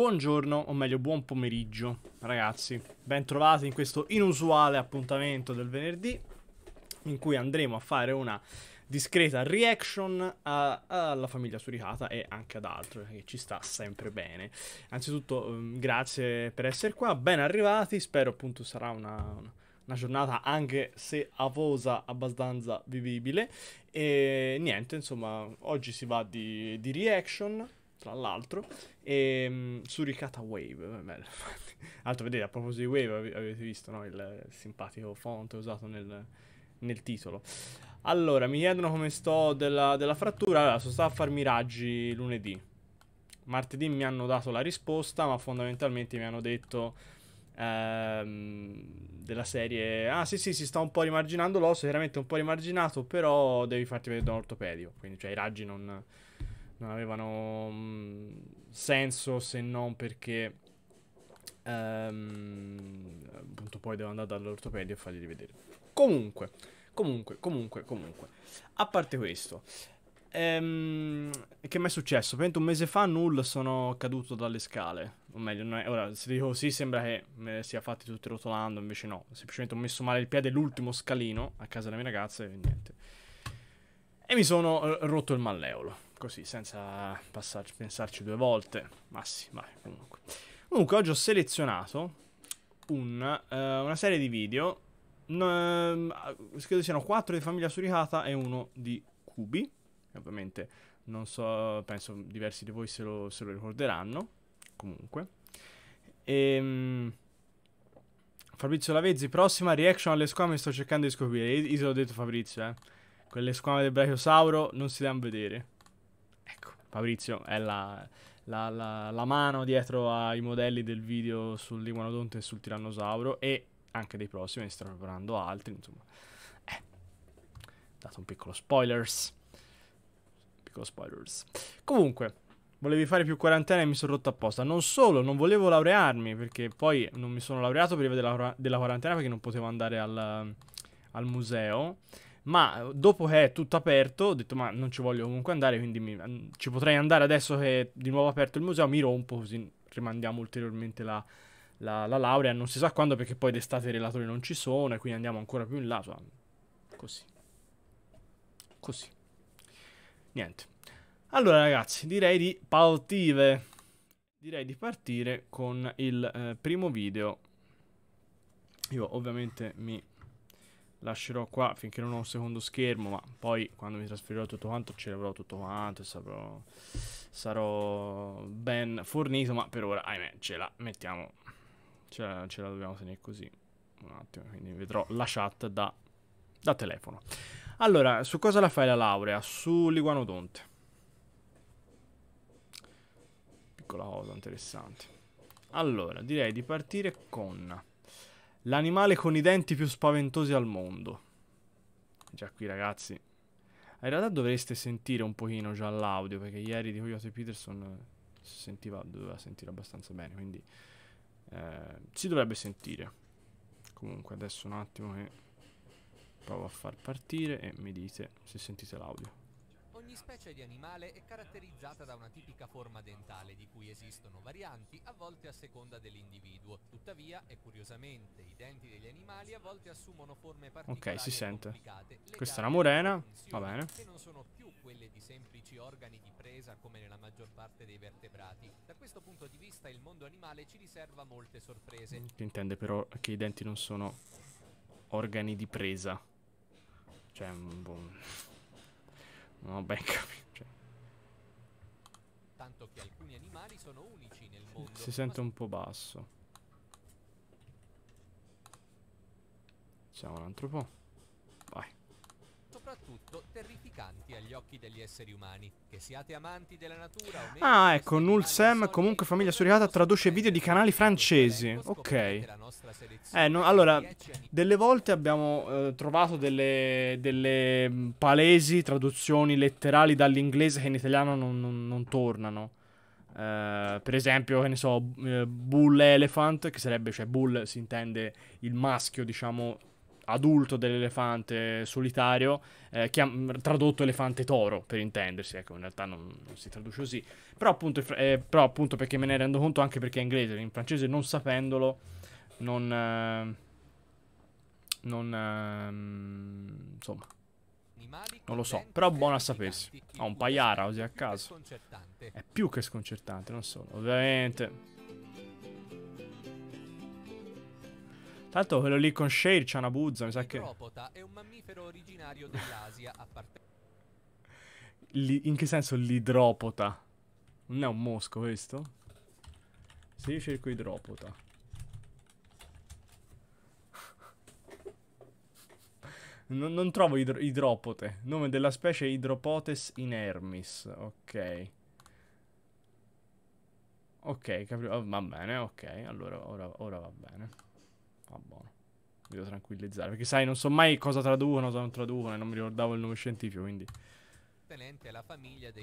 Buongiorno, o meglio buon pomeriggio ragazzi, bentrovati in questo inusuale appuntamento del venerdì in cui andremo a fare una discreta reaction a, alla famiglia Suricata e anche ad altro che ci sta sempre bene. Anzitutto mm, grazie per essere qua, ben arrivati, spero appunto sarà una, una giornata anche se avosa abbastanza vivibile e niente insomma oggi si va di, di reaction tra l'altro, e, um, suricata Wave, bello. Altro vedete, a proposito di Wave avete visto no? il simpatico font usato nel, nel titolo. Allora, mi chiedono come sto della, della frattura, allora, sono stato a farmi raggi lunedì. Martedì mi hanno dato la risposta, ma fondamentalmente mi hanno detto ehm, della serie ah sì sì si sta un po' rimarginando l'osso chiaramente un po' rimarginato però devi farti vedere da un ortopedico quindi cioè i raggi non, non avevano mm, senso se non perché ehm, appunto poi devo andare dall'ortopedia e fargli rivedere. Comunque, comunque, comunque, comunque. A parte questo, ehm, che mi è successo? Praticamente un mese fa nulla sono caduto dalle scale. O meglio, è, ora se dico così sembra che me ne sia fatti tutti rotolando, invece no. Semplicemente ho messo male il piede l'ultimo scalino a casa della mia ragazza e niente. E mi sono eh, rotto il malleolo così, senza passarci, pensarci due volte, massima comunque. Comunque oggi ho selezionato un, uh, una serie di video, um, credo siano quattro di famiglia suricata e uno di cubi, ovviamente non so, penso diversi di voi se lo, se lo ricorderanno, comunque. E, ehm, Fabrizio Lavezzi, prossima reaction alle squame sto cercando di scoprire, io te l'ho detto Fabrizio, eh. Quelle squame del brachiosauro non si danno vedere. Fabrizio è la, la, la, la mano dietro ai modelli del video sull'Iguanodonte e sul Tirannosauro e anche dei prossimi, ne stanno preparando altri, insomma. Eh, dato un piccolo spoilers. Piccolo spoilers. Comunque, volevi fare più quarantena e mi sono rotto apposta. Non solo, non volevo laurearmi perché poi non mi sono laureato prima della, della quarantena perché non potevo andare al, al museo. Ma eh, dopo che è tutto aperto, ho detto: Ma non ci voglio comunque andare, quindi mi, mm, ci potrei andare adesso che è di nuovo aperto il museo. Mi rompo così rimandiamo ulteriormente la, la, la laurea. Non si sa quando, perché poi d'estate i relatori non ci sono, e quindi andiamo ancora più in là. So, così, così, niente. Allora, ragazzi, direi di partire. Direi di partire con il eh, primo video. Io ovviamente mi lascerò qua finché non ho un secondo schermo, ma poi quando mi trasferirò tutto quanto ce l'avrò tutto quanto e saprò, sarò ben fornito, ma per ora, ahimè, ce la mettiamo, ce la, ce la dobbiamo tenere così. Un attimo, quindi vedrò la chat da, da telefono. Allora, su cosa la fai la laurea? Su l'iguanodonte. Piccola cosa interessante. Allora, direi di partire con L'animale con i denti più spaventosi al mondo. Già qui ragazzi. In realtà dovreste sentire un pochino già l'audio, perché ieri di Coyote Peterson si sentiva, doveva sentire abbastanza bene, quindi eh, si dovrebbe sentire. Comunque adesso un attimo che provo a far partire e mi dite se sentite l'audio. Ogni specie di animale è caratterizzata da una tipica forma dentale di cui esistono varianti a volte a seconda dell'individuo. Tuttavia, e curiosamente, i denti degli animali a volte assumono forme particolari Ok, si sente. Questa è una morena, va bene. Che non sono più quelle di semplici organi di presa come nella maggior parte dei vertebrati. Da questo punto di vista il mondo animale ci riserva molte sorprese. Che mm, intende però che i denti non sono organi di presa. Cioè, mm, boh. Non ho ben capito. Cioè. Tanto che alcuni animali sono unici nel mondo. Si sente un po' basso. Facciamo un altro po'. Vai. Soprattutto terrificante toccanti agli occhi degli esseri umani. Che siate amanti della natura o meno... Ah, ecco, Null Sam, comunque famiglia suricata, traduce video di canali ecco, francesi. Ok. Eh, no, allora, delle volte abbiamo eh, trovato delle, delle, mm, palesi traduzioni letterali dall'inglese che in italiano non, non, non tornano. Uh, per esempio, che ne so, uh, Bull Elephant, che sarebbe, cioè Bull si intende il maschio, diciamo, adulto dell'elefante solitario, eh, chiam- mm, tradotto elefante toro, per intendersi, ecco, in realtà non, non si traduce così, però appunto, eh, però appunto, perché me ne rendo conto anche perché è inglese, in francese non sapendolo, non... Eh, non... Ehm, insomma... Non lo so, però buono a sapersi. Ho oh, un paiara così a caso. È più che sconcertante, non so. Ovviamente Tanto quello lì con Shade c'ha una buzza, mi sa che... è un mammifero originario Li, in che senso l'idropota? Non è un mosco questo? Se io cerco idropota... non, non, trovo idro idropote. Nome della specie è Idropotes inermis. Ok. Ok, oh, va bene, ok. Allora ora, ora va bene. Va ah, buono. Mi devo tranquillizzare. Perché sai, non so mai cosa traducono, cosa non traducono. E non mi ricordavo il nome scientifico, quindi...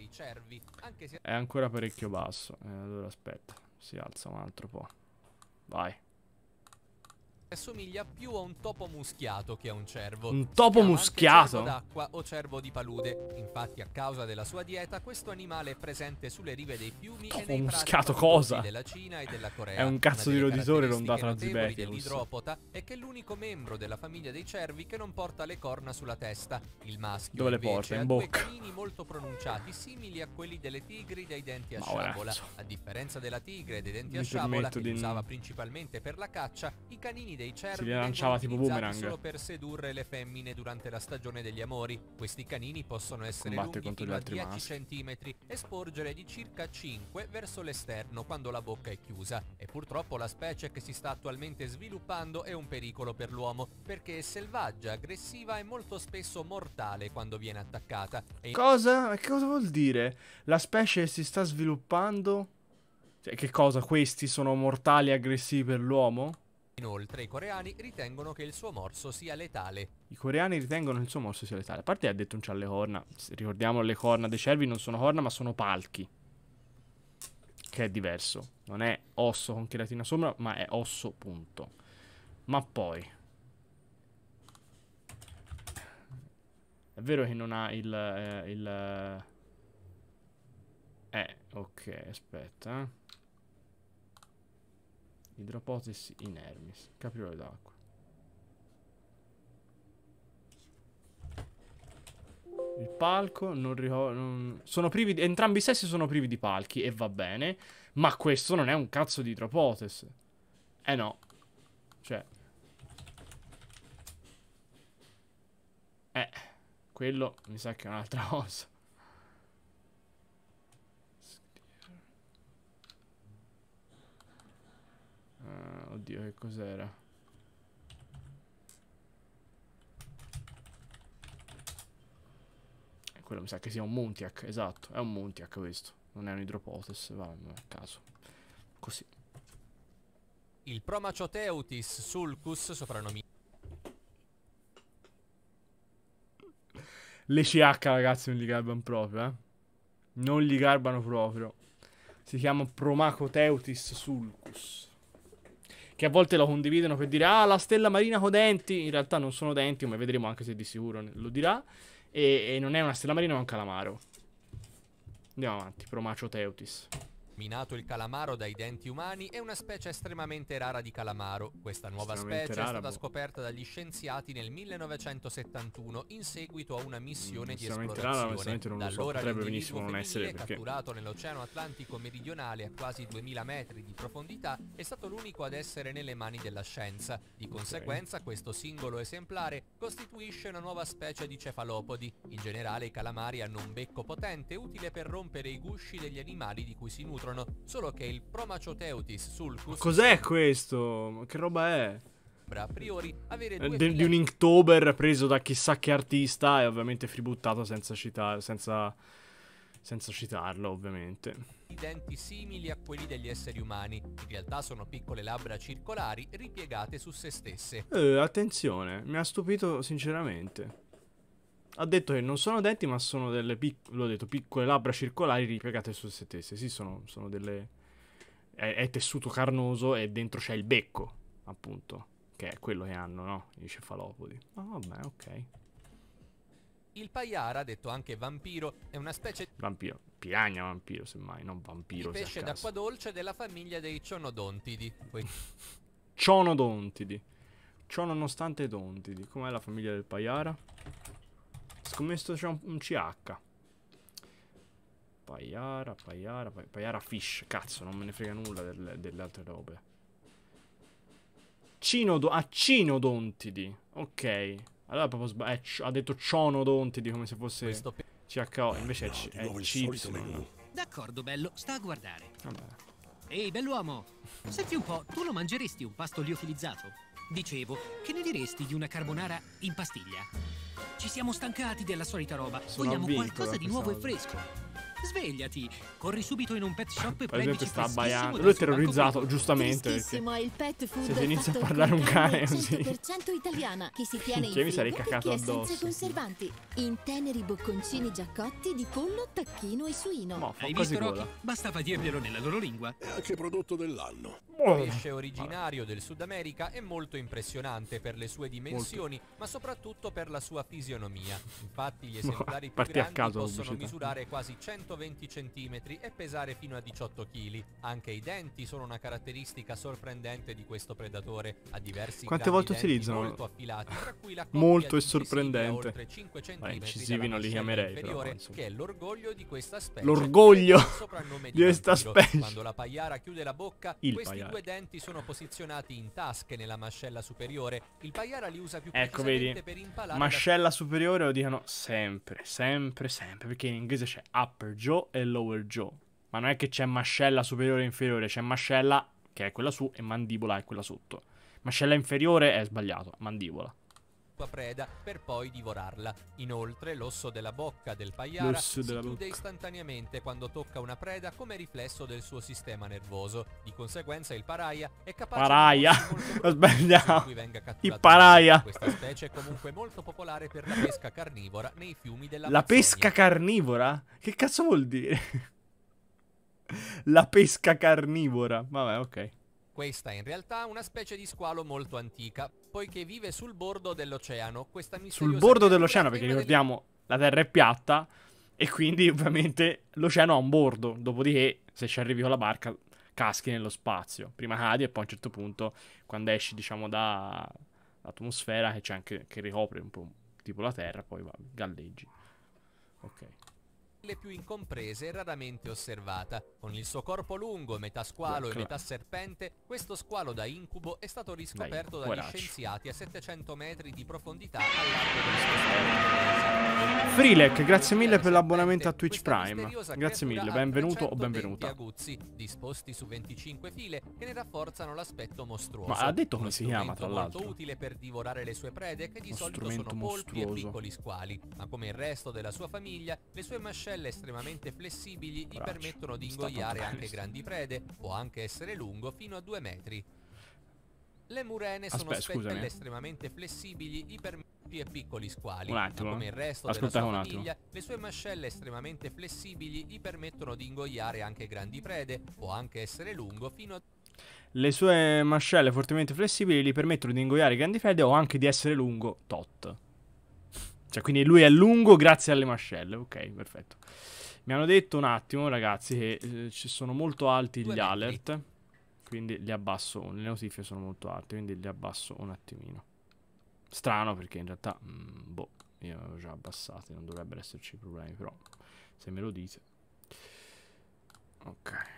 Cervi, se... È ancora parecchio basso. Eh, allora aspetta. Si alza un altro po'. Vai assomiglia più a un topo muschiato che a un cervo. Un topo muschiato? Cervo d'acqua o cervo di palude. Infatti, a causa della sua dieta, questo animale è presente sulle rive dei fiumi topo e nei muschiato cosa? della Cina e della Corea. È un cazzo di roditore non dato alla Ziberia. dell'idropota è che è l'unico membro della famiglia dei cervi che non porta le corna sulla testa. Il maschio Dove le porta? In ha bocca. due canini molto pronunciati, simili a quelli delle tigri dai denti a Ma sciabola. A differenza della tigre dei denti Mi a sciabola, che di... usava principalmente per la caccia, i canini dei cervi si lanciava tipo boomerang solo per sedurre le femmine durante la stagione degli amori. Questi canini possono essere Combatte lunghi fino a 10 maschi. cm e sporgere di circa 5 verso l'esterno quando la bocca è chiusa. E purtroppo la specie che si sta attualmente sviluppando è un pericolo per l'uomo, perché è selvaggia, aggressiva e molto spesso mortale quando viene attaccata. E cosa? Che cosa vuol dire? La specie si sta sviluppando? Cioè, che cosa? Questi sono mortali e aggressivi per l'uomo? Inoltre i coreani ritengono che il suo morso sia letale. I coreani ritengono che il suo morso sia letale. A parte ha detto un c'ha le corna. Ricordiamo le corna dei cervi non sono corna ma sono palchi. Che è diverso. Non è osso con chiratina sopra ma è osso punto. Ma poi... È vero che non ha il... Eh, il eh, eh ok, aspetta. Eh. Idroposis inermis, capriolo d'acqua. Il palco non ricordo. Sono privi di... Entrambi i sessi sono privi di palchi e va bene. Ma questo non è un cazzo di idropotes. Eh no. Cioè. Eh. Quello mi sa che è un'altra cosa. Oddio, che cos'era? Eh, quello mi sa che sia un Muntiac, esatto, è un Muntiac questo. Non è un idropotes, va, a caso. Così. Il Promaccioteutis sulcus soprannominato. Le CH ragazzi non li garbano proprio, eh. Non li garbano proprio. Si chiama Promacoteutis sulcus che a volte la condividono per dire ah la stella marina con denti, in realtà non sono denti, come vedremo anche se di sicuro lo dirà, e, e non è una stella marina ma un calamaro. Andiamo avanti, Promacio Teutis. Minato il calamaro dai denti umani è una specie estremamente rara di calamaro. Questa nuova specie rara, è stata boh. scoperta dagli scienziati nel 1971 in seguito a una missione di esplorazione. Rara, non da allora so, l'individuo non essere, perché... catturato nell'oceano Atlantico meridionale a quasi 2000 metri di profondità è stato l'unico ad essere nelle mani della scienza. Di conseguenza okay. questo singolo esemplare costituisce una nuova specie di cefalopodi. In generale i calamari hanno un becco potente utile per rompere i gusci degli animali di cui si nutrono Voltron, solo che il Promacioteutis sulcus... Cos'è questo? che roba è? A priori avere due di, di un Inktober preso da chissà che artista e ovviamente fributtato senza, cita senza, senza citarlo, ovviamente. I denti simili a quelli degli esseri umani, in realtà sono piccole labbra circolari ripiegate su se stesse. Eh, attenzione, mi ha stupito sinceramente ha detto che non sono denti, ma sono delle pic- detto, piccole labbra circolari ripiegate su se stesse. Sì, sono, sono delle. È, è, tessuto carnoso e dentro c'è il becco, appunto. Che è quello che hanno, no? I cefalopodi. Ah, oh, vabbè, ok. Il Paiara, detto anche vampiro, è una specie. Vampiro. Piragna vampiro, semmai, non vampiro. Di pesce d'acqua dolce della famiglia dei cionodontidi. cionodontidi. Ciò nonostante dontidi. Com'è la famiglia del Paiara? Scommesso c'è un, un, CH. Paiara, Paiara, Paiara Fish. Cazzo, non me ne frega nulla delle, delle altre robe. Cinodo, ah, Cinodontidi. Ok. Allora proprio sbaglio. Eh, ha detto Cionodontidi come se fosse CHO. Invece è, no, è CY. D'accordo, bello. Sta a guardare. Vabbè. Ehi, bell'uomo. Senti un po', tu lo mangeresti un pasto liofilizzato? Dicevo, che ne diresti di una carbonara in pastiglia? Ci siamo stancati della solita roba. Sono Vogliamo qualcosa di eh, nuovo e fresco. Svegliati, corri subito in un pet shop e prendi sta abbaiando. Lui è terrorizzato, giustamente. Perché il pet food se si inizia a parlare un cane così. 100% italiana che si tiene in mi sarei cacato addosso. senza conservanti. In teneri bocconcini già cotti di pollo, tacchino e suino. No, Hai visto Rocky? Bastava dirglielo nella loro lingua. È anche prodotto dell'anno. Pesce originario del Sud America è molto impressionante per le sue dimensioni, molto. ma soprattutto per la sua fisionomia. Infatti gli esemplari più grandi caso, possono misurare quasi 120 cm e pesare fino a 18 kg. Anche i denti sono una caratteristica sorprendente di questo predatore. Ha diversi Quante volte utilizzano? Molto affilati, tra cui la molto e sorprendente. Oltre 5 cm incisivi non li chiamerei, però, che è l'orgoglio di questa specie. L'orgoglio di questa specie. Quando la pagliara chiude la bocca, Il questi due denti sono posizionati in tasche nella mascella superiore. Il Paiara li usa più ecco, vedi, per impalare... Mascella da... superiore lo dicono sempre, sempre, sempre, perché in inglese c'è upper jaw e lower jaw. Ma non è che c'è mascella superiore e inferiore, c'è mascella che è quella su e mandibola è quella sotto. Mascella inferiore è sbagliato, mandibola l'acqua preda per poi divorarla. Inoltre l'osso della bocca del paiara si chiude istantaneamente quando tocca una preda come riflesso del suo sistema nervoso. Di conseguenza il paraia è capace paraia. di... Sbagliamo. Il paraia. Questa specie è comunque molto popolare per la pesca carnivora nei fiumi della La pesca carnivora? Che cazzo vuol dire? la pesca carnivora. Vabbè, ok. Questa è in realtà una specie di squalo molto antica, poiché vive sul bordo dell'oceano. sul bordo dell'oceano, perché ricordiamo la Terra è piatta e quindi ovviamente l'oceano ha un bordo, dopodiché se ci arrivi con la barca caschi nello spazio. Prima cadi e poi a un certo punto quando esci diciamo dall'atmosfera che, c'è anche, che ricopre un po' tipo la Terra, poi va, galleggi. Ok le più incomprese e raramente osservata. Con il suo corpo lungo, metà squalo e metà serpente, questo squalo da incubo è stato riscoperto dagli scienziati a 700 metri di profondità all'arco Frilek, grazie mille per l'abbonamento a Twitch Prime. Grazie mille, benvenuto o benvenuta. Aguzzi, disposti su 25 file che ne rafforzano l'aspetto mostruoso. Ma ha detto come si chiama, tra l'altro. molto utile per divorare le sue prede che di solito sono polpi e piccoli squali, ma come il resto della sua famiglia, le sue mascelle pelle estremamente flessibili gli permettono di ingoiare anche grandi prede, può anche essere lungo fino a 2 metri. Le murene sono spettelle eh. estremamente flessibili, gli permettono e piccoli squali. Un attimo. Come il resto Ascolta della sua famiglia, le sue mascelle estremamente flessibili gli permettono di ingoiare anche grandi prede, può anche essere lungo fino a... Le sue mascelle fortemente flessibili gli permettono di ingoiare grandi prede o anche di essere lungo tot. Cioè, quindi lui è lungo grazie alle mascelle. Ok, perfetto. Mi hanno detto un attimo, ragazzi, che eh, ci sono molto alti gli alert. Quindi li abbasso, le notifiche sono molto alte, quindi li abbasso un attimino. Strano perché in realtà, mh, mm, boh, io avevo già abbassati, non dovrebbero esserci problemi, però se me lo dite. Ok.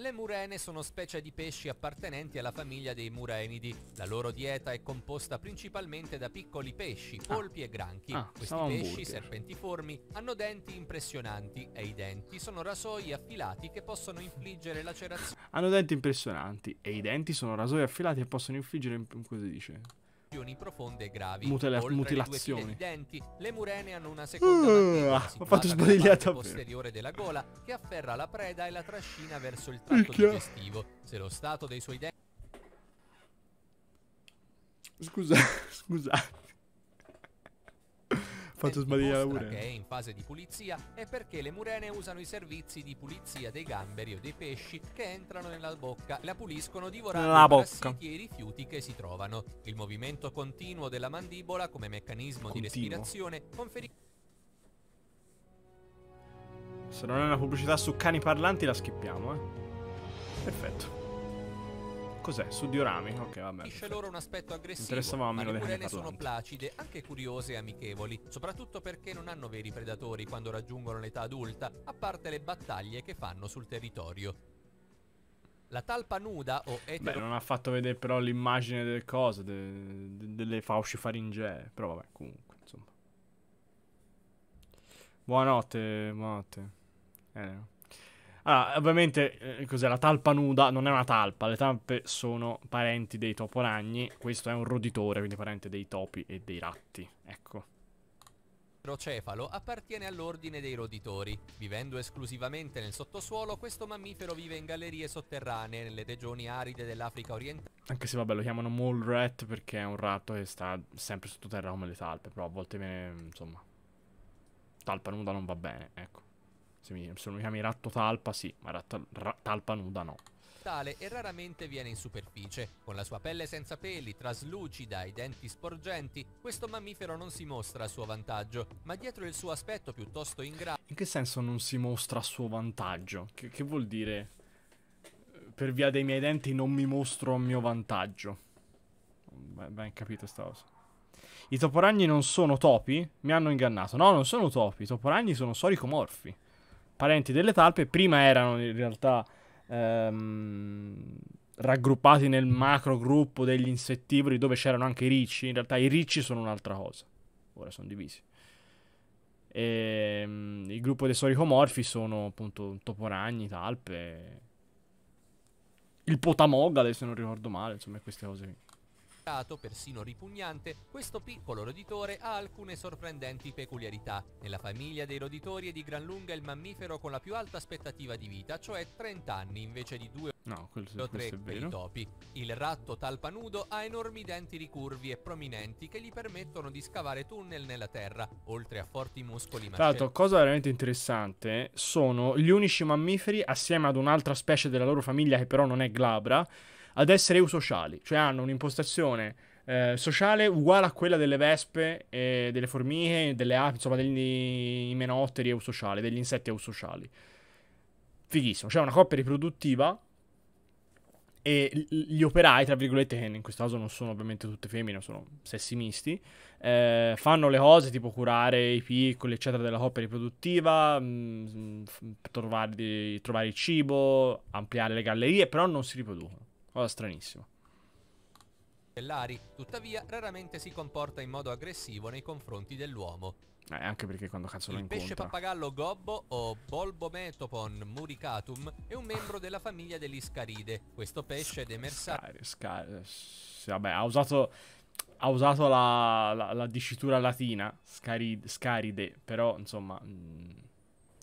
Le murene sono specie di pesci appartenenti alla famiglia dei murenidi. La loro dieta è composta principalmente da piccoli pesci, ah. polpi ah. e granchi. Ah, Questi pesci, serpentiformi, hanno denti impressionanti e i denti sono rasoi affilati che possono infliggere lacerazioni. Hanno denti impressionanti e i denti sono rasoi affilati e possono infliggere... Cosa dice? lesioni profonde e gravi. Mutela- mutilazioni. Denti, le murene hanno una seconda uh, ho fatto sbagliata posteriore della gola che afferra la preda e la trascina verso il tratto Ficchia. digestivo. Se lo stato dei suoi denti Scusa, scusa fatto sbagliare la murena. Che è in fase di pulizia è perché le murene usano i servizi di pulizia dei gamberi o dei pesci che entrano nella bocca e la puliscono divorando la bocca. i rifiuti che si trovano. Il movimento continuo della mandibola come meccanismo continuo. di respirazione conferisce se non è una pubblicità su cani parlanti la schippiamo, eh. Perfetto cos'è? Su diorami? Ok, vabbè. Dice loro un aspetto aggressivo, ma le murene sono placide, anche curiose e amichevoli, soprattutto perché non hanno veri predatori quando raggiungono l'età adulta, a parte le battaglie che fanno sul territorio. La talpa nuda o etero... Beh, non ha fatto vedere però l'immagine delle cose, de, de, delle fauci faringee, però vabbè, comunque, insomma. Buonanotte, buonanotte. Eh, no. Ah, ovviamente, eh, cos'è la talpa nuda? Non è una talpa, le talpe sono parenti dei toporagni. Questo è un roditore, quindi parente dei topi e dei ratti. Ecco. Cefalo appartiene all'ordine dei roditori. Vivendo esclusivamente nel sottosuolo, questo mammifero vive in gallerie sotterranee nelle regioni aride dell'Africa orientale. Anche se vabbè lo chiamano mole rat perché è un ratto che sta sempre sottoterra come le talpe, però a volte viene, insomma, talpa nuda non va bene, ecco. Se mi, se mi chiami ratto talpa, sì, ma ratto, talpa nuda no. Tale e raramente viene in superficie. Con la sua pelle senza peli, traslucida, i denti sporgenti, questo mammifero non si mostra a suo vantaggio, ma dietro il suo aspetto piuttosto in In che senso non si mostra a suo vantaggio? Che, che vuol dire? Per via dei miei denti non mi mostro a mio vantaggio. Ben, ben capito sta cosa. I toporagni non sono topi? Mi hanno ingannato. No, non sono topi. I toporagni sono soricomorfi parenti delle talpe, prima erano in realtà ehm, raggruppati nel macro gruppo degli insettivori dove c'erano anche i ricci, in realtà i ricci sono un'altra cosa, ora sono divisi. E, ehm, il gruppo dei soricomorfi sono appunto toporagni, talpe, il potamogale se non ricordo male, insomma queste cose qui delicato, persino ripugnante, questo piccolo roditore ha alcune sorprendenti peculiarità. Nella famiglia dei roditori è di gran lunga il mammifero con la più alta aspettativa di vita, cioè 30 anni invece di 2 No, quello, quello tre per i topi. Il ratto talpa nudo ha enormi denti ricurvi e prominenti che gli permettono di scavare tunnel nella terra, oltre a forti muscoli marcelli. Tra l'altro, cosa veramente interessante, eh, sono gli unici mammiferi, assieme ad un'altra specie della loro famiglia che però non è glabra, ad essere eusociali, cioè hanno un'impostazione eh, sociale uguale a quella delle vespe, eh, delle formiche, delle api, insomma degli imenotteri eusociali, degli insetti eusociali. Fighissimo, cioè una coppia riproduttiva e gli operai, tra virgolette, che in questo caso non sono ovviamente tutte femmine, sono sessi misti, eh, fanno le cose tipo curare i piccoli, eccetera, della coppia riproduttiva, mh, mm, mh, mm, trovare, trovare il cibo, ampliare le gallerie, però non si riproducono. Cosa stranissima. Lari, tuttavia, raramente si comporta in modo aggressivo nei confronti dell'uomo. Eh, anche perché quando cazzo lo incontra. Il pesce pappagallo gobbo o bolbometopon muricatum è un membro della famiglia degli scaride. Questo pesce è demersario. Scari, scari. Vabbè, ha usato ha usato la, la, la dicitura latina, scaride, scaride però insomma... Mh. Mm,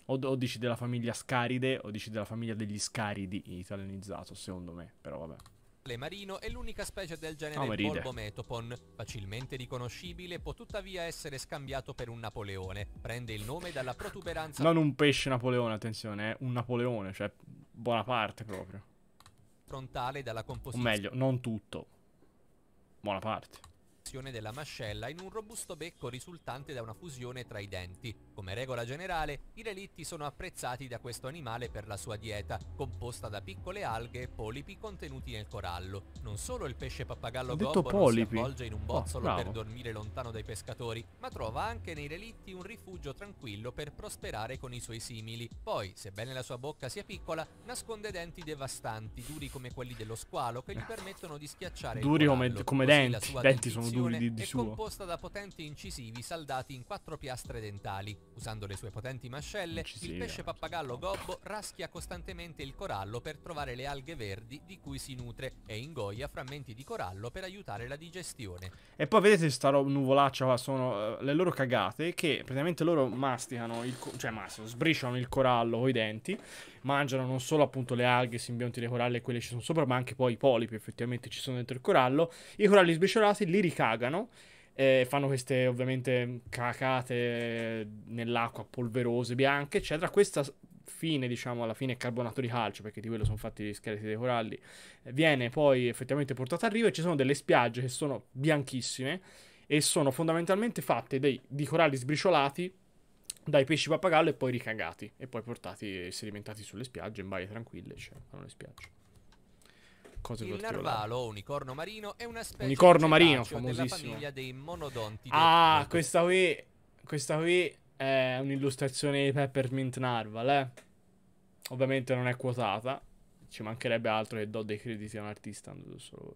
o, o, dici della famiglia Scaride o dici della famiglia degli Scaridi italianizzato, secondo me, però vabbè. Le marino è l'unica specie del genere no, Bolbometopon, facilmente riconoscibile, può tuttavia essere scambiato per un Napoleone. Prende il nome dalla protuberanza... Non un pesce Napoleone, attenzione, è eh, un Napoleone, cioè buona parte proprio. ...frontale dalla composizione... O meglio, non tutto. Buona parte lavorazione della mascella in un robusto becco risultante da una fusione tra i denti. Come regola generale, i relitti sono apprezzati da questo animale per la sua dieta, composta da piccole alghe e polipi contenuti nel corallo. Non solo il pesce pappagallo gobbo non si avvolge in un ah, bozzolo oh, per dormire lontano dai pescatori, ma trova anche nei relitti un rifugio tranquillo per prosperare con i suoi simili. Poi, sebbene la sua bocca sia piccola, nasconde denti devastanti, duri come quelli dello squalo, che gli eh. permettono di schiacciare duri il corallo. come, come denti, denti sono duri di, di è suo. È composta da potenti incisivi saldati in quattro piastre dentali. Usando le sue potenti mascelle, Incisiva. il pesce pappagallo gobbo raschia costantemente il corallo per trovare le alghe verdi di cui si nutre e ingoia frammenti di corallo per aiutare la digestione. E poi vedete sta nuvolaccia qua, sono eh, le loro cagate che praticamente loro masticano, il cioè masticano, sbriciano il corallo con i denti, mangiano non solo appunto le alghe, simbionti dei coralli e quelle che ci sono sopra, ma anche poi i polipi effettivamente ci sono dentro il corallo. I coralli sbriciolati li ricaricano cagano. Eh, fanno queste ovviamente cacate nell'acqua polverose, bianche, eccetera. Questa fine, diciamo, alla fine è carbonato di calcio, perché di quello sono fatti gli scheletri dei coralli, viene poi effettivamente portata a riva e ci sono delle spiagge che sono bianchissime e sono fondamentalmente fatte dei, di coralli sbriciolati dai pesci pappagallo e poi ricagati e poi portati e sedimentati sulle spiagge in baie tranquille, cioè, fanno le spiagge cose il particolari. Il narvalo, unicorno marino, è una specie unicorno marino, famosissimo. Ah, questa qui, questa qui è un'illustrazione di Peppermint Narval, eh. Ovviamente non è quotata. Ci mancherebbe altro che do dei crediti a un artista. Non so,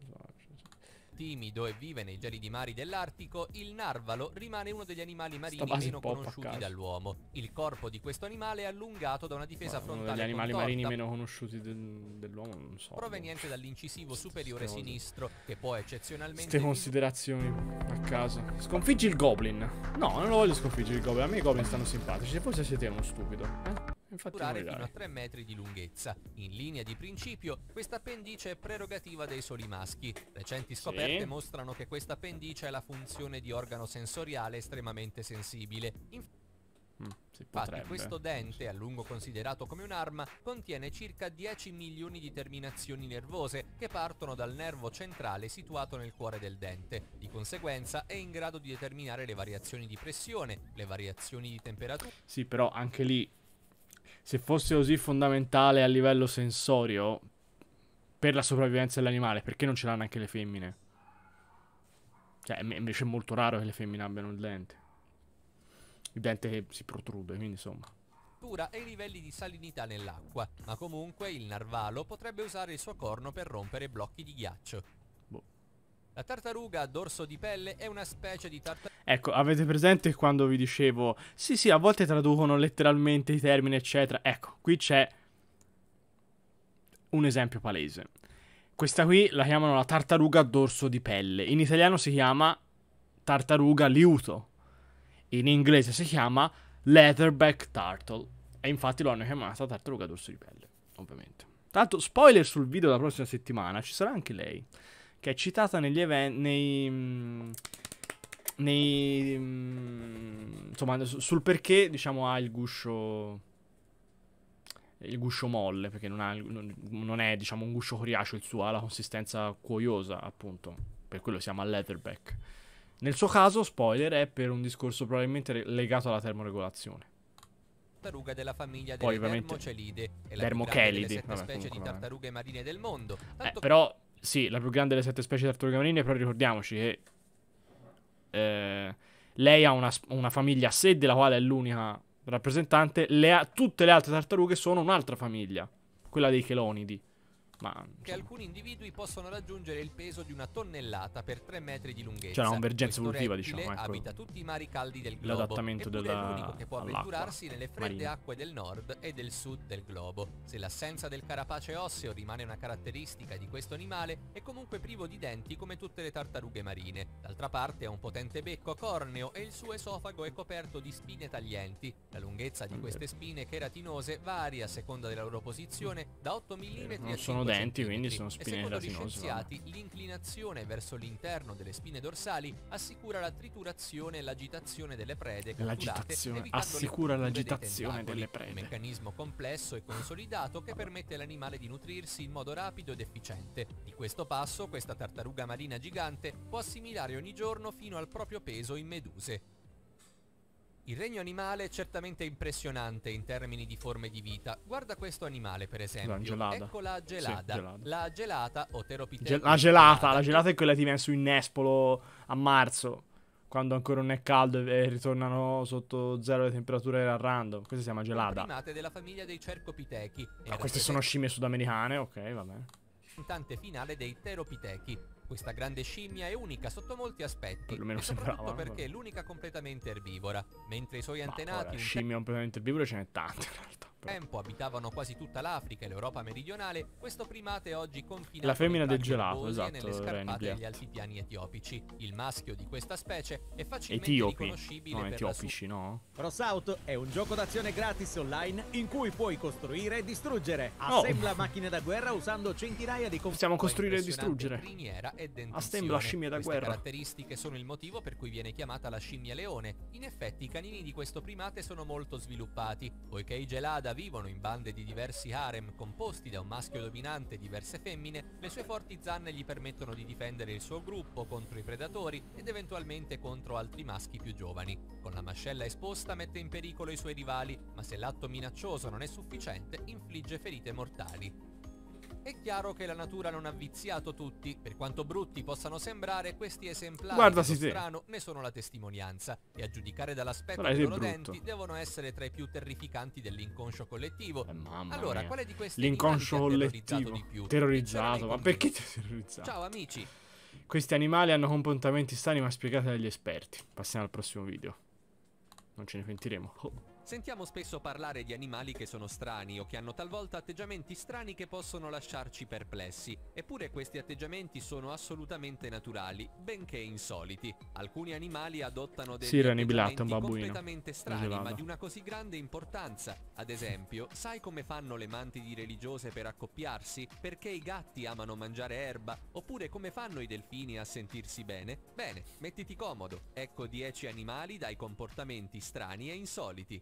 timido e vive nei gelidi mari dell'Artico, il narvalo rimane uno degli animali marini meno conosciuti dall'uomo. Il corpo di questo animale è allungato da una difesa no, frontale degli animali contorta, marini meno conosciuti del, dell'uomo, non so. Proveniente dall'incisivo superiore Ste sinistro, che può eccezionalmente... Queste considerazioni a caso. Sconfiggi il goblin. No, non lo voglio sconfiggere il goblin, a me i goblin stanno simpatici, forse siete uno stupido. Eh? Infatti durare fino a 3 metri di lunghezza. In linea di principio, questa appendice è prerogativa dei soli maschi. Recenti scoperte sì. mostrano che questa appendice ha la funzione di organo sensoriale estremamente sensibile. Mm, Infatti, Infatti questo dente, a lungo considerato come un'arma, contiene circa 10 milioni di terminazioni nervose che partono dal nervo centrale situato nel cuore del dente. Di conseguenza è in grado di determinare le variazioni di pressione, le variazioni di temperatura. Sì, però anche lì se fosse così fondamentale a livello sensorio per la sopravvivenza dell'animale, perché non ce l'hanno anche le femmine? Cioè, invece è molto raro che le femmine abbiano il dente. Il dente che si protrude, quindi insomma e i livelli di salinità nell'acqua, ma comunque il narvalo potrebbe usare il suo corno per rompere blocchi di ghiaccio. La tartaruga a dorso di pelle è una specie di tartaruga. Ecco, avete presente quando vi dicevo, sì sì, a volte traducono letteralmente i termini, eccetera. Ecco, qui c'è un esempio palese. Questa qui la chiamano la tartaruga a dorso di pelle. In italiano si chiama tartaruga liuto. In inglese si chiama leatherback turtle. E infatti lo hanno chiamata tartaruga a dorso di pelle, ovviamente. Tanto, spoiler sul video della prossima settimana, ci sarà anche lei che è citata negli eventi, nei, nei insomma, sul perché, diciamo, ha il guscio, il guscio molle, perché non, ha, non, è, diciamo, un guscio coriaceo il suo, ha la consistenza cuoiosa, appunto, per quello siamo a leatherback. Nel suo caso, spoiler, è per un discorso probabilmente legato alla termoregolazione tartaruga della famiglia delle Poi, termocelide e la termochelide, vabbè, specie di tartarughe marine del mondo. Eh, però sì, la più grande delle sette specie di tartarughe marine, però ricordiamoci che eh, lei ha una, una, famiglia a sé, della quale è l'unica rappresentante, le tutte le altre tartarughe sono un'altra famiglia, quella dei chelonidi. Ma, che alcuni individui possono raggiungere il peso di una tonnellata per 3 metri di lunghezza. Cioè una convergenza evolutiva, diciamo. Ecco. abita tutti i mari caldi del globo. L'adattamento della... è l'unico che può avventurarsi nelle fredde marine. acque del nord e del sud del globo. Se l'assenza del carapace osseo rimane una caratteristica di questo animale, è comunque privo di denti come tutte le tartarughe marine. D'altra parte ha un potente becco corneo e il suo esofago è coperto di spine taglienti. La lunghezza di queste spine cheratinose varia a seconda della loro posizione da 8 mm a 5 mm denti, quindi sono spine latinose. l'inclinazione verso l'interno delle spine dorsali assicura la triturazione e l'agitazione delle prede L'agitazione, assicura l'agitazione delle prede. meccanismo complesso e consolidato che permette all'animale di nutrirsi in modo rapido ed efficiente. Di questo passo, questa tartaruga marina gigante può assimilare ogni giorno fino al proprio peso in meduse. Il regno animale è certamente impressionante in termini di forme di vita. Guarda questo animale, per esempio. La gelada. Ecco la gelada. Sì, gelada. La gelata o teropitecca. la gelata, la gelata è quella che ti viene su in nespolo a marzo, quando ancora non è caldo e ritornano sotto zero le temperature a random. Questa si chiama gelada. Primate della famiglia dei cercopitechi. Ah, queste sono scimmie sudamericane, ok, vabbè. Tante finale dei teropitechi. Questa grande scimmia è unica sotto molti aspetti, e soprattutto perché è l'unica completamente erbivora, mentre i suoi antenati... Ma, ora, scimmia completamente erbivora ce n'è tante in realtà tempo abitavano quasi tutta l'Africa e l'Europa meridionale, questo primate oggi confina la femmina del gelato, esatto, nelle scarpate degli altipiani etiopici. Il maschio di questa specie è facilmente Etiopi. riconoscibile no, per etiopici, la sua... no? Crossout è un gioco d'azione gratis online in cui puoi costruire e distruggere. Assembla oh. macchine da guerra usando centinaia di componenti. Possiamo costruire e distruggere. Assembla scimmie da Queste guerra. Queste caratteristiche sono il motivo per cui viene chiamata la scimmia leone. In effetti i canini di questo primate sono molto sviluppati, poiché i gelada Paola vivono in bande di diversi harem composti da un maschio dominante e diverse femmine, le sue forti zanne gli permettono di difendere il suo gruppo contro i predatori ed eventualmente contro altri maschi più giovani. Con la mascella esposta mette in pericolo i suoi rivali, ma se l'atto minaccioso non è sufficiente infligge ferite mortali. È chiaro che la natura non ha viziato tutti, per quanto brutti possano sembrare, questi esemplari Guarda, sì, strano ne sono la testimonianza e a giudicare dall'aspetto dei loro denti devono essere tra i più terrificanti dell'inconscio collettivo. Eh, allora, mia. quale di questi L'inconscio collettivo di più, terrorizzato ma perché ti ha terrorizzato? Ciao amici. Questi animali hanno comportamenti strani ma spiegati dagli esperti. Passiamo al prossimo video. Non ce ne pentiremo. Oh. Sentiamo spesso parlare di animali che sono strani o che hanno talvolta atteggiamenti strani che possono lasciarci perplessi, eppure questi atteggiamenti sono assolutamente naturali, benché insoliti. Alcuni animali adottano dei sì, atteggiamenti completamente strani, ma di una così grande importanza. Ad esempio, sai come fanno le mantidi religiose per accoppiarsi? Perché i gatti amano mangiare erba? Oppure come fanno i delfini a sentirsi bene? Bene, mettiti comodo. Ecco 10 animali dai comportamenti strani e insoliti.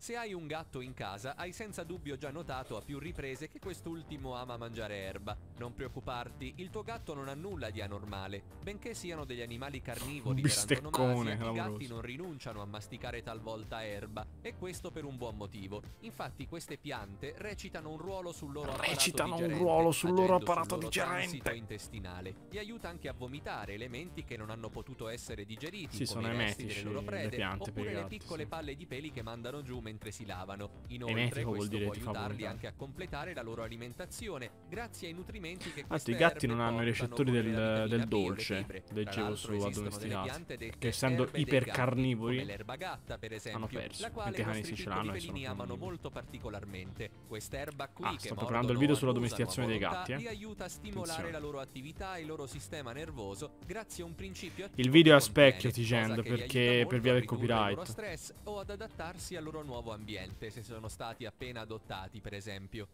Se hai un gatto in casa, hai senza dubbio già notato a più riprese che quest'ultimo ama mangiare erba. Non preoccuparti, il tuo gatto non ha nulla di anormale. Benché siano degli animali carnivori per antonomasia, i gatti non rinunciano a masticare talvolta erba, e questo per un buon motivo. Infatti queste piante recitano un ruolo sul loro recitano apparato digerente, un intestinale. Gli aiuta anche a vomitare elementi che non hanno potuto essere digeriti, sì, come sono i resti delle loro prede, le piante oppure le piccole sì. palle di peli che mandano giù mentre si lavano. Inoltre Emetico questo può aiutarli anche a completare la loro alimentazione grazie ai nutrimenti che queste Altri gatti non hanno i recettori del, del dolce, leggevo su addomesticati, che essendo ipercarnivori hanno perso, anche i cani ce l'hanno e sono amano molto particolarmente. Quest'erba qui ah, sto preparando il video sulla domesticazione dei gatti, eh. aiuta a stimolare la loro attività e il loro sistema nervoso grazie a un principio Il video è a specchio, Tigend, perché per via del copyright. o ad adattarsi al loro nuovo nuovo ambiente, se sono stati appena adottati per esempio.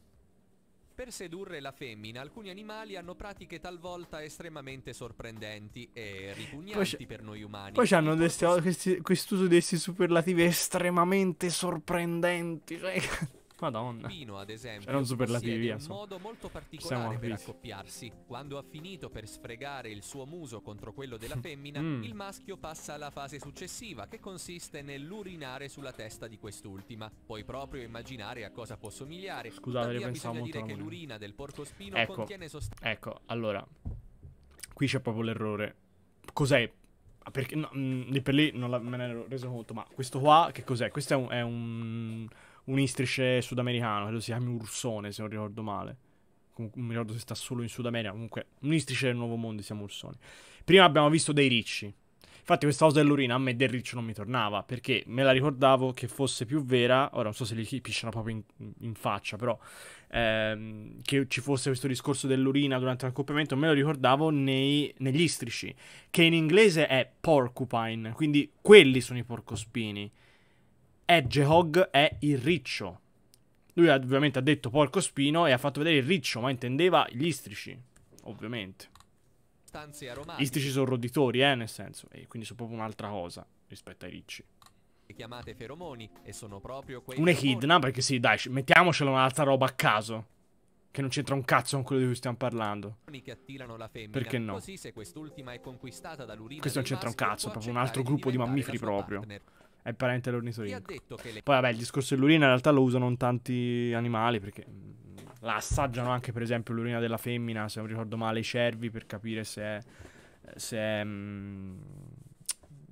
Per sedurre la femmina alcuni animali hanno pratiche talvolta estremamente sorprendenti e ripugnanti per noi umani. Poi hanno quest'uso questi, questi superlativi estremamente sorprendenti. Cioè... Madonna. Pino, ad cioè, esempio, C'erano superlativi, un modo molto particolare per accoppiarsi. Quando ha finito per sfregare il suo muso contro quello della femmina, mm. il maschio passa alla fase successiva, che consiste nell'urinare sulla testa di quest'ultima. Puoi proprio immaginare a cosa può somigliare. Scusate, Tuttavia, pensavo bisogna dire che l'urina del porcospino ecco, contiene sostanze... Ecco, allora, qui c'è proprio l'errore. Cos'è? Ah, perché no, lì mm, per lì non la, me ne ero reso conto, ma questo qua che cos'è? Questo è un, è un un istrisce sudamericano, credo si chiami Ursone se non ricordo male. Com- non mi ricordo se sta solo in Sud America, comunque un istrisce del Nuovo Mondo siamo chiama Ursone. Prima abbiamo visto dei ricci. Infatti questa cosa dell'urina a me del riccio non mi tornava, perché me la ricordavo che fosse più vera, ora non so se li pisciano proprio in, in faccia, però ehm, che ci fosse questo discorso dell'urina durante l'accoppiamento, me lo ricordavo nei, negli istrici, che in inglese è porcupine, quindi quelli sono i porcospini. Edgehog è il riccio. Lui ovviamente ha detto porco spino e ha fatto vedere il riccio, ma intendeva gli istrici, ovviamente. Gli istrici sono roditori, eh, nel senso, e quindi sono proprio un'altra cosa rispetto ai ricci. Chiamate feromoni e sono proprio quei Un echidna, perché sì, dai, mettiamocelo un'altra roba a caso che non c'entra un cazzo con quello di cui stiamo parlando. Perché no? Questo non c'entra un cazzo, è proprio un altro gruppo di mammiferi proprio. Partner è parente dell'ornitorinco. Le... Poi vabbè, il discorso dell'urina in realtà lo usano in tanti animali perché mm, la assaggiano anche per esempio l'urina della femmina, se non ricordo male, i cervi per capire se è, se è, mm,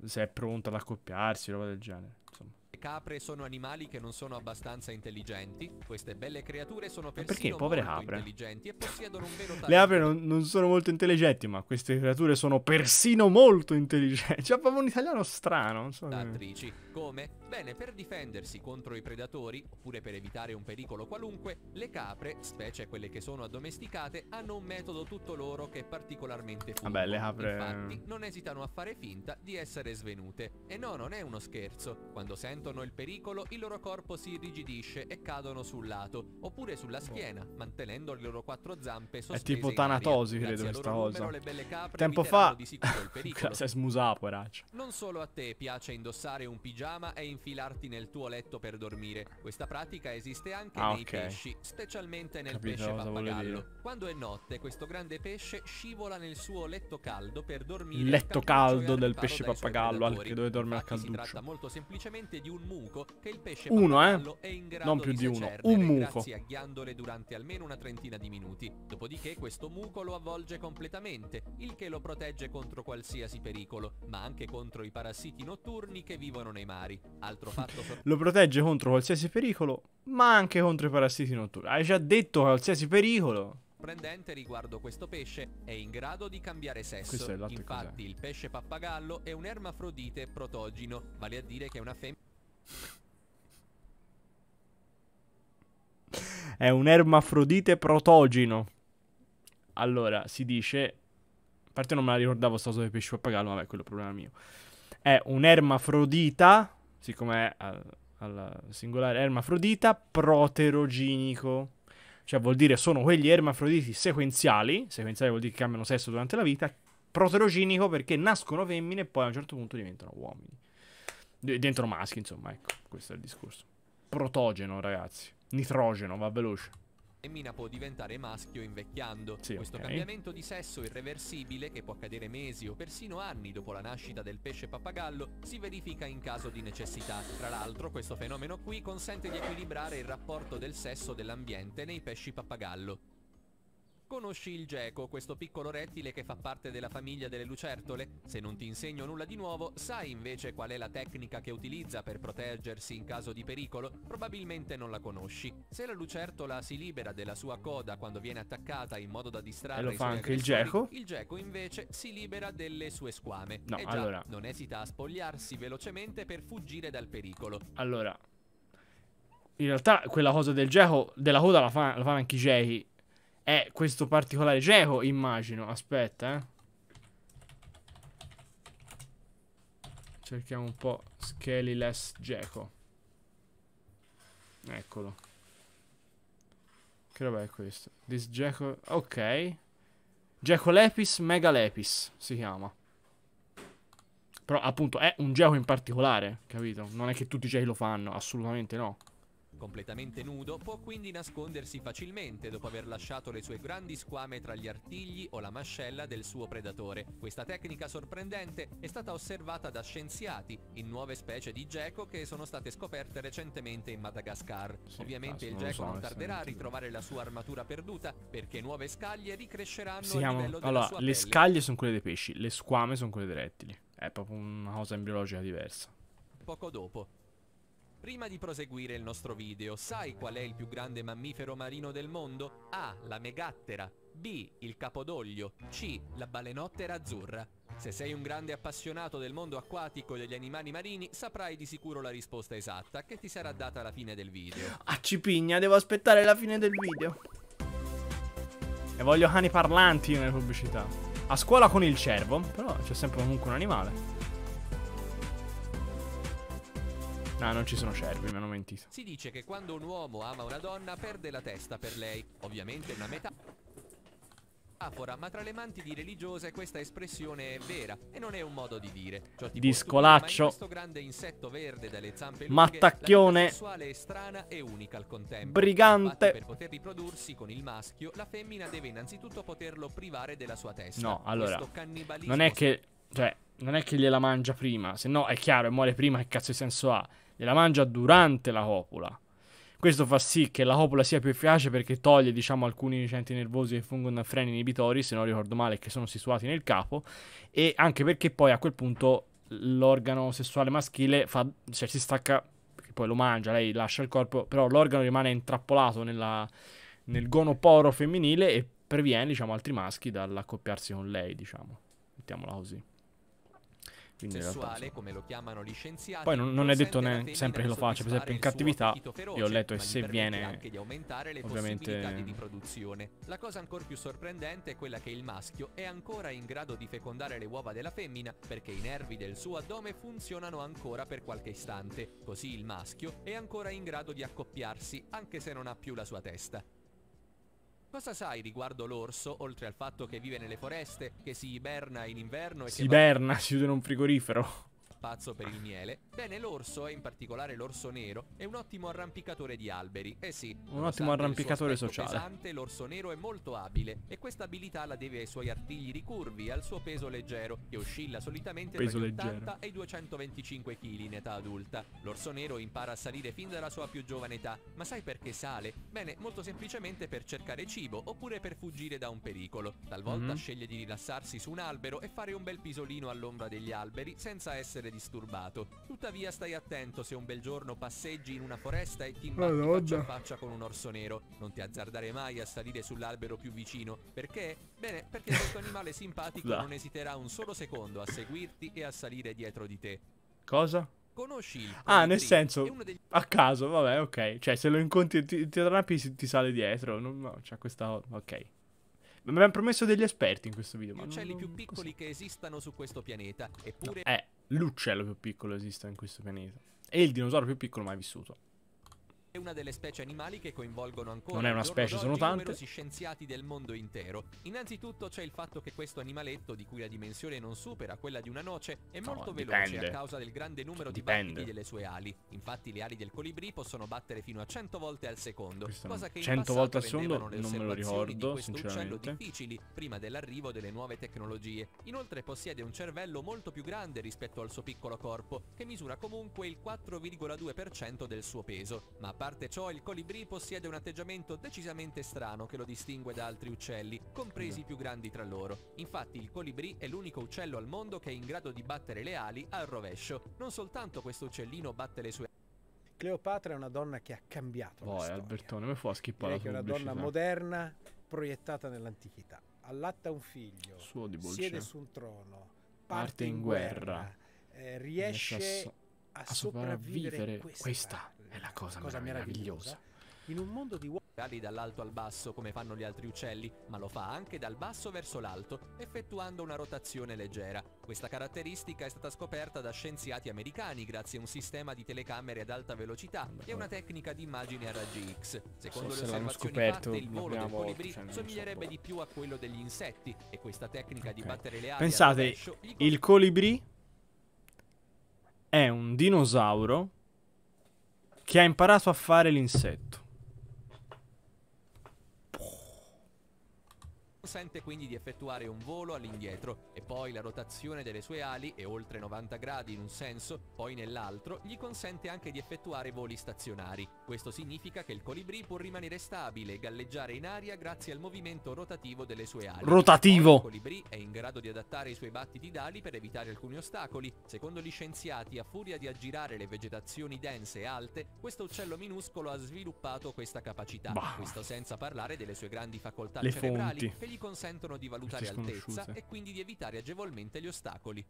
se è pronta ad accoppiarsi, roba del genere. Insomma. Le capre sono animali che non sono abbastanza intelligenti. Queste belle creature sono persino perché, povere capre. intelligenti e possiedono un vero Le capre non, non, sono molto intelligenti, ma queste creature sono persino molto intelligenti. Cioè, proprio un italiano strano. Non so. Attrici. Come? Bene, per difendersi contro i predatori, oppure per evitare un pericolo qualunque, le capre, specie quelle che sono addomesticate, hanno un metodo tutto loro che è particolarmente furbo. Vabbè, le capre... Infatti, non esitano a fare finta di essere svenute. E no, non è uno scherzo. Quando sentono il pericolo, il loro corpo si irrigidisce e cadono sul lato, oppure sulla boh. schiena, mantenendo le loro quattro zampe sospese È tipo Tanatosi, credo, questa cosa. le belle capre Tempo fa... Di sicuro il pericolo. Cioè, si smusato, poraccio. Non solo a te piace indossare un pigiama pigiama e infilarti nel tuo letto per dormire. Questa pratica esiste anche ah, nei okay. pesci, specialmente nel Capito pesce pappagallo. Quando è notte, questo grande pesce scivola nel suo letto caldo per dormire. Il Letto caldo del pesce pappagallo, al che dove dorme al calduccio. Si tratta molto semplicemente di un muco che il pesce uno, eh? pappagallo eh? è in grado non più di, di uno, un muco. grazie a ghiandole durante almeno una trentina di minuti. Dopodiché questo muco lo avvolge completamente, il che lo protegge contro qualsiasi pericolo, ma anche contro i parassiti notturni che vivono nei mari mari. Altro fatto so- Lo protegge contro qualsiasi pericolo, ma anche contro i parassiti notturni. Hai già detto qualsiasi pericolo sorprendente riguardo questo pesce è in grado di cambiare sesso. Infatti il pesce pappagallo è un ermafrodite protogino, vale a dire che è una femmina. è un ermafrodite protogino. Allora, si dice... A parte non me la ricordavo sta cosa del pesce pappagallo, vabbè, quello è il problema mio è un ermafrodita, siccome è al, al singolare ermafrodita, proteroginico. Cioè vuol dire sono quegli ermafroditi sequenziali, sequenziali vuol dire che cambiano sesso durante la vita, proteroginico perché nascono femmine e poi a un certo punto diventano uomini. Diventano maschi, insomma, ecco, questo è il discorso. Protogeno, ragazzi. Nitrogeno, va veloce e Mina può diventare maschio invecchiando. Sì, Questo okay. cambiamento di sesso irreversibile, che può accadere mesi o persino anni dopo la nascita del pesce pappagallo, si verifica in caso di necessità. Tra l'altro, questo fenomeno qui consente di equilibrare il rapporto del sesso dell'ambiente nei pesci pappagallo. Conosci il geco, questo piccolo rettile che fa parte della famiglia delle lucertole? Se non ti insegno nulla di nuovo, sai invece qual è la tecnica che utilizza per proteggersi in caso di pericolo? Probabilmente non la conosci. Se la lucertola si libera della sua coda quando viene attaccata in modo da distrarre e lo fa anche il geco? Il geco invece si libera delle sue squame. No, e eh già, allora... non esita a spogliarsi velocemente per fuggire dal pericolo. Allora, in realtà quella cosa del geco, della coda la, fa, la fanno anche i gechi è questo particolare geco, immagino. Aspetta, eh. Cerchiamo un po' Scalyless geco. Eccolo. Che roba è questo? This geco... Ok. Geco Lepis, Mega Lepis si chiama. Però appunto è un geco in particolare, capito? Non è che tutti i gechi lo fanno, assolutamente no completamente nudo, può quindi nascondersi facilmente dopo aver lasciato le sue grandi squame tra gli artigli o la mascella del suo predatore. Questa tecnica sorprendente è stata osservata da scienziati in nuove specie di geco che sono state scoperte recentemente in Madagascar. Sì, Ovviamente il geco so, non tarderà a ritrovare la sua armatura perduta perché nuove scaglie ricresceranno sì, a livello allora, le pelle. scaglie sono quelle dei pesci, le squame sono quelle dei rettili. È proprio una cosa embriologica diversa. Poco dopo, Prima di proseguire il nostro video, sai qual è il più grande mammifero marino del mondo? A. La megattera. B. Il capodoglio. C. La balenottera azzurra. Se sei un grande appassionato del mondo acquatico e degli animali marini, saprai di sicuro la risposta esatta che ti sarà data alla fine del video. Ah, cipigna, devo aspettare la fine del video. E voglio cani parlanti nelle pubblicità. A scuola con il cervo, però c'è sempre comunque un animale. No, non ci sono cervi, mi hanno mentito. Si dice che quando un uomo ama una donna perde la testa per lei. Ovviamente una metafora, ma tra le mantidi religiose questa espressione è vera e non è un modo di dire. Ciò ti Discolaccio. Questo grande insetto verde dalle zampe Mattacchione. sessuale è strana e unica al contempo. Brigante. Infatti, per poter riprodursi con il maschio, la femmina deve innanzitutto poterlo privare della sua testa. No, allora. Non è che cioè, non è che gliela mangia prima, se no è chiaro, e muore prima, che cazzo di senso ha? gliela mangia durante la copula. Questo fa sì che la copula sia più efficace perché toglie, diciamo, alcuni centri nervosi e fungono da freni inibitori, se non ricordo male, che sono situati nel capo, e anche perché poi a quel punto l'organo sessuale maschile fa, cioè, si stacca, perché poi lo mangia, lei lascia il corpo, però l'organo rimane intrappolato nella, nel gonoporo femminile e previene, diciamo, altri maschi dall'accoppiarsi con lei, diciamo. Mettiamola così. Quindi sessuale, come lo chiamano gli scienziati. Poi non, non è detto ne, sempre che lo faccia, per esempio in cattività, feroce, io ho letto e se viene ovviamente di riproduzione. La cosa ancora più sorprendente è quella che il maschio è ancora in grado di fecondare le uova della femmina perché i nervi del suo addome funzionano ancora per qualche istante. Così il maschio è ancora in grado di accoppiarsi anche se non ha più la sua testa. Cosa sai riguardo l'orso, oltre al fatto che vive nelle foreste, che si iberna in inverno e si che... Iberna, si iberna, si chiude in un frigorifero pazzo per il miele. Bene, l'orso, e in particolare l'orso nero, è un ottimo arrampicatore di alberi. Eh sì, un ottimo arrampicatore sociale. Pesante, l'orso nero è molto abile e questa abilità la deve ai suoi artigli ricurvi, al suo peso leggero, che oscilla solitamente peso tra gli 80 leggero. e i 225 kg in età adulta. L'orso nero impara a salire fin dalla sua più giovane età, ma sai perché sale? Bene, molto semplicemente per cercare cibo oppure per fuggire da un pericolo. Talvolta mm -hmm. sceglie di rilassarsi su un albero e fare un bel pisolino all'ombra degli alberi senza essere disturbato. Tuttavia stai attento se un bel giorno passeggi in una foresta e ti imbatti Madonna. faccia a faccia con un orso nero. Non ti azzardare mai a salire sull'albero più vicino. Perché? Bene, perché questo animale simpatico non esiterà un solo secondo a seguirti e a salire dietro di te. Cosa? Conosci il Ah, nel senso, degli... a caso, vabbè, ok. Cioè, se lo incontri, ti, ti rampi, ti sale dietro. No, no, c'ha questa... ok. Mi abbiamo promesso degli esperti in questo video. Gli uccelli più piccoli così. che esistano su questo pianeta. Eppure. No. Eh, l'uccello più piccolo esista in questo pianeta. E il dinosauro più piccolo mai vissuto è una delle specie animali che coinvolgono ancora non è una specie, sono tante. numerosi scienziati del mondo intero. Innanzitutto c'è il fatto che questo animaletto, di cui la dimensione non supera quella di una noce, è no, molto dipende. veloce a causa del grande numero dipende. di battiti delle sue ali. Infatti le ali del colibrì possono battere fino a 100 volte al secondo, Questa cosa che 100 volte al secondo non me lo ricordo, sinceramente. difficili prima dell'arrivo delle nuove tecnologie. Inoltre possiede un cervello molto più grande rispetto al suo piccolo corpo, che misura comunque il 4,2% del suo peso, ma parte ciò, il colibrì possiede un atteggiamento decisamente strano che lo distingue da altri uccelli, compresi i più grandi tra loro. Infatti il colibrì è l'unico uccello al mondo che è in grado di battere le ali al rovescio. Non soltanto questo uccellino batte le sue ali. Cleopatra è una donna che ha cambiato oh, la boh, storia. Albertone, mi fa schippare Direi la È una donna moderna proiettata nell'antichità. Allatta un figlio, siede su un trono, parte, parte in guerra, guerra eh, riesce a, so a, sopravvivere, sopravvivere questa, questa è la cosa, cosa meravigliosa. meravigliosa. In un mondo di uomini dall'alto al basso come fanno gli altri uccelli, ma lo fa anche dal basso verso l'alto, effettuando una rotazione leggera. Questa caratteristica è stata scoperta da scienziati americani grazie a un sistema di telecamere ad alta velocità e una tecnica di immagine a raggi X. Secondo so le osservazioni fatte, il volo del colibrì cioè somiglierebbe so boh. di più a quello degli insetti e questa tecnica okay. di battere le ali Pensate, il colibrì è un dinosauro che ha imparato a fare l'insetto. Consente quindi di effettuare un volo all'indietro e poi la rotazione delle sue ali e oltre 90 gradi in un senso, poi nell'altro, gli consente anche di effettuare voli stazionari. Questo significa che il colibrì può rimanere stabile e galleggiare in aria grazie al movimento rotativo delle sue ali. Rotativo! il colibrì è in grado di adattare i suoi battiti d'ali per evitare alcuni ostacoli. Secondo gli scienziati, a furia di aggirare le vegetazioni dense e alte, questo uccello minuscolo ha sviluppato questa capacità. Bah. Questo senza parlare delle sue grandi facoltà le cerebrali fonti gli consentono di valutare altezza e quindi di evitare agevolmente gli ostacoli.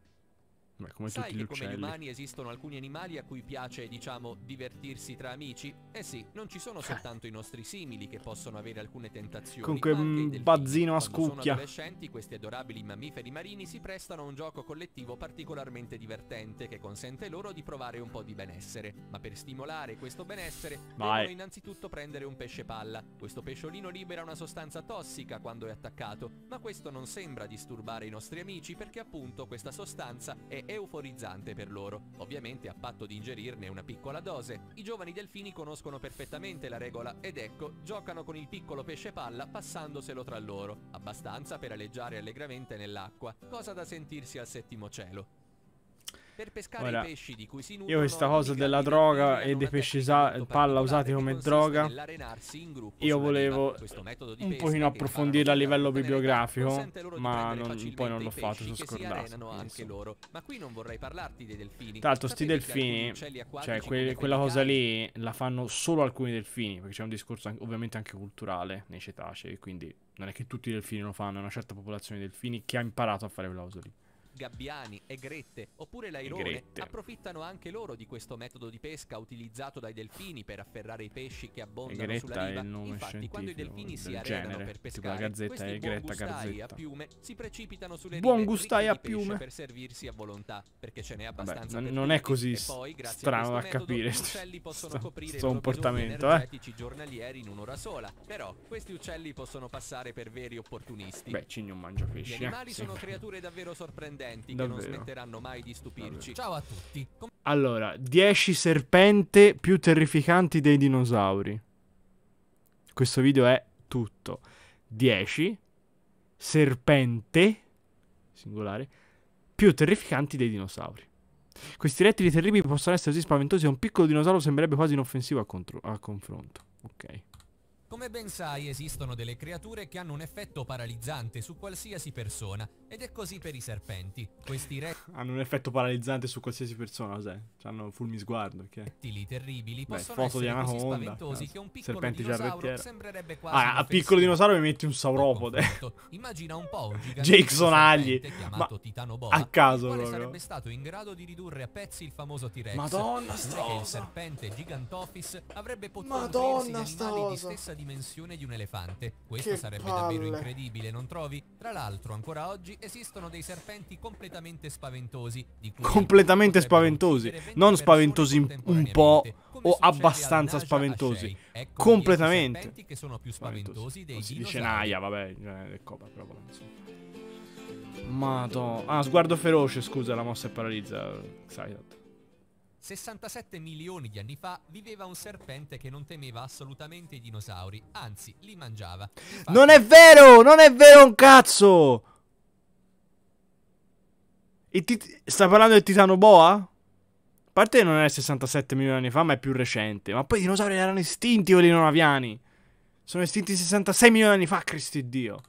Beh, come Sai tutti gli che uccelli. come gli umani esistono alcuni animali a cui piace, diciamo, divertirsi tra amici? Eh sì, non ci sono eh. soltanto i nostri simili che possono avere alcune tentazioni. Con quel mm, bazzino a scucchia. Quando sono adolescenti, questi adorabili mammiferi marini si prestano a un gioco collettivo particolarmente divertente che consente loro di provare un po' di benessere. Ma per stimolare questo benessere, Vai. devono innanzitutto prendere un pesce palla. Questo pesciolino libera una sostanza tossica quando è attaccato, ma questo non sembra disturbare i nostri amici perché appunto questa sostanza è euforizzante per loro, ovviamente a patto di ingerirne una piccola dose. I giovani delfini conoscono perfettamente la regola ed ecco, giocano con il piccolo pesce palla passandoselo tra loro, abbastanza per aleggiare allegramente nell'acqua, cosa da sentirsi al settimo cielo. Per pescare Ora, i pesci di cui si nutrono Io questa cosa della droga e dei pesci palla usati come droga Io volevo un pochino approfondirla a livello bibliografico Ma non, poi non l'ho fatto, sono scordato Tra l'altro sti delfini Cioè que quella cosa lì la fanno solo alcuni delfini Perché c'è un discorso anche, ovviamente anche culturale nei cetacei Quindi non è che tutti i delfini lo fanno È una certa popolazione di delfini che ha imparato a fare quella cosa lì gabbiani, egrette oppure l'airone egrette. approfittano anche loro di questo metodo di pesca utilizzato dai delfini per afferrare i pesci che abbondano Egretta sulla riva. Infatti quando i delfini si arenano genere, per pescare, gazzetta, questi Egretta, buon gustai a piume si precipitano sulle buon rive gustai a piume. per servirsi a volontà, perché ce n'è abbastanza Vabbè, non, non è così poi, strano a, metodo, capire questo comportamento, eh. giornalieri in un'ora sola. Però questi uccelli possono passare per veri opportunisti. Beh, Cigno mangia pesci. Gli eh, animali eh, sono creature davvero sorprendenti sorridenti Davvero. che non smetteranno mai di stupirci. Davvero. Ciao a tutti. Com allora, 10 serpente più terrificanti dei dinosauri. Questo video è tutto. 10 serpente singolare più terrificanti dei dinosauri. Questi rettili terribili possono essere così spaventosi che un piccolo dinosauro sembrerebbe quasi inoffensivo a, a confronto. Ok. Come ben sai esistono delle creature che hanno un effetto paralizzante su qualsiasi persona ed è così per i serpenti. Questi re... hanno un effetto paralizzante su qualsiasi persona, cos'è? Cioè, hanno fulmi sguardo, che... Rettili terribili Beh, possono foto essere così spaventosi cazzo. Eh, che un piccolo Serpenti dinosauro sembrerebbe quasi... Ah, a piccolo dinosauro mi metti un sauropode. Immagina un po' un Jake Sonagli, chiamato Ma... Titano Boa, a caso quale proprio. sarebbe stato in grado di ridurre a pezzi il famoso T-Rex. Madonna sta Il serpente Gigantophis avrebbe potuto Madonna, unirsi di dimensione di un elefante. Questo che sarebbe palle. davvero incredibile, non trovi? Tra l'altro, ancora oggi esistono dei serpenti completamente spaventosi. completamente spaventosi, non spaventosi un po' o abbastanza spaventosi. Ecco completamente. Che sono più spaventosi dei o si dice naia, vabbè, eh, cioè, copa, però, Madonna. Ah, sguardo feroce, scusa, la mossa è paralizza. Xylat. 67 milioni di anni fa viveva un serpente che non temeva assolutamente i dinosauri, anzi li mangiava. Infatti... Non è vero, non è vero un cazzo! Sta parlando del titano boa? A parte non è 67 milioni di anni fa, ma è più recente. Ma poi i dinosauri erano estinti quelli non aviani. Sono estinti 66 milioni di anni fa, Cristi Dio.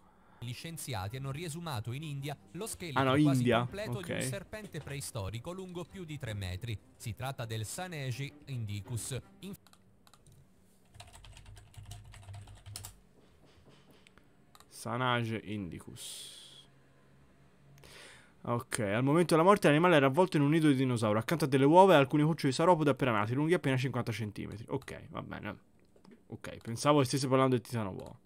Gli scienziati hanno riesumato in India lo scheletro ah, no, quasi India. completo okay. di un serpente preistorico lungo più di 3 metri. Si tratta del Saneji indicus. In Sanage indicus. Ok, al momento della morte l'animale era avvolto in un nido di dinosauro, accanto a delle uova e alcuni cuccioli di saropode appena nati, lunghi appena 50 cm. Ok, va bene. Ok, pensavo stesse parlando del titano uovo.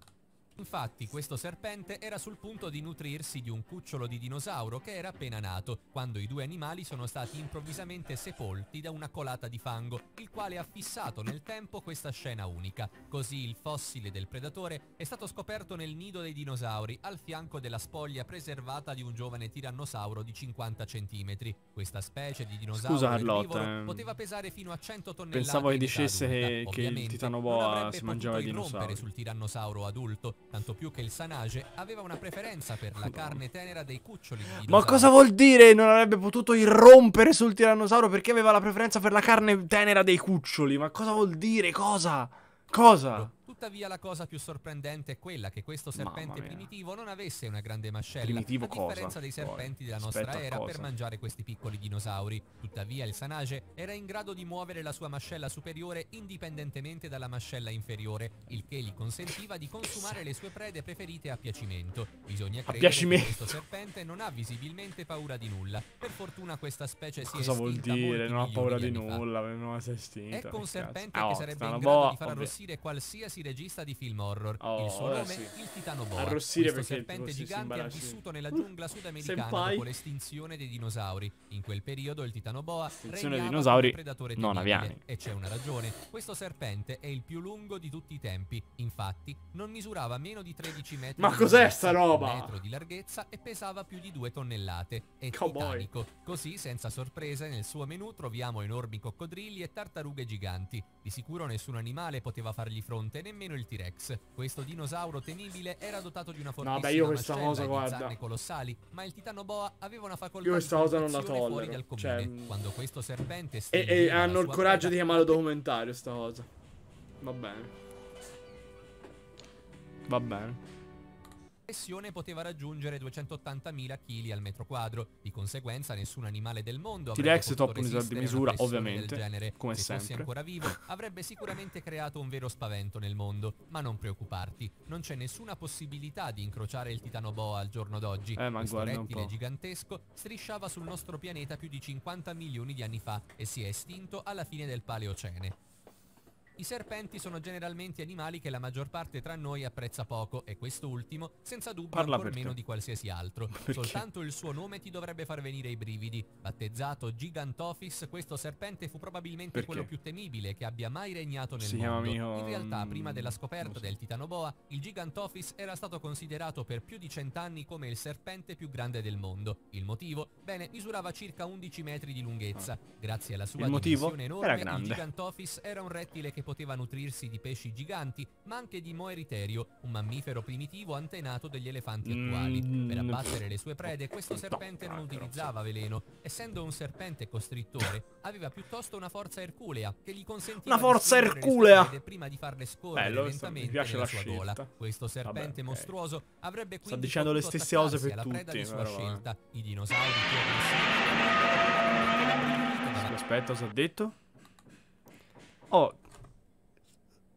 Infatti questo serpente era sul punto di nutrirsi di un cucciolo di dinosauro che era appena nato, quando i due animali sono stati improvvisamente sepolti da una colata di fango, il quale ha fissato nel tempo questa scena unica. Così il fossile del predatore è stato scoperto nel nido dei dinosauri, al fianco della spoglia preservata di un giovane tirannosauro di 50 cm. Questa specie di dinosauro Scusa, Arlotte, ehm, poteva pesare fino a 100 tonnellate Pensavo che dicesse che, che il titanoboa si mangiava il dinosauro. sul tirannosauro adulto, tanto più che il Sanage aveva una preferenza per la carne tenera dei cuccioli di Ma cosa vuol dire? Non avrebbe potuto irrompere sul tirannosauro perché aveva la preferenza per la carne tenera dei cuccioli? Ma cosa vuol dire? Cosa? Cosa? Tuttavia la cosa più sorprendente è quella che questo serpente primitivo non avesse una grande mascella, primitivo a differenza cosa? dei serpenti della nostra era per mangiare questi piccoli dinosauri. Tuttavia il sanage era in grado di muovere la sua mascella superiore indipendentemente dalla mascella inferiore, il che gli consentiva di consumare le sue prede preferite a piacimento. Bisogna credere che questo serpente non ha visibilmente paura di nulla. Per fortuna questa specie si è estinta Cosa vuol dire? Non ha paura di, di nulla, non si è estinta. Ecco un serpente ah, oh, che sarebbe in grado boh, di far arrossire qualsiasi qualsiasi regista di film horror. Oh, il suo eh, nome, sì. il Titano Boa. Arrossire Questo serpente gigante ha vissuto nella giungla sudamericana Senpai. dopo l'estinzione dei dinosauri. In quel periodo il Titano Boa regnava un dinosauri, predatore non temibile. aviani. E c'è una ragione. Questo serpente è il più lungo di tutti i tempi. Infatti, non misurava meno di 13 metri. Ma cos'è sta roba? metro di larghezza e pesava più di 2 tonnellate. È titanico. Così, senza sorprese, nel suo menù troviamo enormi coccodrilli e tartarughe giganti. Di sicuro nessun animale poteva fargli fronte nemmeno il T-Rex. Questo dinosauro temibile era dotato di una fortissima no, beh, io questa cosa, guarda. colossali, ma il titano boa aveva una facoltà io questa di cosa non la tollo. Cioè, mm. quando questo serpente e, e hanno il coraggio preda, di chiamarlo documentario sta cosa. Va bene. Va bene pressione poteva raggiungere 280.000 kg al metro quadro. Di conseguenza nessun animale del mondo T-Rex top unità di misura, ovviamente, genere. come Se sempre. Se ancora vivo, avrebbe sicuramente creato un vero spavento nel mondo. Ma non preoccuparti, non c'è nessuna possibilità di incrociare il titano boa al giorno d'oggi. Eh, ma Questo rettile gigantesco strisciava sul nostro pianeta più di 50 milioni di anni fa e si è estinto alla fine del Paleocene. I serpenti sono generalmente animali che la maggior parte tra noi apprezza poco e quest'ultimo, senza dubbio Parla ancor meno di qualsiasi altro. Soltanto il suo nome ti dovrebbe far venire i brividi. Battezzato Gigantophis, questo serpente fu probabilmente Perché? quello più temibile che abbia mai regnato nel si mondo. Mio... In realtà, mm, prima della scoperta so. del Boa, il Gigantophis era stato considerato per più di cent'anni come il serpente più grande del mondo. Il motivo? Bene, misurava circa 11 metri di lunghezza. Ah. Grazie alla sua dimensione enorme, il Gigantophis era un rettile che poteva nutrirsi di pesci giganti, ma anche di moeriterio, un mammifero primitivo antenato degli elefanti attuali. Mm. Per abbattere le sue prede, questo serpente non utilizzava veleno. Essendo un serpente costrittore, aveva piuttosto una forza erculea che gli consentiva una forza di erculea prede prima di farle scorrere Bello, lentamente mi nella la sua gola. Questo serpente Vabbè, okay. mostruoso avrebbe quindi Sta dicendo le stesse cose per tutti, preda di sua scelta. I dinosauri che Aspetta, cosa ha detto? Oh,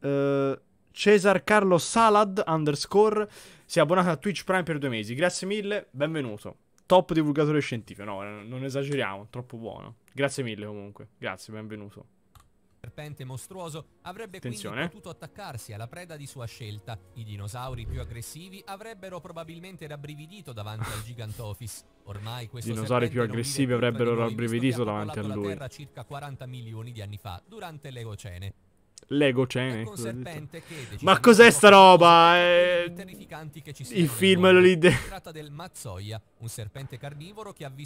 Uh, Cesar Carlo Salad underscore si è abbonato a Twitch Prime per due mesi. Grazie mille, benvenuto. Top divulgatore scientifico. No, eh, non esageriamo, troppo buono. Grazie mille comunque. Grazie, benvenuto. Serpente mostruoso avrebbe Attenzione. quindi potuto attaccarsi alla preda di sua scelta. I dinosauri più aggressivi avrebbero probabilmente rabbrividito davanti al Gigantophis. Ormai questo I dinosauri più aggressivi avrebbero rabbrividito davanti a lui. La Terra circa 40 milioni di anni fa, durante l'Eocene. Lego Cenex. Ecco, ma cos'è sta roba? Eh, il film lo lì.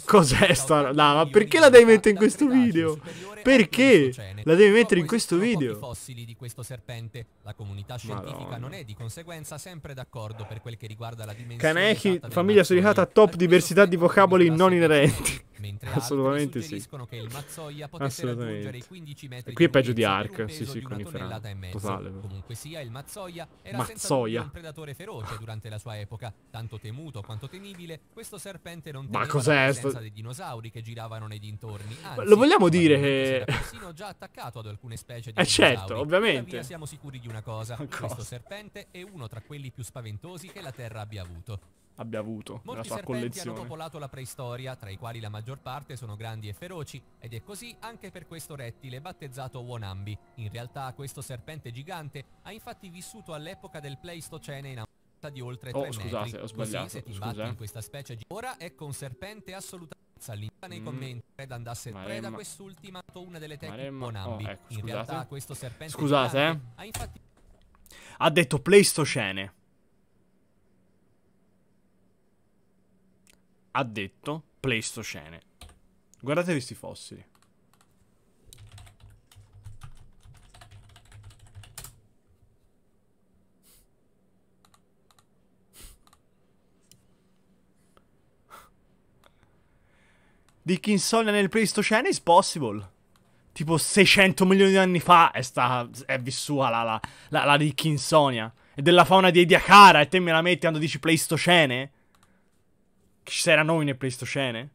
Cos'è sta roba? No, ma perché la devi mettere in questo video? Perché? La devi mettere in questo video. fossili di questo serpente. La comunità scientifica non è di conseguenza sempre d'accordo per quel che riguarda la dimensione. Kaneki, famiglia solidata top diversità di vocaboli non inerenti. Mentre Assolutamente sì. Assolutamente. e Qui è peggio di Ark, sì, sì, con i cioè, tonnellata e mezzo. Totale. Comunque sia, il Mazzoia era Mazzoia. un predatore feroce durante la sua epoca. Tanto temuto quanto temibile, questo serpente non Ma cos'è sto... dei dinosauri che giravano nei dintorni. Anzi, lo vogliamo dire che... Persino già attaccato ad alcune specie di eh certo, ovviamente. Tuttavia siamo sicuri di una cosa. cosa. Questo serpente è uno tra quelli più spaventosi che la Terra abbia avuto abbia avuto Molti nella sua collezione. Molti hanno popolato la preistoria, tra i quali la maggior parte sono grandi e feroci, ed è così anche per questo rettile battezzato Wonambi. In realtà questo serpente gigante ha infatti vissuto all'epoca del Pleistocene in ammazza di oltre 3 oh, scusate, metri. ho sbagliato. Così, se ti scusa. in questa specie Ora ecco un serpente assolutamente All'interno nei mm. commenti Red andasse Maremma. preda quest'ultima una delle tecniche Maremma. Wonambi. Oh, ecco, in realtà questo serpente Scusate, eh. Ha infatti ha detto Pleistocene. ha detto Pleistocene. Guardate questi fossili. Dickinsonia nel Pleistocene is possible tipo 600 milioni di anni fa è, sta, è vissuta la, la, la, la Dickinsonia. E della fauna di Ediacara e te me la metti quando dici Pleistocene? ci noi nel Pleistocene?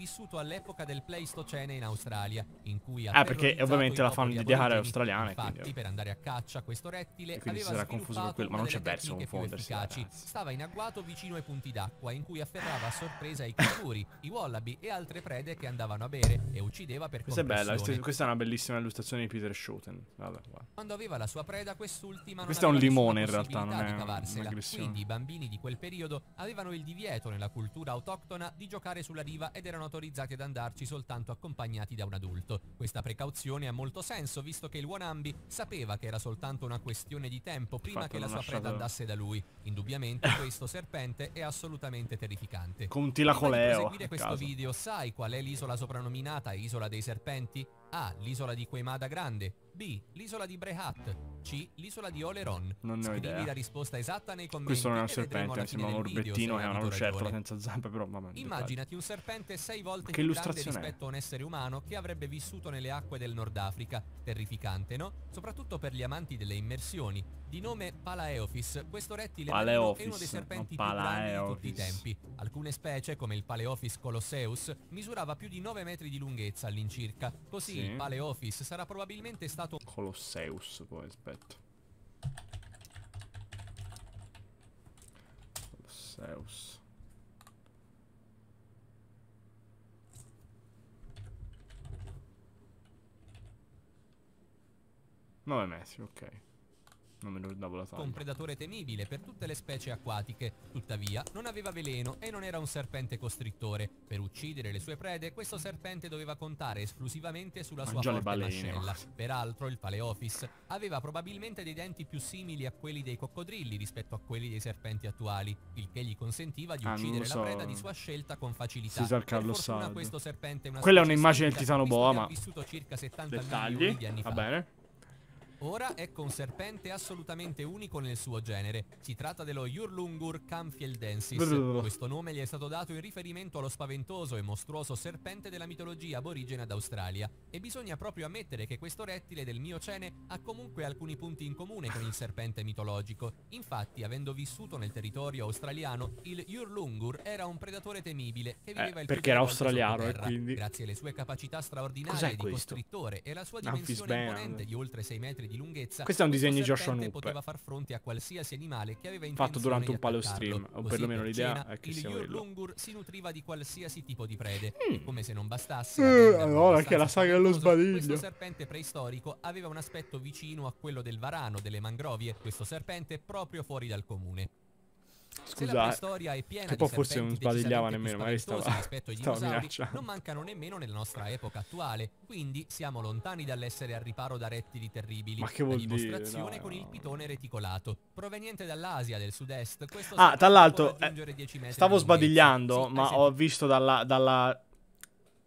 vissuto all'epoca del Pleistocene in Australia, in cui eh, ha Eh, perché ovviamente la fanno diare australiana, infatti, quindi... per andare a caccia questo rettile e quindi sarà confuso per quello, ma non c'è verso confondersi. Stava in agguato vicino ai punti d'acqua, in cui afferrava a sorpresa i canguri, i wallaby e altre prede che andavano a bere e uccideva per Questa è bella, questa è una bellissima illustrazione di Peter Schouten. Vabbè, vabbè. Quando aveva la sua preda, quest'ultima Questo è un limone in realtà, non è un'aggressione. Quindi i bambini di quel periodo avevano il divieto nella cultura autoctona di giocare sulla riva ed erano autorizzati ad andarci soltanto accompagnati da un adulto. Questa precauzione ha molto senso visto che il Wanambi sapeva che era soltanto una questione di tempo prima Infatti che la sua preda andasse da lui. Indubbiamente questo serpente è assolutamente terrificante. Conti la coleo. Oh, per seguire questo caso. video sai qual è l'isola soprannominata Isola dei Serpenti? A. L'isola di Queimada Grande. B. L'isola di Brehat. C. L'isola di Oleron. Non ne ho Scrivi idea. la risposta esatta nei commenti. Questo non è un serpente, sembra un orbettino che ha una lucertola senza zampe, però mamma mia. Immaginati un serpente sei volte che più grande rispetto a un essere umano che avrebbe vissuto nelle acque del Nord Africa. Terrificante, no? Soprattutto per gli amanti delle immersioni. Di nome Palaeophis, questo rettile Palaeophis, è uno dei serpenti più grandi di tutti i tempi. Alcune specie, come il Palaeophis colosseus, misurava più di 9 metri di lunghezza all'incirca. Così sì sì. il Paleophis sarà probabilmente stato... Colosseus, poi aspetta. Colosseus. Non è messo, ok. Non me lo ricordavo la taglia. Un predatore temibile per tutte le specie acquatiche. Tuttavia, non aveva veleno e non era un serpente costrittore. Per uccidere le sue prede, questo serpente doveva contare esclusivamente sulla Mangia sua forte mascella. Peraltro, il Paleophis aveva probabilmente dei denti più simili a quelli dei coccodrilli rispetto a quelli dei serpenti attuali, il che gli consentiva di ah, uccidere so. la preda di sua scelta con facilità. Cesar Carlo Sado. Quella è un'immagine del titano boa, ma... circa 70 Dettagli. di anni fa. Va bene. Ora ecco un serpente assolutamente unico nel suo genere. Si tratta dello Jurlungur Camfieldensis. Questo nome gli è stato dato in riferimento allo spaventoso e mostruoso serpente della mitologia aborigena d'Australia. E bisogna proprio ammettere che questo rettile del Miocene ha comunque alcuni punti in comune con il serpente mitologico. Infatti, avendo vissuto nel territorio australiano, il Jurlungur era un predatore temibile che eh, viveva eh, il perché era australiano e quindi grazie alle sue capacità straordinarie di questo? costrittore e alla sua dimensione imponente di oltre 6 metri di lunghezza. Questo è un disegno di Joshua Noop. poteva far fronte a qualsiasi animale che aveva Fatto durante un paleo stream, o perlomeno l'idea è che il sia lungur si nutriva di qualsiasi tipo di prede mm. come se non bastasse eh, allora che la saga dello sbadiglio. Questo serpente preistorico aveva un aspetto vicino a quello del varano delle mangrovie, questo serpente proprio fuori dal comune. Scusa, che poi forse non sbadigliava nemmeno, magari stava, rispetto agli minacciando. Non mancano nemmeno nella nostra epoca attuale, quindi siamo lontani dall'essere al riparo da rettili terribili. Ma che vuol dire? dimostrazione no, con no. il pitone reticolato, proveniente dall'Asia del sud-est. Ah, tra l'altro, eh, stavo sbadigliando, sì, ma eh ho visto dalla, dalla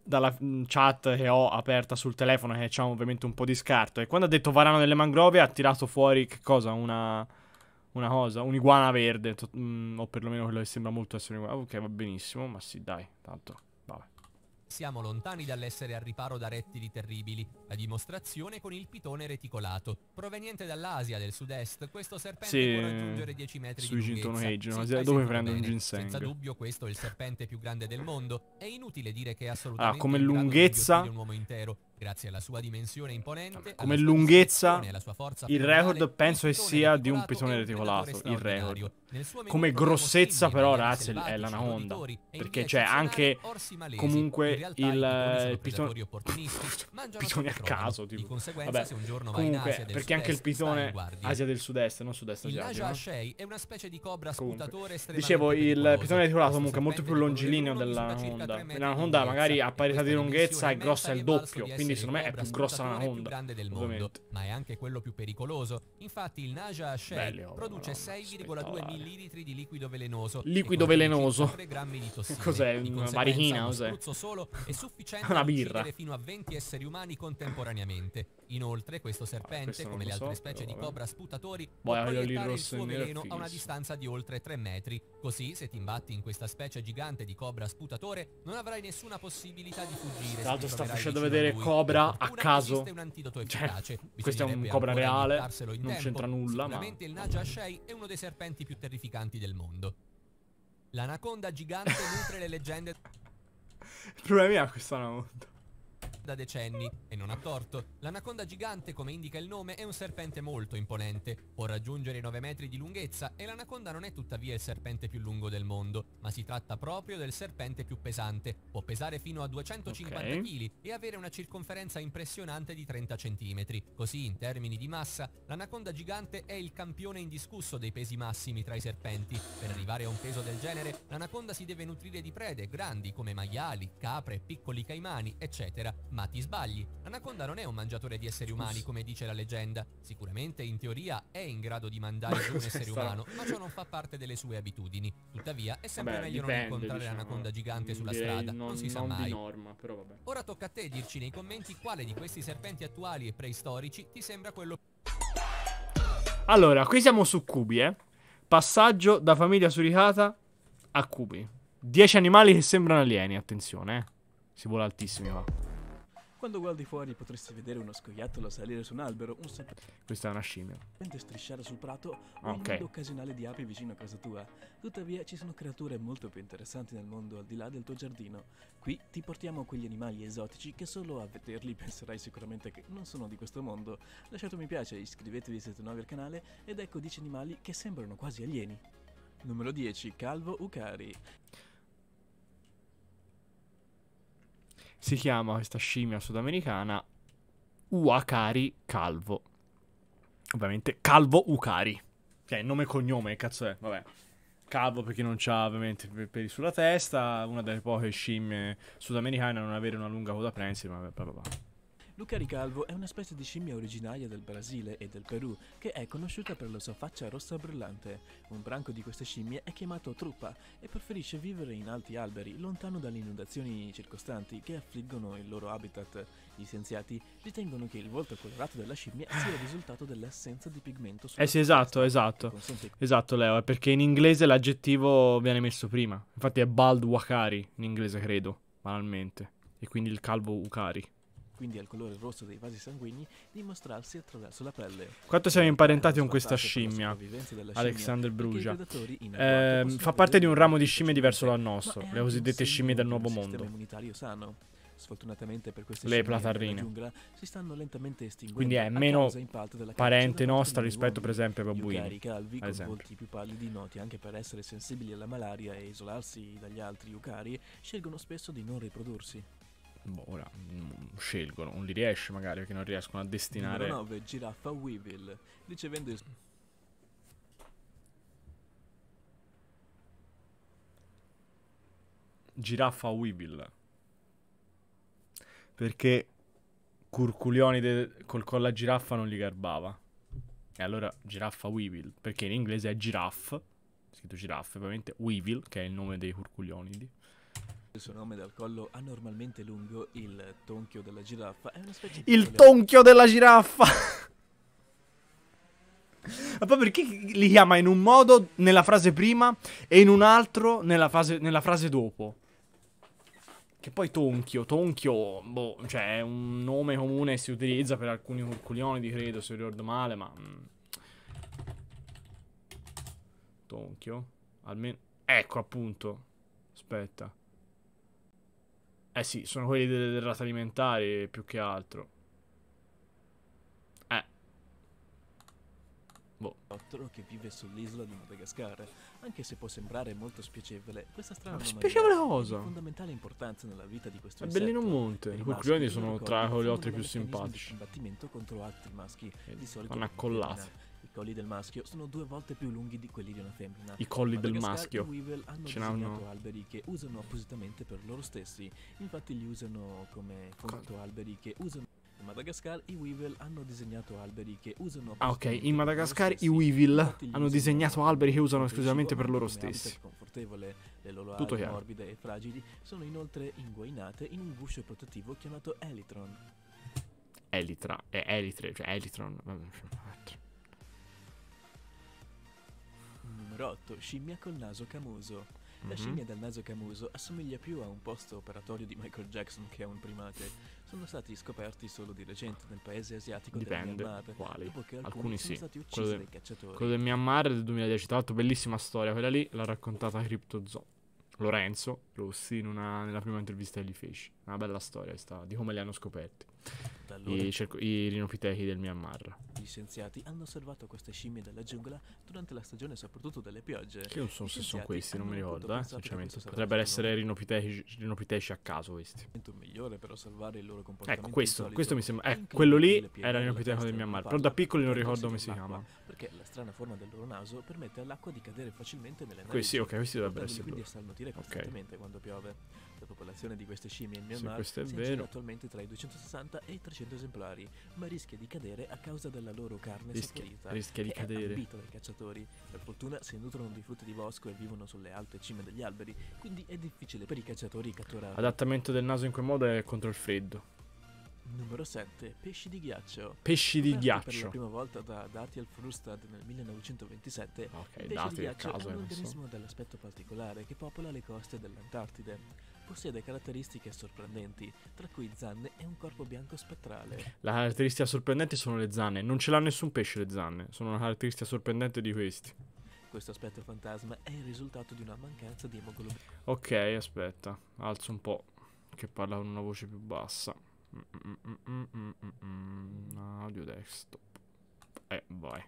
dalla mm, chat che ho aperta sul telefono che c'è ovviamente un po' di scarto e quando ha detto varano delle mangrovie ha tirato fuori che cosa? Una una cosa, un'iguana verde, to- mh, mm, o perlomeno quello che sembra molto essere un'iguana. Ok, va benissimo, ma sì, dai, tanto, vabbè. Siamo lontani dall'essere al riparo da rettili terribili, La dimostrazione con il pitone reticolato. Proveniente dall'Asia del sud-est, questo serpente sì, può raggiungere 10 metri sui di lunghezza. Age, no? Asia, dove prende un ginseng? Senza dubbio questo è il serpente più grande del mondo. È inutile dire che è ah, assolutamente ah, come lunghezza... un uomo intero. Grazie alla sua dimensione imponente, come lunghezza, il record penso che sia di un pitone reticolato, il record. Come grossezza però, ragazzi, è l'anaconda, perché c'è anche comunque il pitone pitone a caso, tipo. Vabbè, comunque, perché anche il pitone Asia del Sud-Est, non Sud-Est asiatico. è una specie di cobra sputatore Dicevo, il pitone reticolato comunque è molto più longilineo dell'anaconda. L'anaconda magari a parità di lunghezza è grossa il doppio, quindi secondo me è più grossa la Honda. più grande del mondo, ma è anche quello più pericoloso. Infatti il Naja Shell oh, produce 6,2 millilitri di liquido velenoso. Liquido velenoso. Cos'è? Una varichina? Cos'è? Una birra. fino a 20 esseri umani contemporaneamente. Inoltre questo ah, serpente, ah, come le altre so, specie di cobra sputatori, Boh, può proiettare il suo veleno a una distanza di oltre 3 metri. Così, se ti imbatti in questa specie gigante di cobra sputatore, non avrai nessuna possibilità di fuggire. Tanto sta facendo vedere lui cobra ecco. a caso. Cioè, questo è un cobra reale, non c'entra nulla, ma... il Naja Shei è uno dei serpenti più terrificanti del mondo. L'anaconda gigante nutre le leggende... Il problema è questo anaconda da decenni, e non ha torto. L'anaconda gigante, come indica il nome, è un serpente molto imponente, può raggiungere i 9 metri di lunghezza e l'anaconda non è tuttavia il serpente più lungo del mondo, ma si tratta proprio del serpente più pesante, può pesare fino a 250 kg okay. e avere una circonferenza impressionante di 30 cm. Così, in termini di massa, l'anaconda gigante è il campione indiscusso dei pesi massimi tra i serpenti. Per arrivare a un peso del genere, l'anaconda si deve nutrire di prede grandi come maiali, capre, piccoli caimani, eccetera, ma ti sbagli, Anaconda non è un mangiatore di esseri umani come dice la leggenda. Sicuramente in teoria è in grado di mangiare su un essere umano, ma ciò non fa parte delle sue abitudini. Tuttavia è sempre vabbè, meglio dipende, non incontrare diciamo, l'anaconda gigante sulla strada, non, non si non sa mai. Norma, Ora tocca a te dirci nei commenti quale di questi serpenti attuali e preistorici ti sembra quello Allora, qui siamo su Cubi, eh. Passaggio da famiglia suricata a Cubi. 10 animali che sembrano alieni, attenzione, eh. Si vola altissimi, va. Quando guardi fuori potresti vedere uno scoiattolo salire su un albero, un serpente... Questa è una scimmia. strisciare sul prato o okay. un occasionale di api vicino a casa tua. Tuttavia ci sono creature molto più interessanti nel mondo al di là del tuo giardino. Qui ti portiamo quegli animali esotici che solo a vederli penserai sicuramente che non sono di questo mondo. Lasciate un mi piace, iscrivetevi se siete nuovi al canale ed ecco 10 animali che sembrano quasi alieni. Numero 10. Calvo Ucari. si chiama questa scimmia sudamericana Uakari Calvo. Ovviamente Calvo Ucari. Cioè, nome e cognome, cazzo è? Vabbè. Calvo perché non ha ovviamente peli sulla testa, una delle poche scimmie sudamericane a non avere una lunga coda prensile, ma vabbè, vabbè. Luca Ricalvo è una specie di scimmia originaria del Brasile e del Perù che è conosciuta per la sua faccia rossa brillante. Un branco di queste scimmie è chiamato truppa e preferisce vivere in alti alberi, lontano dalle inondazioni circostanti che affliggono il loro habitat. Gli scienziati ritengono che il volto colorato della scimmia sia il risultato dell'assenza di pigmento sulla Eh sì, esatto, esatto. Consente... Esatto, Leo, è perché in inglese l'aggettivo viene messo prima. Infatti è bald wakari in inglese, credo, banalmente. E quindi il calvo ukari quindi al colore rosso dei vasi sanguigni, di mostrarsi attraverso la pelle. Quanto siamo imparentati con questa scimmia, Alexander Brugia. Eh, fa parte di un ramo di scimmie diverso dal nostro, le cosiddette scimmie del nuovo mondo. Sfortunatamente per queste le platarrine giungla, si stanno lentamente estinguendo. Quindi è meno parente nostra rispetto per esempio ai babbuini. Calvi, ad esempio. volti più pallidi noti anche per essere sensibili alla malaria e isolarsi dagli altri yucari, scelgono spesso di non riprodursi boh, ora mm, scelgono, non li riesce magari perché non riescono a destinare... 9, giraffa Weevil, ricevendo il... Giraffa Weevil. Perché Curculionide col colla giraffa non gli garbava. E allora giraffa Weevil, perché in inglese è giraffe, scritto giraffe, ovviamente Weevil, che è il nome dei curculionidi. Il suo nome dal collo anormalmente lungo, il tonchio della giraffa, è una specie di... Il tonchio della giraffa! Ma poi perché li chiama in un modo nella frase prima e in un altro nella, fase, nella frase dopo? Che poi Tonchio, Tonchio, boh, cioè è un nome comune si utilizza per alcuni curculionidi, credo, se ricordo male, ma... Mm. Tonchio, almeno... Ecco, appunto. Aspetta. Eh sì, sono quelli del, del rato alimentare più che altro. Eh. Boh. Ottero che vive sull'isola di Madagascar. Anche se può sembrare molto spiacevole, questa strana Ma spiacevole cosa? Di fondamentale importanza nella vita di questo È bellino monte. I cucchioni sono tra gli altri più simpatici. combattimento contro altri maschi, eh, di solito. Una collata colli del maschio sono due volte più lunghi di quelli di una femmina. I colli del maschio. I Weevil hanno Ce disegnato alberi che usano appositamente per loro stessi, infatti li usano come conto alberi che usano... In Madagascar i Weevil hanno disegnato alberi che usano... Ah ok, in Madagascar i Weevil hanno disegnato alberi che usano esclusivamente per loro stessi. Confortevole, le loro Tutto chiaro. morbide e fragili sono inoltre inguainate in un guscio protettivo chiamato Elitron. Elitra, è eh, Elitre, cioè Elitron. numero 8, scimmia col naso camuso. La mm-hmm. scimmia dal naso camuso assomiglia più a un posto operatorio di Michael Jackson che a un primate. Sono stati scoperti solo di recente nel paese asiatico Dipende del Myanmar, quali. dopo che alcuni, alcuni sono sì. stati uccisi quello dai cacciatori. Quello del Myanmar del 2010, tra l'altro bellissima storia, quella lì l'ha raccontata CryptoZoo. Lorenzo Rossi in una, nella prima intervista che gli feci. Una bella storia sta, di come li hanno scoperti i, cerco- i rinofitechi del Myanmar. Gli scienziati hanno osservato queste scimmie della giungla durante la stagione soprattutto delle piogge. Che non so se sono questi, non mi ricordo, eh, sinceramente. Potrebbero essere rinopiteci, rinopiteci, a caso questi. Ecco, questo, questo mi sembra... Eh, quello lì era il rinopiteco del Myanmar, però da piccoli non ricordo come si chiama. Perché la strana forma del loro naso permette all'acqua di cadere facilmente nelle narici. Questi, ok, questi dovrebbero essere loro. quindi a starnutire costantemente okay. quando piove popolazione di queste scimmie in Myanmar si aggira attualmente tra i 260 e i 300 esemplari, ma rischia di cadere a causa della loro carne rischia, saporita. Rischia di che cadere. È dai cacciatori. Per fortuna si nutrono di frutti di bosco e vivono sulle alte cime degli alberi, quindi è difficile per i cacciatori catturare. Adattamento del naso in quel modo è contro il freddo. Numero 7. Pesci di ghiaccio. Pesci di Aperti ghiaccio. Per la prima volta da Dati al Frustad nel 1927, okay, pesci di ghiaccio caso, è un organismo so. dall'aspetto particolare che popola le coste dell'Antartide possiede caratteristiche sorprendenti, tra cui zanne e un corpo bianco spettrale. La caratteristica sorprendente sono le zanne, non ce l'ha nessun pesce le zanne, sono una caratteristica sorprendente di questi. Questo aspetto fantasma è il risultato di una mancanza di emoglobina. Ok, aspetta, alzo un po', che parla con una voce più bassa. Mm, mm, mm, audio desktop. Eh, vai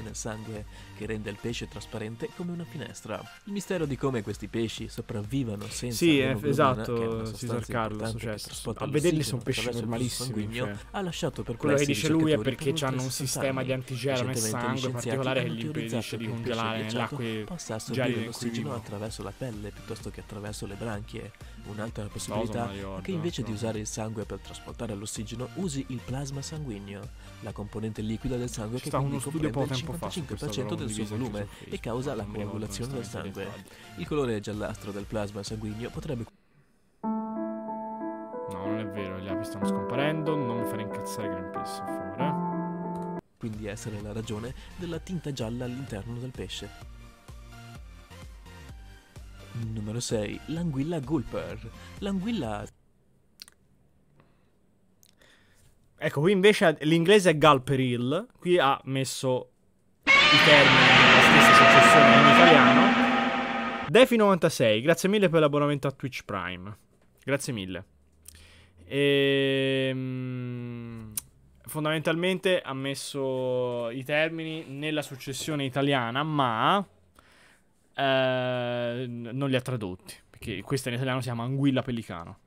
nel sangue che rende il pesce trasparente come una finestra. Il mistero di come questi pesci sopravvivano senza Sì, eh, esatto, Cesar Carlos, cioè, a vederli sono pesci normalissimi, cioè. ha lasciato per quello che dice lui è perché per hanno un sistema di antigelo nel sangue particolare che gli impedisce di congelare nell'acqua possa assorbire l'ossigeno attraverso la pelle piuttosto che attraverso le branchie. Un'altra possibilità è che invece di usare il sangue per trasportare l'ossigeno usi il plasma sanguigno, la componente liquida del sangue che quindi comprende 55% del suo volume e causa la coagulazione del sangue. Il colore giallastro del plasma sanguigno potrebbe... No, non è vero, gli api stanno scomparendo, non mi fare incazzare Greenpeace, per favore. Quindi essere la ragione della tinta gialla all'interno del pesce. Numero 6. L'anguilla gulper. L'anguilla... Ecco, qui invece l'inglese è Galperil, qui ha messo i termini della stessa successione in italiano. Defi96, grazie mille per l'abbonamento a Twitch Prime. Grazie mille. E, ehm, fondamentalmente ha messo i termini nella successione italiana, ma eh, non li ha tradotti. Perché questa in italiano si chiama Anguilla Pellicano.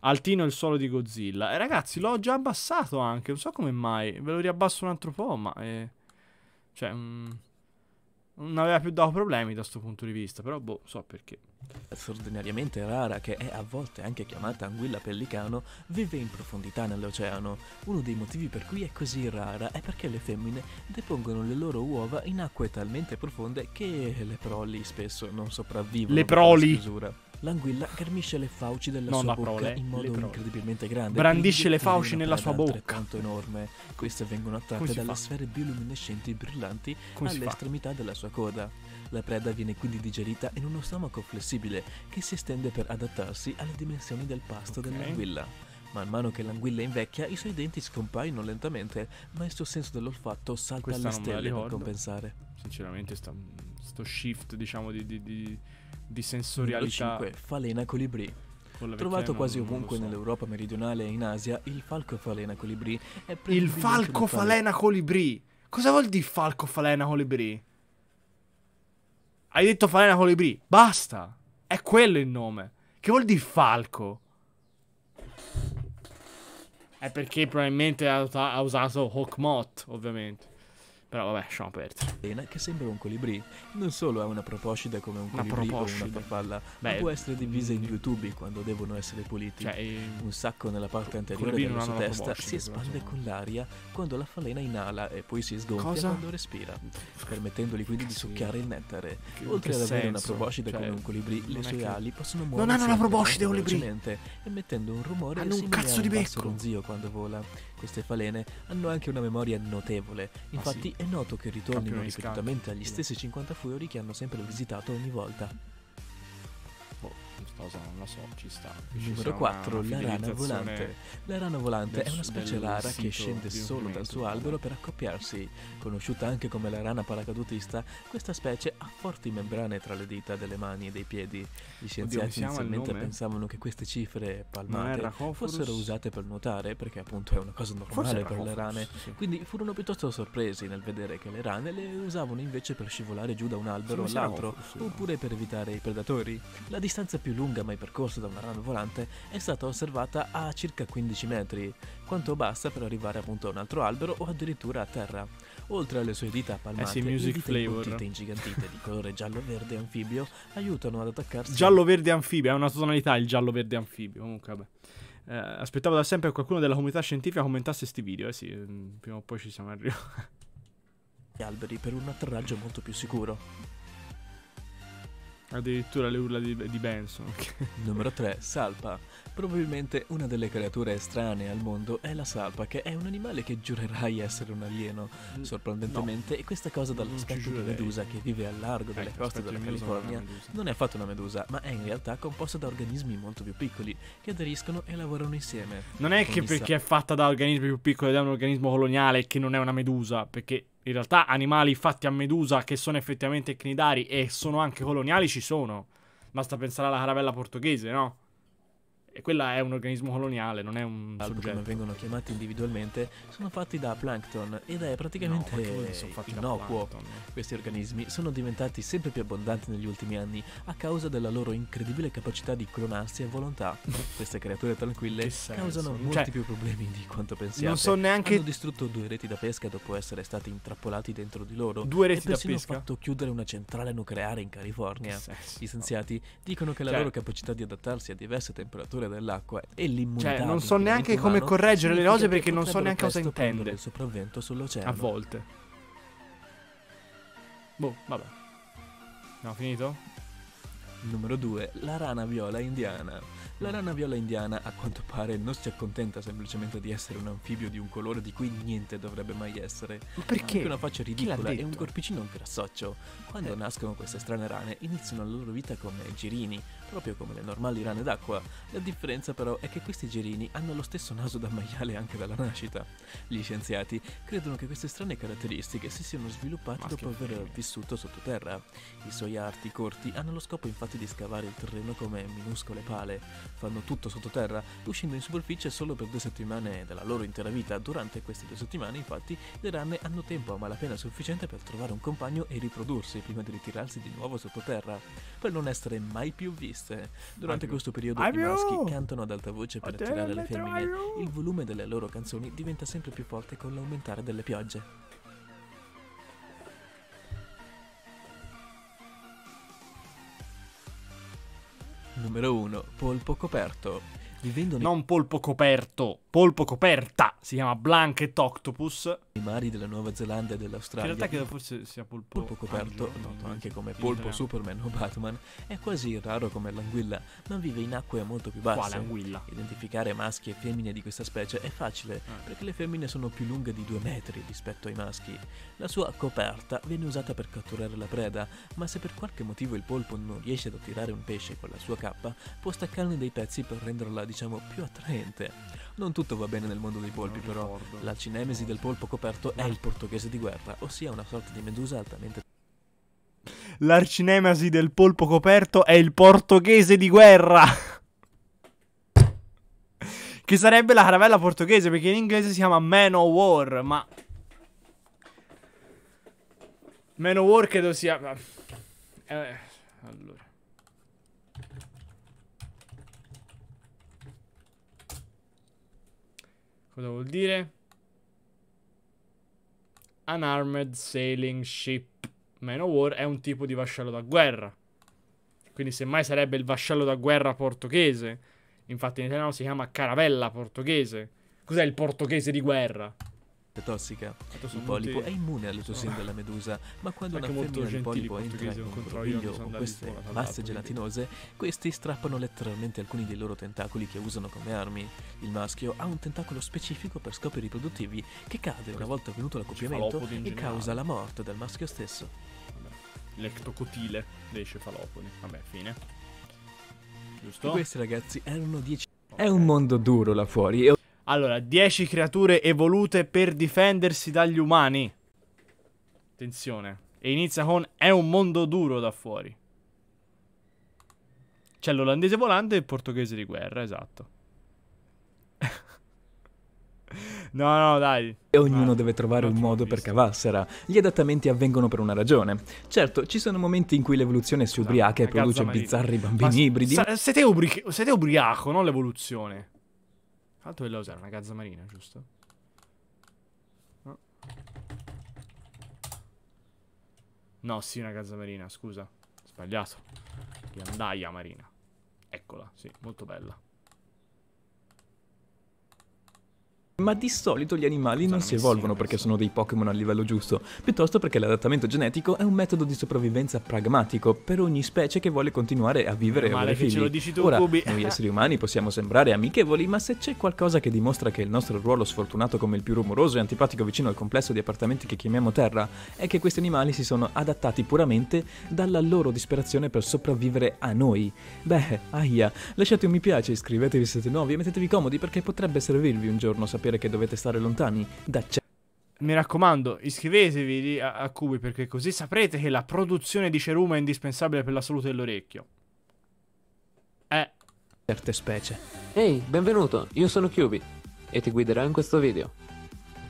Altino il suolo di Godzilla. E eh, ragazzi, l'ho già abbassato anche. Non so come mai. Ve lo riabbasso un altro po', ma. Eh... Cioè, mm, non aveva più dato problemi da questo punto di vista, però boh, so perché. Straordinariamente rara, che è a volte anche chiamata anguilla pellicano, vive in profondità nell'oceano. Uno dei motivi per cui è così rara è perché le femmine depongono le loro uova in acque talmente profonde che le proli spesso non sopravvivono. Le proli! L'anguilla ghermisce le fauci della non sua bocca in eh, modo incredibilmente grande. Brandisce le fauci nella sua bocca. tanto enorme. Queste vengono attratte dalle fa? sfere bioluminescenti brillanti Come all'estremità della sua coda. La preda viene quindi digerita in uno stomaco flessibile che si estende per adattarsi alle dimensioni del pasto okay. dell'anguilla. Man mano che l'anguilla invecchia, i suoi denti scompaiono lentamente, ma il suo senso dell'olfatto salta Questa alle stelle per compensare. Sinceramente, sta, sto shift, diciamo, di, di, di di sensorialità. 5. Falena colibrì. Trovato quasi ovunque so. nell'Europa meridionale e in Asia, il falco falena colibrì è Il falco falena colibrì. Cosa vuol dire falco falena colibrì? Hai detto falena colibrì. Basta. È quello il nome. Che vuol dire falco? È perché probabilmente ha, usato Hawkmoth, ovviamente. Però vabbè, lasciamo aperto. Che sembra un colibrì. Non solo ha una proboscide come un una colibrì proboscide. o una farfalla, Beh, ma può essere divisa in mm. due tubi quando devono essere puliti. Cioè, un sacco nella parte anteriore della sua testa si espande con l'aria quando la falena inala e poi si sgonfia Cosa? quando respira, permettendogli quindi di succhiare il nettare. Che, Oltre ad avere senso? una proboscide cioè, come un colibrì, le sue che... ali possono muoversi non hanno una proboscide colibrì. emettendo un rumore hanno un cazzo di becco. un zio quando vola queste falene hanno anche una memoria notevole. Ah, Infatti ah, sì. è noto che ritornino ripetutamente agli stessi 50 fuori che hanno sempre visitato ogni volta cosa non la so, ci sta. Numero 4, una, una la rana volante. La rana volante è una specie rara che scende solo dal suo albero per accoppiarsi. Conosciuta anche come la rana paracadutista, questa specie ha forti membrane tra le dita delle mani e dei piedi. Gli scienziati Oddio, inizialmente pensavano che queste cifre palmate fossero usate per nuotare, perché appunto è una cosa normale per le rane. Sì. Quindi furono piuttosto sorpresi nel vedere che le rane le usavano invece per scivolare giù da un albero all'altro, oppure per evitare i predatori. La distanza più più lunga mai percorsa da una rana volante è stata osservata a circa 15 metri, quanto basta per arrivare appunto a un altro albero o addirittura a terra. Oltre alle sue dita palmate, le dita imbottite ingigantite di colore giallo-verde anfibio aiutano ad attaccarsi... Giallo-verde anfibio, è una tonalità il giallo-verde anfibio, comunque vabbè. Eh, aspettavo da sempre che qualcuno della comunità scientifica commentasse questi video, eh sì, mm, prima o poi ci siamo arrivati. ...gli alberi per un atterraggio molto più sicuro. Addirittura le urla di, di Benson. Numero 3. Salpa. Probabilmente una delle creature estranee al mondo è la salpa, che è un animale che giurerai essere un alieno. Mm. Sorprendentemente, no. questa cosa dall'aspetto di medusa che vive al largo eh, delle eh, coste della California non è, non è affatto una medusa, ma è in realtà composta da organismi molto più piccoli che aderiscono e lavorano insieme. Non è che perché è fatta da organismi più piccoli ed è un organismo coloniale che non è una medusa, perché in realtà animali fatti a medusa che sono effettivamente cnidari e sono anche coloniali ci sono. Basta pensare alla caravella portoghese, no? E quella è un organismo coloniale, non è un Albo soggetto. come vengono chiamati individualmente, sono fatti da plankton ed è praticamente no, innocuo. Questi organismi sono diventati sempre più abbondanti negli ultimi anni a causa della loro incredibile capacità di clonarsi a volontà. Queste creature tranquille causano cioè, molti cioè, più problemi di quanto pensiate. Non so neanche... Hanno distrutto due reti da pesca dopo essere stati intrappolati dentro di loro. Due reti da pesca? hanno fatto chiudere una centrale nucleare in California. Gli scienziati dicono che la cioè... loro capacità di adattarsi a diverse temperature temperatura dell'acqua e l'immunità. Cioè, non so neanche come correggere le cose perché non so neanche cosa intende. Il sopravvento sull'oceano. A volte. Boh, vabbè. No, finito? Numero 2. La rana viola indiana. La rana viola indiana, a quanto pare, non si accontenta semplicemente di essere un anfibio di un colore di cui niente dovrebbe mai essere. Ma perché? Ha anche una faccia ridicola e un corpicino grassoccio. Quando eh. nascono queste strane rane, iniziano la loro vita come girini, proprio come le normali rane d'acqua. La differenza però è che questi gerini hanno lo stesso naso da maiale anche dalla nascita. Gli scienziati credono che queste strane caratteristiche si siano sviluppate dopo aver vissuto sottoterra. I suoi arti corti hanno lo scopo infatti di scavare il terreno come minuscole pale. Fanno tutto sottoterra, uscendo in superficie solo per due settimane della loro intera vita. Durante queste due settimane infatti le rane hanno tempo a malapena sufficiente per trovare un compagno e riprodursi prima di ritirarsi di nuovo sottoterra, per non essere mai più visti triste. Durante questo periodo i maschi cantano ad alta voce per attirare le femmine. Il volume delle loro canzoni diventa sempre più forte con l'aumentare delle piogge. Numero 1. Polpo coperto. Vivendone... Non polpo coperto, polpo coperta. Si chiama Blanket Octopus. I mari della Nuova Zelanda e dell'Australia. In realtà credo forse sia polpo, polpo coperto, angelo, noto anche come polpo vero. Superman o Batman, è quasi raro come l'anguilla, ma vive in acque molto più basse. Quale anguilla? Identificare maschi e femmine di questa specie è facile, eh. perché le femmine sono più lunghe di due metri rispetto ai maschi. La sua coperta viene usata per catturare la preda, ma se per qualche motivo il polpo non riesce ad attirare un pesce con la sua cappa, può staccarne dei pezzi per renderla di diciamo più attraente. Non tutto va bene nel mondo dei polpi, però la cinemesi del polpo coperto è il portoghese di guerra, ossia una sorta di medusa altamente l'arcinemasi del polpo coperto è il portoghese di guerra. che sarebbe la caravella portoghese, perché in inglese si chiama Man of War, ma... Man of War credo sia... Eh, allora. Cosa vuol dire? Unarmed Sailing Ship Man of War è un tipo di vascello da guerra. Quindi semmai sarebbe il vascello da guerra portoghese. Infatti in italiano si chiama caravella portoghese. Cos'è il portoghese di guerra? è tossica. Il polipo molti... è immune alle tossine no. della medusa, ma quando una femmina di polipo entra in un groviglio con queste masse gelatinose, questi strappano letteralmente alcuni dei loro tentacoli che usano come armi. Il maschio ha un tentacolo specifico per scopi riproduttivi che cade una volta avvenuto l'accoppiamento e causa la morte del maschio stesso. Vabbè. L'ectocotile dei cefalopodi. Vabbè, fine. Giusto? E questi ragazzi erano 10. Okay. È un mondo duro là fuori. Allora, 10 creature evolute per difendersi dagli umani. Attenzione. E inizia con è un mondo duro da fuori. C'è l'olandese volante e il portoghese di guerra, esatto. No, no, dai. E ognuno ah, deve trovare un modo per cavarsela. Gli adattamenti avvengono per una ragione. Certo, ci sono momenti in cui l'evoluzione si esatto, ubriaca esatto, e produce bizzarri bambini Ma ibridi. Siete, ubri- siete ubriaco, non l'evoluzione. Tra l'altro della usare una gazza marina, giusto? No. No, sì, una gazza marina, scusa. Sbagliato. Ghiandaia marina. Eccola, sì, molto bella. ma di solito gli animali non si evolvono perché sono dei Pokémon a livello giusto, piuttosto perché l'adattamento genetico è un metodo di sopravvivenza pragmatico per ogni specie che vuole continuare a vivere e avere figli. Tu, Ora, Bubi. noi esseri umani possiamo sembrare amichevoli, ma se c'è qualcosa che dimostra che il nostro ruolo sfortunato come il più rumoroso e antipatico vicino al complesso di appartamenti che chiamiamo Terra è che questi animali si sono adattati puramente dalla loro disperazione per sopravvivere a noi. Beh, aia, lasciate un mi piace, iscrivetevi se siete nuovi e mettetevi comodi perché potrebbe servirvi un giorno sapere sapere che dovete stare lontani da certi mi raccomando, iscrivetevi a, a, Cubi perché così saprete che la produzione di ceruma è indispensabile per la salute dell'orecchio. Eh. Certe specie. Ehi, hey, benvenuto, io sono Cubi e ti guiderò in questo video.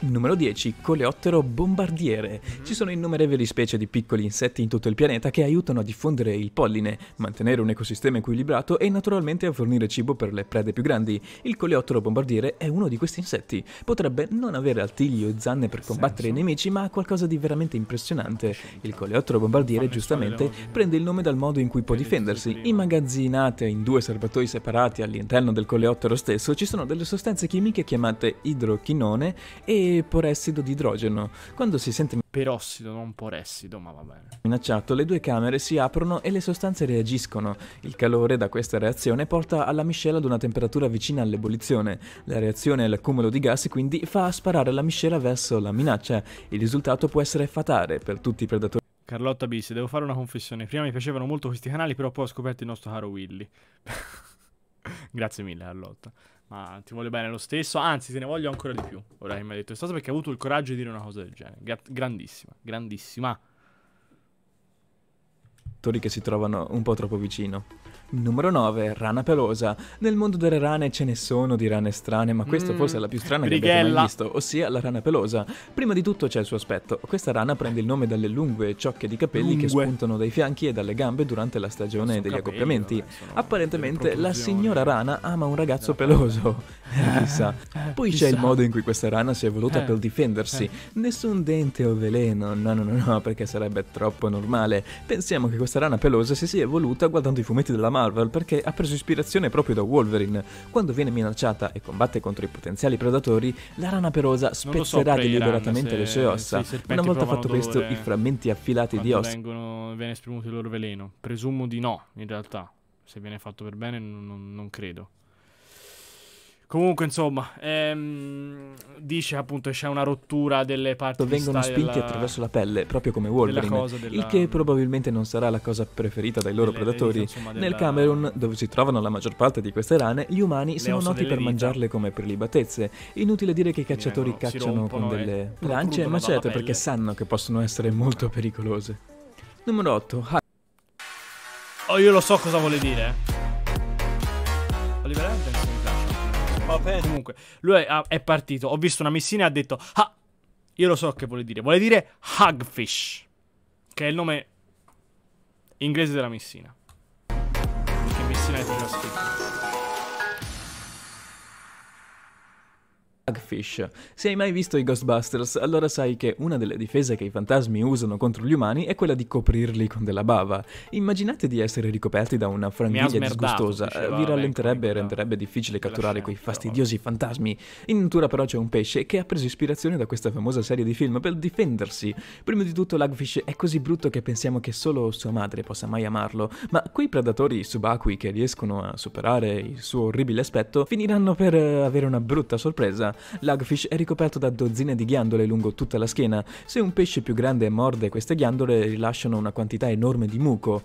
Numero 10. Coleottero bombardiere. Ci sono innumerevoli specie di piccoli insetti in tutto il pianeta che aiutano a diffondere il polline, mantenere un ecosistema equilibrato e naturalmente a fornire cibo per le prede più grandi. Il coleottero bombardiere è uno di questi insetti. Potrebbe non avere artigli o zanne per combattere i nemici, ma ha qualcosa di veramente impressionante. Il coleottero bombardiere, giustamente, prende il nome dal modo in cui può difendersi. Immagazzinate in due serbatoi separati all'interno del coleottero stesso ci sono delle sostanze chimiche chiamate idrochinone e e perossido di idrogeno. Quando si sente perossido, non poressido, ma va bene. Minacciato, le due camere si aprono e le sostanze reagiscono. Il calore da questa reazione porta alla miscela ad una temperatura vicina all'ebollizione. La reazione e l'accumulo di gas quindi fa sparare la miscela verso la minaccia. Il risultato può essere fatale per tutti i predatori. Carlotta B, se devo fare una confessione. Prima mi piacevano molto questi canali, però poi ho scoperto il nostro caro Willy. Grazie mille, Carlotta. Ma ti voglio bene lo stesso, anzi te ne voglio ancora di più, ora che mi hai detto questa cosa, perché hai avuto il coraggio di dire una cosa del genere. Gra grandissima, grandissima. Tori che si trovano un po' troppo vicino. Numero 9, rana pelosa. Nel mondo delle rane ce ne sono di rane strane, ma questa mm, forse è la più strana brighella. che abbiamo mai visto, ossia la rana pelosa. Prima di tutto c'è il suo aspetto. Questa rana prende il nome dalle lunghe ciocche di capelli lungue. che spuntano dai fianchi e dalle gambe durante la stagione degli capello, accoppiamenti. Eh, Apparentemente la signora rana ama un ragazzo eh, peloso. Eh, eh chissà. Eh, Poi chissà. c'è il modo in cui questa rana si è evoluta eh, per difendersi. Nessun dente o veleno, no no no no, perché sarebbe troppo normale. Pensiamo che questa rana pelosa si sia evoluta guardando i fumetti della mano Marvel perché ha preso ispirazione proprio da Wolverine. Quando viene minacciata e combatte contro i potenziali predatori, la rana perosa spezzerà so, deliberatamente le sue ossa. Una volta fatto questo, i frammenti affilati di ossa... Vengono, viene esprimuto il loro veleno? Presumo di no, in realtà. Se viene fatto per bene, non, non credo. Comunque, insomma, ehm, dice appunto che c'è una rottura delle parti Vengono spinti della... attraverso la pelle, proprio come Wolverine, cosa, della... il che probabilmente non sarà la cosa preferita dai loro delle, predatori. Delle, insomma, della... Nel Camerun, dove si trovano la maggior parte di queste rane, gli umani sono noti per vita. mangiarle come prelibatezze. Inutile dire che i cacciatori Vengono, cacciano con delle lance e macete perché sanno che possono essere molto pericolose. Numero 8. Oh, io lo so cosa vuole dire. Eh. Oliver Adams vabbè. Comunque, lui è, partito. Ho visto una missina e ha detto... Ah, io lo so che vuole dire. Vuole dire Hugfish. Che è il nome inglese della missina. Perché missina è tutta scritta. Bugfish. Se hai mai visto i Ghostbusters, allora sai che una delle difese che i fantasmi usano contro gli umani è quella di coprirli con della bava. Immaginate di essere ricoperti da una frangiglia disgustosa, diceva, vi rallenterebbe e renderebbe difficile catturare scena, quei fastidiosi però. fantasmi. In natura però c'è un pesce che ha preso ispirazione da questa famosa serie di film per difendersi. Prima di tutto Lugfish è così brutto che pensiamo che solo sua madre possa mai amarlo, ma quei predatori subacquei che riescono a superare il suo orribile aspetto finiranno per eh, avere una brutta sorpresa Lagfish è ricoperto da dozzine di ghiandole lungo tutta la schiena. Se un pesce più grande morde queste ghiandole rilasciano una quantità enorme di muco.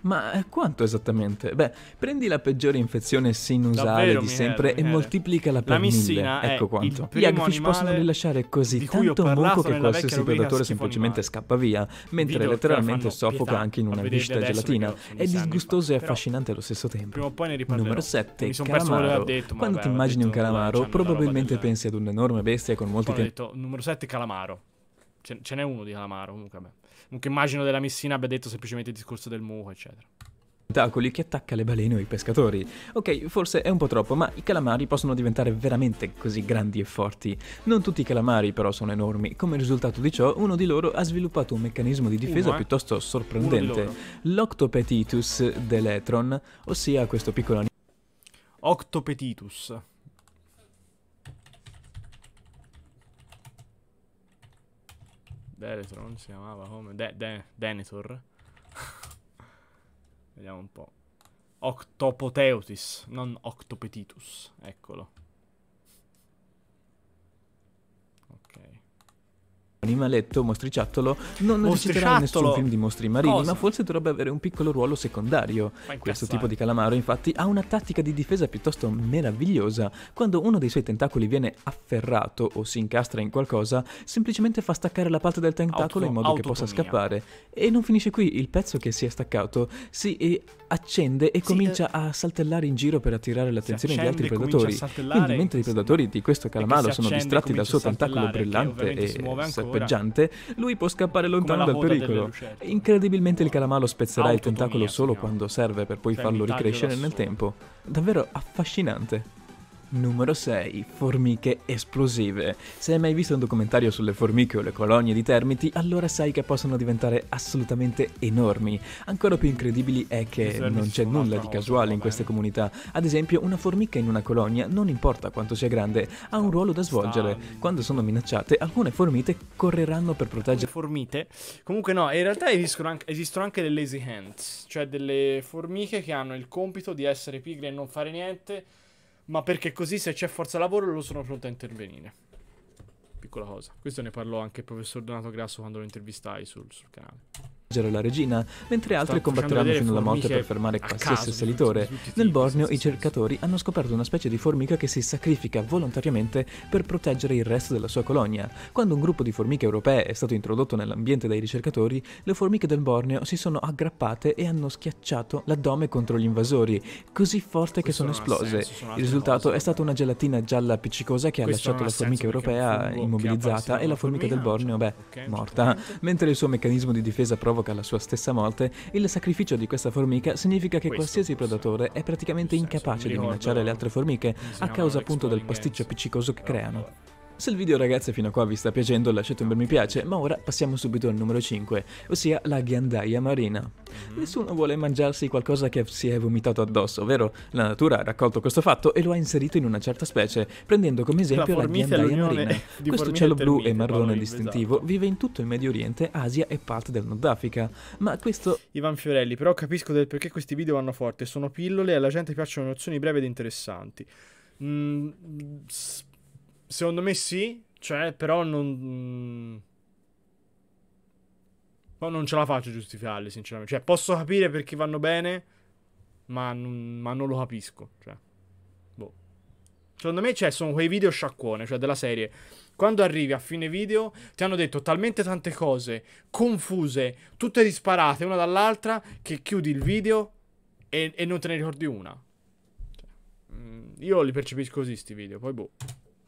Ma eh, quanto esattamente? Beh, prendi la peggiore infezione sinusale Davvero, di Michele, sempre Michele. e moltiplicala per mille. Ecco quanto. Gli hagfish possono rilasciare così tanto muco che qualsiasi predatore semplicemente animale. scappa via, mentre Video letteralmente soffoca anche in una viscera gelatina. È disgustoso e affascinante allo stesso tempo. Numero 7. Calamaro. Detto, Quando vabbè, ti immagini un calamaro, probabilmente pensi ad un'enorme bestia con molti tempi. Numero 7 calamaro. Ce n'è uno di calamaro comunque. Comunque immagino della Messina abbia detto semplicemente il discorso del muco, eccetera tentacoli che attacca le balene o i pescatori. Ok, forse è un po' troppo, ma i calamari possono diventare veramente così grandi e forti. Non tutti i calamari però sono enormi, come risultato di ciò uno di loro ha sviluppato un meccanismo di difesa Uno, eh? piuttosto sorprendente, l'Octopetitus deletron, ossia questo piccolo animale. Octopetitus. Deletron si chiamava come? De De Denetor. Vediamo un po'. Octopoteutis, non Octopetitus. Eccolo. animaletto, mostriciattolo, non reciterà nessun film di mostri marini, Cosa? ma forse dovrebbe avere un piccolo ruolo secondario. Questo tipo di calamaro, infatti, ha una tattica di difesa piuttosto meravigliosa. Quando uno dei suoi tentacoli viene afferrato o si incastra in qualcosa, semplicemente fa staccare la parte del tentacolo Autono- in modo autotomia. che possa scappare. E non finisce qui, il pezzo che si è staccato si eh, accende e sì, comincia eh, a saltellare in giro per attirare l'attenzione di altri predatori. Quindi mentre i predatori di questo calamaro sono distratti dal suo tentacolo brillante e serpeggiante, lui può scappare lontano dal pericolo. Incredibilmente il calamaro spezzerà il tentacolo solo quando serve per poi cioè, farlo ricrescere nel tempo. Davvero affascinante. Numero 6. Formiche esplosive. Se hai mai visto un documentario sulle formiche o le colonie di termiti, allora sai che possono diventare assolutamente enormi. Ancora più incredibili è che non c'è nulla di casuale in queste comunità. Ad esempio, una formica in una colonia, non importa quanto sia grande, ha un ruolo da svolgere. Quando sono minacciate, alcune formite correranno per proteggere... Formite? Comunque no, in realtà esistono anche, esistono anche delle lazy hands, cioè delle formiche che hanno il compito di essere pigre e non fare niente ma perché così se c'è forza lavoro loro sono pronto a intervenire. Piccola cosa. Questo ne parlò anche il professor Donato Grasso quando lo intervistai sul, sul canale la regina, mentre altri combatteranno fino alla morte per fermare qualsiasi assalitore. Nel Borneo i cercatori hanno scoperto una specie di formica che si sacrifica volontariamente per proteggere il resto della sua colonia. Quando un gruppo di formiche europee è stato introdotto nell'ambiente dai ricercatori, le formiche del Borneo si sono aggrappate e hanno schiacciato l'addome contro gli invasori, così forte Questo che sono esplose. Senso, sono il risultato cose. è stata una gelatina gialla appiccicosa che ha lasciato la formica europea immobilizzata e la formica del Borneo, cioè, beh, morta, mentre il suo meccanismo di difesa prova provoca la sua stessa morte, il sacrificio di questa formica significa che qualsiasi predatore è praticamente incapace di minacciare le altre formiche a causa appunto del pasticcio appiccicoso che creano. Se il video ragazzi fino a qua vi sta piacendo lasciate un bel mi piace, ma ora passiamo subito al numero 5, ossia la ghiandaia marina. Mm-hmm. Nessuno vuole mangiarsi qualcosa che si è vomitato addosso, vero? La natura ha raccolto questo fatto e lo ha inserito in una certa specie, prendendo come cioè, esempio la, la ghiandaia marina. Questo cielo blu e marrone distintivo esatto. vive in tutto il Medio Oriente, Asia e parte del Nord Africa, ma questo... Ivan Fiorelli, però capisco del perché questi video vanno forte, sono pillole e alla gente piacciono nozioni brevi ed interessanti. Mm, Secondo me sì, cioè, però non... Mm, poi non ce la faccio giustificarli, sinceramente. Cioè, posso capire perché vanno bene, ma non, ma non lo capisco. Cioè, boh. Secondo me, cioè, sono quei video sciacquone, cioè, della serie. Quando arrivi a fine video, ti hanno detto talmente tante cose confuse, tutte disparate una dall'altra, che chiudi il video e, e non te ne ricordi una. Cioè, mm, io li percepisco così, sti video, poi boh.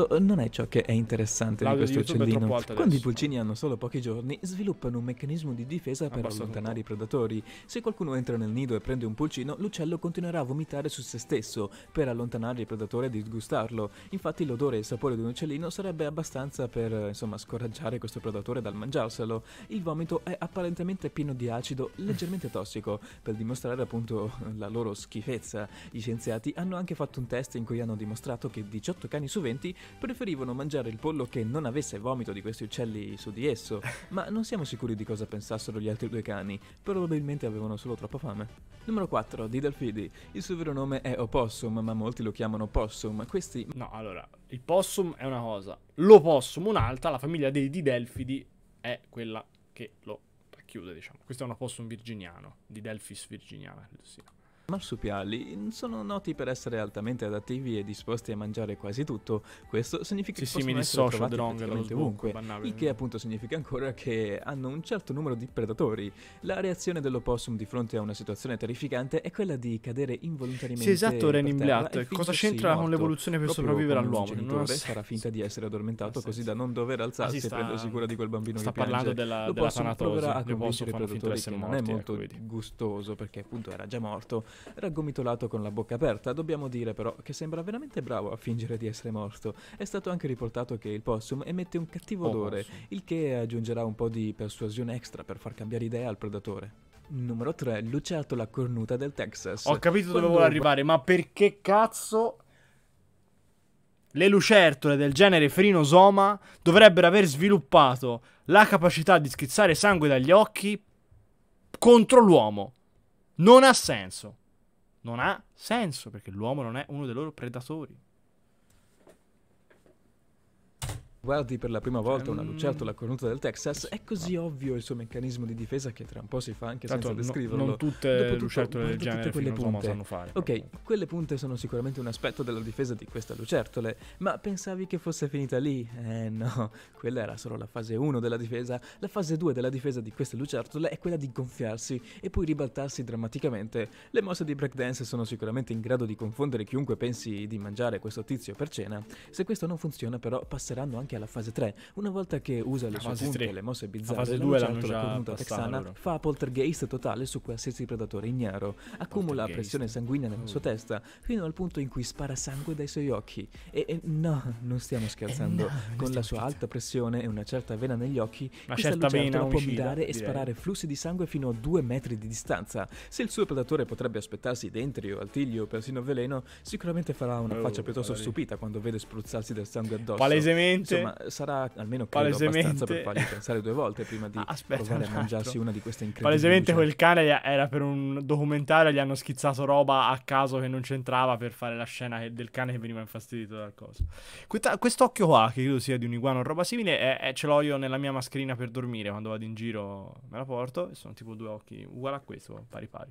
Oh, oh, non è ciò che è interessante L'audio di questo uccellino. Quando i pulcini hanno solo pochi giorni, sviluppano un meccanismo di difesa per Abbassato allontanare i predatori. Se qualcuno entra nel nido e prende un pulcino, l'uccello continuerà a vomitare su se stesso per allontanare il predatore e disgustarlo. Infatti l'odore e il sapore di un uccellino sarebbe abbastanza per, insomma, scoraggiare questo predatore dal mangiarselo. Il vomito è apparentemente pieno di acido leggermente tossico, per dimostrare appunto la loro schifezza. Gli scienziati hanno anche fatto un test in cui hanno dimostrato che 18 cani su 20 preferivano mangiare il pollo che non avesse vomito di questi uccelli su di esso, ma non siamo sicuri di cosa pensassero gli altri due cani, probabilmente avevano solo troppa fame. Numero 4. Didelfidi. Il suo vero nome è Opossum, ma molti lo chiamano Possum. Questi... No, allora, il Possum è una cosa, l'Opossum un'altra, la famiglia dei Didelfidi è quella che lo racchiude, diciamo. Questo è un Opossum virginiano, Didelfis virginiana, credo sia marsupiali sono noti per essere altamente adattivi e disposti a mangiare quasi tutto. Questo significa sì, che possono essere social, trovati praticamente ovunque, il che appunto significa ancora che hanno un certo numero di predatori. La reazione dell'opossum di fronte a una situazione terrificante è quella di cadere involontariamente Sì, esatto, Ren in Blatt. Cosa c'entra con l'evoluzione per sopravvivere all'uomo? Il genitore sarà finta di essere addormentato così da non dover ah, alzarsi sta... e prendersi cura di quel bambino sta che piange. Sta parlando della, della proverà a convincere i predatori non è molto ecco, gustoso perché appunto era già morto Raggomitolato con la bocca aperta, dobbiamo dire però che sembra veramente bravo a fingere di essere morto. È stato anche riportato che il possum emette un cattivo oh, odore, oh, il che aggiungerà un po' di persuasione extra per far cambiare idea al predatore. Numero 3, lucertola cornuta del Texas. Ho capito dove vuole arrivare, ma perché cazzo le lucertole del genere Frinosoma dovrebbero aver sviluppato la capacità di schizzare sangue dagli occhi contro l'uomo? Non ha senso non ha senso perché l'uomo non è uno dei loro predatori. Guardi per la prima volta una lucertola mm. cornuta del Texas, è così ovvio il suo meccanismo di difesa che tra un po' si fa anche Tanto senza descriverlo. Non tutte le lucertole del genere tutte quelle punte. sanno fare. Ok, però. quelle punte sono sicuramente un aspetto della difesa di questa lucertole, ma pensavi che fosse finita lì? Eh no, quella era solo la fase 1 della difesa. La fase 2 della difesa di queste lucertole è quella di gonfiarsi e poi ribaltarsi drammaticamente. Le mosse di breakdance sono sicuramente in grado di confondere chiunque pensi di mangiare questo tizio per cena. Se questo non funziona però passeranno anche anche alla fase 3. Una volta che usa le la sue punte e le mosse bizzarre, la lucertola cornuta texana fa poltergeist totale su qualsiasi predatore ignaro. Accumula pressione sanguigna nella sua oh. testa fino al punto in cui spara sangue dai suoi occhi. E, e no, non stiamo eh, scherzando. Eh no, Con la sua alta pressione e una certa vena negli occhi, una questa lucertola può mirare e sparare flussi di sangue fino a 2 metri di distanza. Se il suo predatore potrebbe aspettarsi dentri o artigli o persino veleno, sicuramente farà una oh, faccia piuttosto stupita quando vede spruzzarsi del sangue addosso. Palesemente insomma, sarà almeno credo abbastanza per fargli pensare due volte prima di aspetta, provare a mangiarsi una di queste incredibili. Palesemente cioè quel cane era per un documentario, gli hanno schizzato roba a caso che non c'entrava per fare la scena del cane che veniva infastidito dal coso. Quest'occhio qua, che credo sia di un iguano o roba simile, è, è, ce l'ho io nella mia mascherina per dormire quando vado in giro, me la porto e sono tipo due occhi uguali a questo, pari pari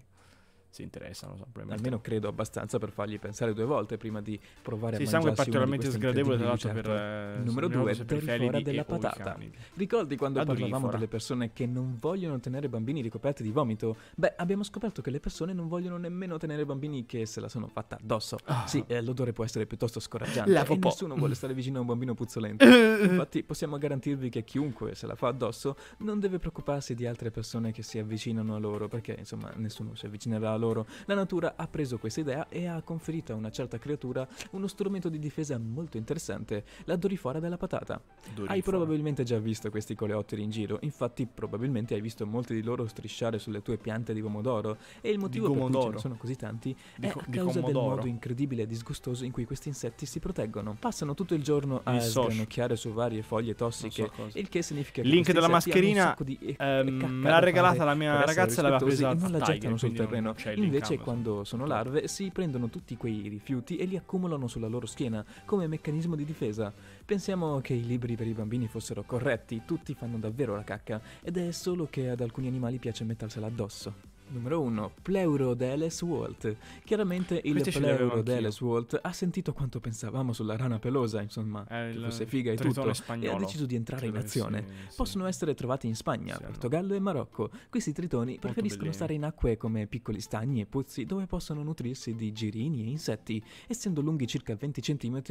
si interessano. So, Almeno credo abbastanza per fargli pensare due volte prima di provare sì, a mangiarsi Sì, sangue particolarmente sgradevole tra l'altro certo. per... Eh, Numero due, per terrifora della patata. Ricordi quando parlavamo delle persone che non vogliono tenere bambini ricoperti di vomito? Beh, abbiamo scoperto che le persone non vogliono nemmeno tenere bambini che se la sono fatta addosso. Oh. Sì, eh, l'odore può essere piuttosto scoraggiante la e popò. nessuno vuole stare vicino a un bambino puzzolente. Infatti possiamo garantirvi che chiunque se la fa addosso non deve preoccuparsi di altre persone che si avvicinano a loro perché insomma nessuno si avvicinerà loro. La natura ha preso questa idea e ha conferito a una certa creatura uno strumento di difesa molto interessante, la dorifora della patata. Dorifora. Hai probabilmente già visto questi coleotteri in giro, infatti probabilmente hai visto molti di loro strisciare sulle tue piante di pomodoro e il motivo per cui ce ne sono così tanti di è co- a causa del modo incredibile e disgustoso in cui questi insetti si proteggono. Passano tutto il giorno a sgranocchiare su varie foglie tossiche, so il che significa che link della mascherina di, e, um, ehm, me l'ha regalata la mia ragazza e l'aveva presa e non la gettano sul terreno okay, cioè, Invece quando sono larve si prendono tutti quei rifiuti e li accumulano sulla loro schiena come meccanismo di difesa. Pensiamo che i libri per i bambini fossero corretti, tutti fanno davvero la cacca ed è solo che ad alcuni animali piace mettersela addosso. Numero 1, Pleurodeles Walt. Chiaramente il Pleurodeles Walt ha sentito quanto pensavamo sulla rana pelosa, insomma, è che fosse figa e tutto, spagnolo. e ha deciso di entrare in azione. Sì, Possono essere trovati in Spagna, sì, Portogallo no. e Marocco. Questi tritoni Molto preferiscono bellini. stare in acque come piccoli stagni e pozzi dove possono nutrirsi di girini e insetti. Essendo lunghi circa 20 cm,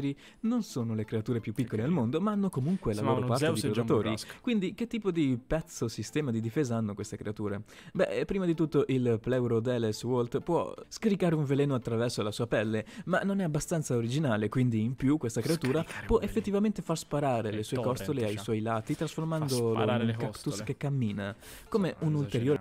non sono le creature più piccole al mondo, ma hanno comunque la loro parte Zeus di predatori. Quindi che tipo di pezzo sistema di difesa hanno queste creature? Beh, prima di tutto il Pleurodeles Walt può scaricare un veleno attraverso la sua pelle, ma non è abbastanza originale, quindi in più questa creatura scaricare può effettivamente far sparare le, sue costole ai diciamo. suoi lati, trasformandolo in un cactus costole. che cammina, come un ulteriore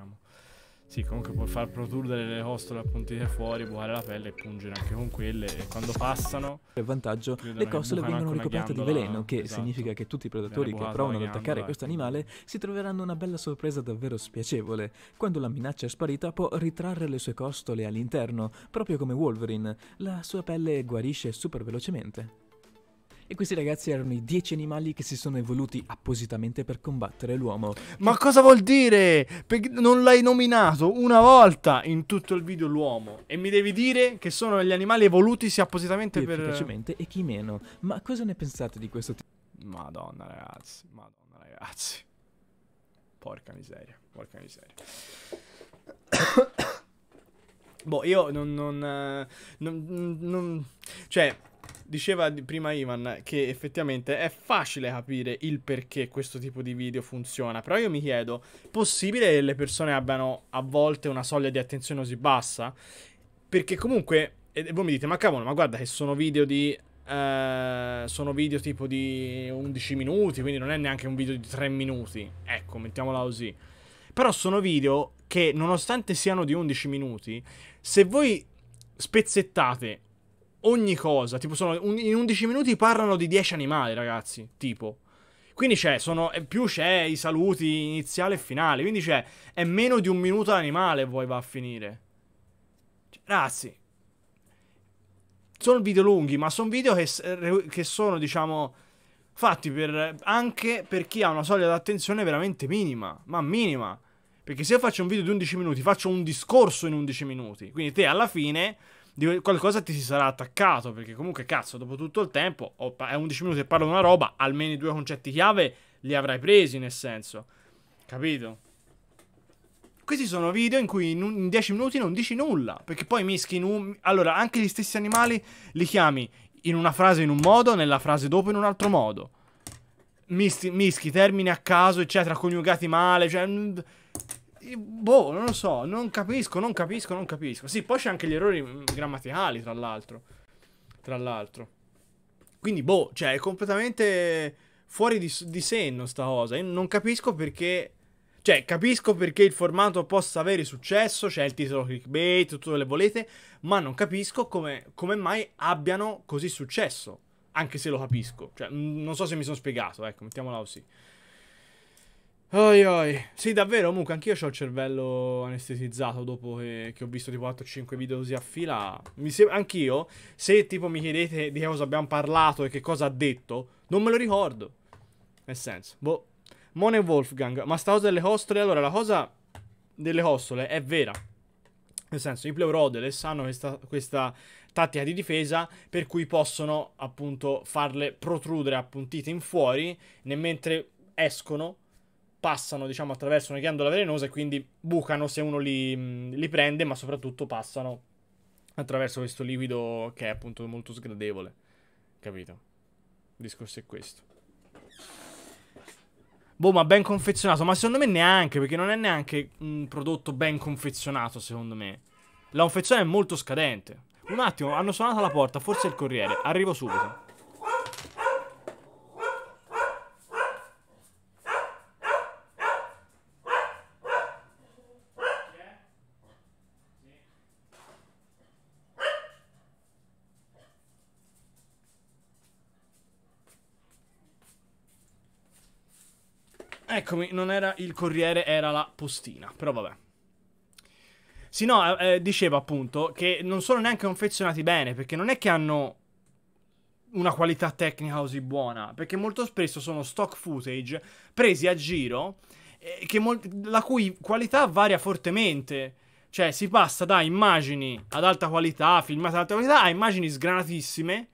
sì, comunque puoi far produrre le costole appuntite fuori, bucare la pelle e pungere anche con quelle. E quando passano. Per vantaggio: le costole vengono ricoperte di veleno, che esatto. significa che tutti i predatori che provano ad attaccare questo animale si troveranno una bella sorpresa davvero spiacevole. Quando la minaccia è sparita, può ritrarre le sue costole all'interno, proprio come Wolverine. La sua pelle guarisce super velocemente. E questi ragazzi erano i dieci animali che si sono evoluti appositamente per combattere l'uomo. Ma cosa vuol dire? Perché non l'hai nominato una volta in tutto il video l'uomo. E mi devi dire che sono gli animali evolutisi appositamente per... Efficacemente e chi meno. Ma cosa ne pensate di questo tipo? Madonna ragazzi, madonna ragazzi. Porca miseria, porca miseria. boh, io non non, eh, non, non, non... Cioè, diceva prima Ivan che effettivamente è facile capire il perché questo tipo di video funziona, però io mi chiedo, possibile che le persone abbiano a volte una soglia di attenzione così bassa? Perché comunque, e voi mi dite, ma cavolo, ma guarda che sono video di Uh, sono video tipo di 11 minuti, quindi non è neanche un video di 3 minuti. Ecco, mettiamola così. Però sono video che, nonostante siano di 11 minuti, se voi spezzettate ogni cosa. Tipo, sono un, in 11 minuti parlano di 10 animali, ragazzi. Tipo. Quindi c'è, sono, eh, più c'è i saluti iniziali e finali. Quindi c'è, è meno di un minuto l'animale poi va a finire. Cioè, ragazzi, sono video lunghi, ma sono video che, che sono, diciamo, fatti per, anche per chi ha una soglia d'attenzione veramente minima. Ma minima. Perché se io faccio un video di 11 minuti, faccio un discorso in 11 minuti. Quindi te alla fine di qualcosa ti si sarà attaccato, perché comunque cazzo, dopo tutto il tempo, oh, è 11 minuti e parlo una roba, almeno i due concetti chiave li avrai presi, nel senso. Capito? Questi sono video in cui in 10 minuti non dici nulla, perché poi mischi in un... Allora, anche gli stessi animali li chiami in una frase in un modo, nella frase dopo in un altro modo. Mischi, mischi termini a caso, eccetera, coniugati male, cioè... Eh, boh, non lo so, non capisco, non capisco, non capisco. Sì, poi c'è anche gli errori mm, grammaticali, tra l'altro. Tra l'altro. Quindi, boh, cioè, è completamente fuori di, di senno sta cosa. Io non capisco perché... Cioè, capisco perché il formato possa avere successo, c'è cioè il titolo clickbait, tutto quello che volete, ma non capisco come, come mai abbiano così successo, anche se lo capisco. Cioè, mm, non so se mi sono spiegato, ecco, mettiamola così. Oi oi. Sì, davvero, comunque anch'io ho il cervello anestetizzato dopo che, che ho visto tipo 4-5 video così a fila. Mi se- anch'io, se tipo mi chiedete di cosa abbiamo parlato e che cosa ha detto, non me lo ricordo. Nel senso, boh. Mone Wolfgang, ma sta cosa delle costole, allora la cosa delle costole è vera. Nel senso, i pleurodeles hanno questa, questa tattica di difesa per cui possono appunto farle protrudere appuntite in fuori, mentre escono passano diciamo attraverso una ghiandola velenosa e quindi bucano se uno li, mm, li prende, ma soprattutto passano attraverso questo liquido che è appunto molto sgradevole. Capito? Il discorso è questo. Boh, ma ben confezionato. Ma secondo me neanche, perché non è neanche un prodotto ben confezionato, secondo me. La confezione è molto scadente. Un attimo, hanno suonato la porta, forse è il corriere. Arrivo subito. Eccomi, non era il Corriere, era la Postina, però vabbè. Sì, no, eh, eh dicevo appunto che non sono neanche confezionati bene, perché non è che hanno una qualità tecnica così buona, perché molto spesso sono stock footage presi a giro, eh, la cui qualità varia fortemente. Cioè, si passa da immagini ad alta qualità, filmate ad alta qualità, a immagini sgranatissime,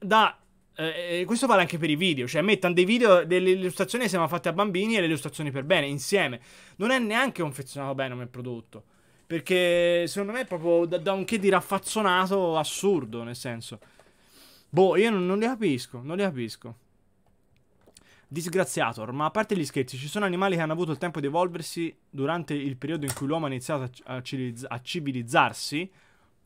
da eh, eh questo vale anche per i video, cioè mettono dei video delle illustrazioni che siamo fatte a bambini e le illustrazioni per bene insieme. Non è neanche confezionato bene come prodotto. Perché secondo me è proprio da, da un che di raffazzonato assurdo, nel senso. Boh, io non, non li capisco, non li capisco. Disgraziator, ma a parte gli scherzi, ci sono animali che hanno avuto il tempo di evolversi durante il periodo in cui l'uomo ha iniziato a, a civilizzarsi?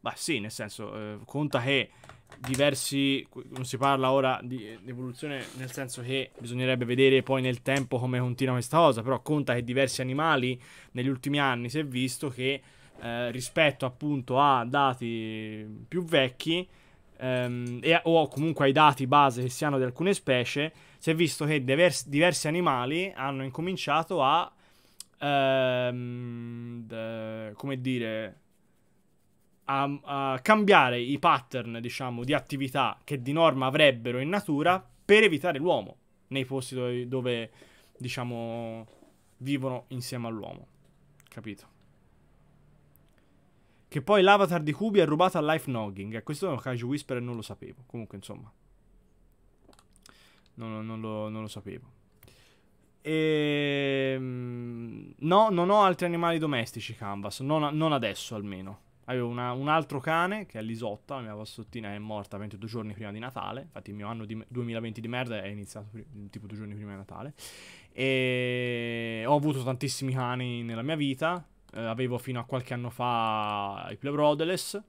Beh sì, nel senso, eh, conta che diversi... Non si parla ora di, di evoluzione nel senso che bisognerebbe vedere poi nel tempo come continua questa cosa, però conta che diversi animali negli ultimi anni si è visto che eh, rispetto appunto a dati più vecchi ehm, e, o comunque ai dati base che si hanno di alcune specie, si è visto che diversi, diversi animali hanno incominciato a... Ehm, de, come dire a, a cambiare i pattern, diciamo, di attività che di norma avrebbero in natura per evitare l'uomo nei posti dove, dove diciamo, vivono insieme all'uomo. Capito? Che poi l'avatar di Kubi è rubato a Life Nogging. E eh, questo è un Kaiju Whisper e non lo sapevo. Comunque, insomma. Non, non, lo, non lo, sapevo. E... Ehm, no, non ho altri animali domestici, Canvas. Non, non adesso, almeno. Avevo una, un altro cane che è Lisotta, la mia vassottina è morta 22 giorni prima di Natale, infatti il mio anno di, 2020 di merda è iniziato tipo due giorni prima di Natale. E ho avuto tantissimi cani nella mia vita, eh, avevo fino a qualche anno fa i Pleurodeles,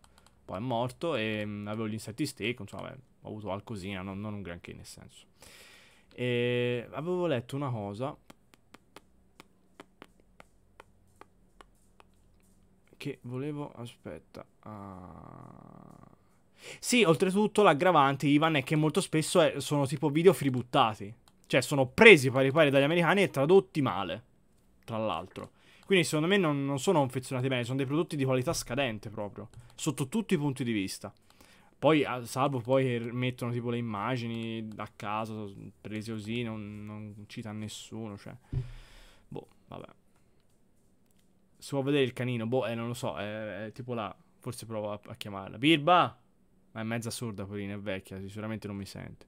poi è morto e mh, mm, avevo gli insetti steak, insomma beh, ho avuto qualcosina, non, non un granché nel senso. E avevo letto una cosa che volevo... Aspetta. Ah. Sì, oltretutto l'aggravante, Ivan, è che molto spesso è, eh, sono tipo video fributtati. Cioè, sono presi pari pari dagli americani e tradotti male, tra l'altro. Quindi secondo me non, non sono confezionati bene, sono dei prodotti di qualità scadente proprio, sotto tutti i punti di vista. Poi, salvo poi che er, mettono tipo le immagini a caso, prese così, non, non cita nessuno, cioè... Boh, vabbè. Si può vedere il canino? Boh, eh, non lo so, è, è tipo là. Forse provo a, a, chiamarla. Birba! Ma è mezza sorda, purina, è vecchia, sicuramente non mi sente.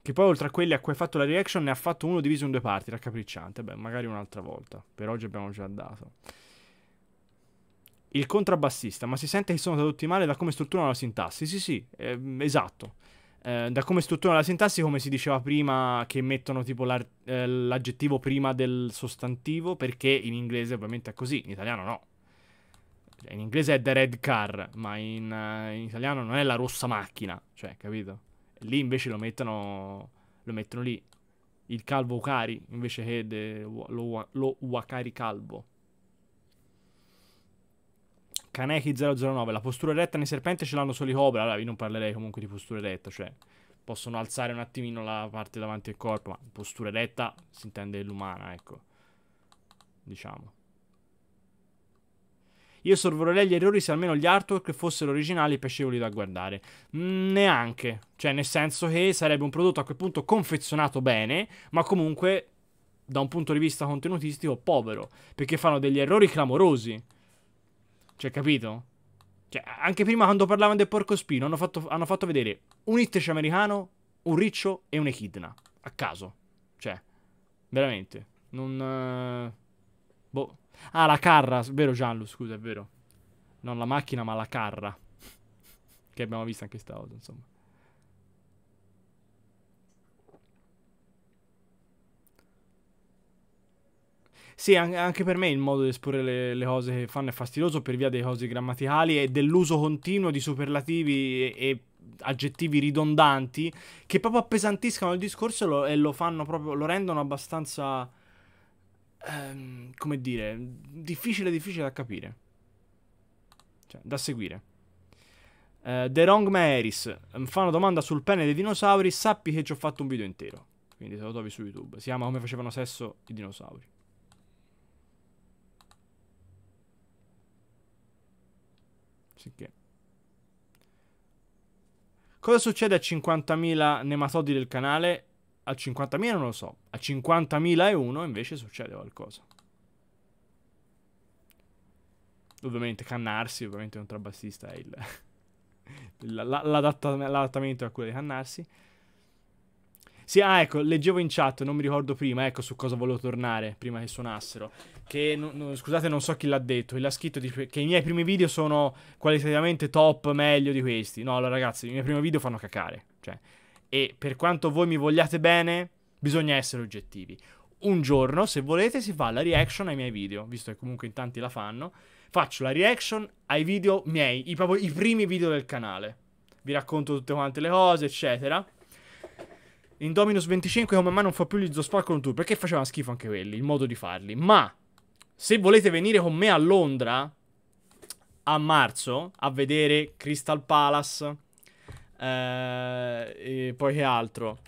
Che poi oltre a quelli a cui ha fatto la reaction ne ha fatto uno diviso in due parti, raccapricciante. Beh, magari un'altra volta. Per oggi abbiamo già dato. Il contrabbassista, ma si sente che sono tradotti male da come strutturano la sintassi? Sì, sì, eh, esatto. Eh, da come strutturano la sintassi, come si diceva prima, che mettono tipo eh, l'aggettivo prima del sostantivo, perché in inglese ovviamente è così, in italiano no. Cioè, in inglese è the red car, ma in, uh, in, italiano non è la rossa macchina, cioè, capito? lì invece lo mettono, lo mettono lì, il calvo Ucari, invece che de, lo, lo, lo Uacari calvo. Kaneki 009, la postura eretta nei serpenti ce l'hanno solo i cobra, allora io non parlerei comunque di postura eretta, cioè possono alzare un attimino la parte davanti al corpo, ma postura eretta si intende l'umana, ecco, diciamo. Io sorvolerei gli errori se almeno gli artwork fossero originali e piacevoli da guardare. Mm, neanche. Cioè, nel senso che sarebbe un prodotto a quel punto confezionato bene, ma comunque da un punto di vista contenutistico povero. Perché fanno degli errori clamorosi. Cioè, capito? Cioè, anche prima quando parlavano del porcospino hanno fatto, hanno fatto vedere un ittice americano, un riccio e un echidna. A caso. Cioè, veramente. Non... Eh, boh. Ah, la carra. Vero Gianlu, scusa, è vero. Non la macchina, ma la carra. che abbiamo visto anche stavolta, insomma. Sì, anche per me il modo di esporre le, le, cose che fanno è fastidioso per via dei cosi grammaticali e dell'uso continuo di superlativi e, e aggettivi ridondanti che proprio appesantiscano il discorso e lo, e lo fanno proprio, lo rendono abbastanza, ehm, come dire, difficile, difficile da capire. Cioè, da seguire. Uh, The Wrong Maeris mm, fa una domanda sul pene dei dinosauri. Sappi che ci ho fatto un video intero. Quindi se lo trovi su YouTube. Si chiama Come facevano sesso i dinosauri. Sicché. Cosa succede a 50.000 nematodi del canale? A 50.000 non lo so. A 50.001 invece succede qualcosa. Ovviamente cannarsi, ovviamente un trabassista è il... l'adattamento a quello di cannarsi. Sì, ah, ecco, leggevo in chat, non mi ricordo prima, ecco su cosa volevo tornare, prima che suonassero che no, no, scusate non so chi l'ha detto, l'ha scritto dice, che i miei primi video sono qualitativamente top, meglio di questi. No, allora ragazzi, i miei primi video fanno cacare, cioè, e per quanto voi mi vogliate bene, bisogna essere oggettivi. Un giorno, se volete, si fa la reaction ai miei video, visto che comunque in tanti la fanno. Faccio la reaction ai video miei, i, proprio, i primi video del canale. Vi racconto tutte quante le cose, eccetera. In Dominus 25 come mai non fa più gli Zospar con tu? Perché faceva schifo anche quelli, il modo di farli. Ma se volete venire con me a Londra a marzo a vedere Crystal Palace, eh, e poi che altro?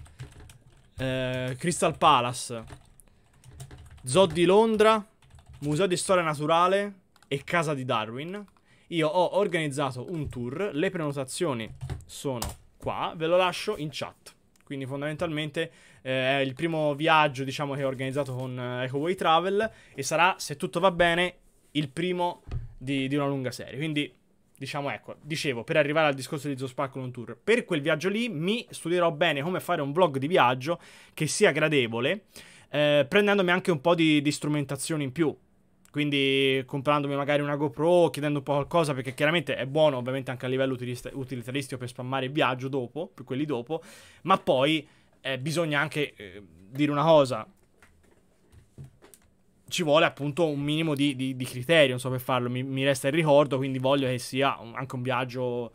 Eh, Crystal Palace, Zoo di Londra, Museo di Storia Naturale e Casa di Darwin. Io ho organizzato un tour, le prenotazioni sono qua, ve lo lascio in chat. Quindi fondamentalmente eh, è il primo viaggio, diciamo, che ho organizzato con eh, Ecoway Travel e sarà, se tutto va bene, il primo di, di una lunga serie. Quindi diciamo, ecco, dicevo, per arrivare al discorso di Zospark on Tour, per quel viaggio lì mi studierò bene come fare un vlog di viaggio che sia gradevole, eh, prendendomi anche un po' di, di strumentazioni in più. Quindi comprandomi magari una GoPro, chiedendo un po' qualcosa, perché chiaramente è buono ovviamente anche a livello utilitaristico per spammare il viaggio dopo, per quelli dopo, ma poi eh, bisogna anche eh, dire una cosa. Ci vuole appunto un minimo di, di, di criterio so, per farlo. Mi, mi, resta il ricordo, quindi voglio che sia un, anche un viaggio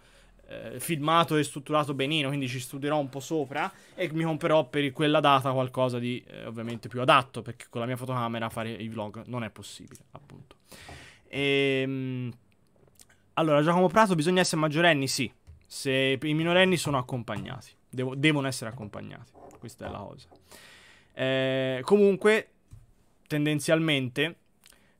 eh, filmato e strutturato benino. Quindi ci studierò un po' sopra e mi comprerò per quella data qualcosa di eh, ovviamente più adatto. Perché con la mia fotocamera fare i vlog non è possibile, appunto. Ehm. Allora, Giacomo Prato, bisogna essere maggiorenni? Sì. Se i minorenni sono accompagnati. Devo, devono essere accompagnati. Questa è la cosa. Eh, comunque, tendenzialmente,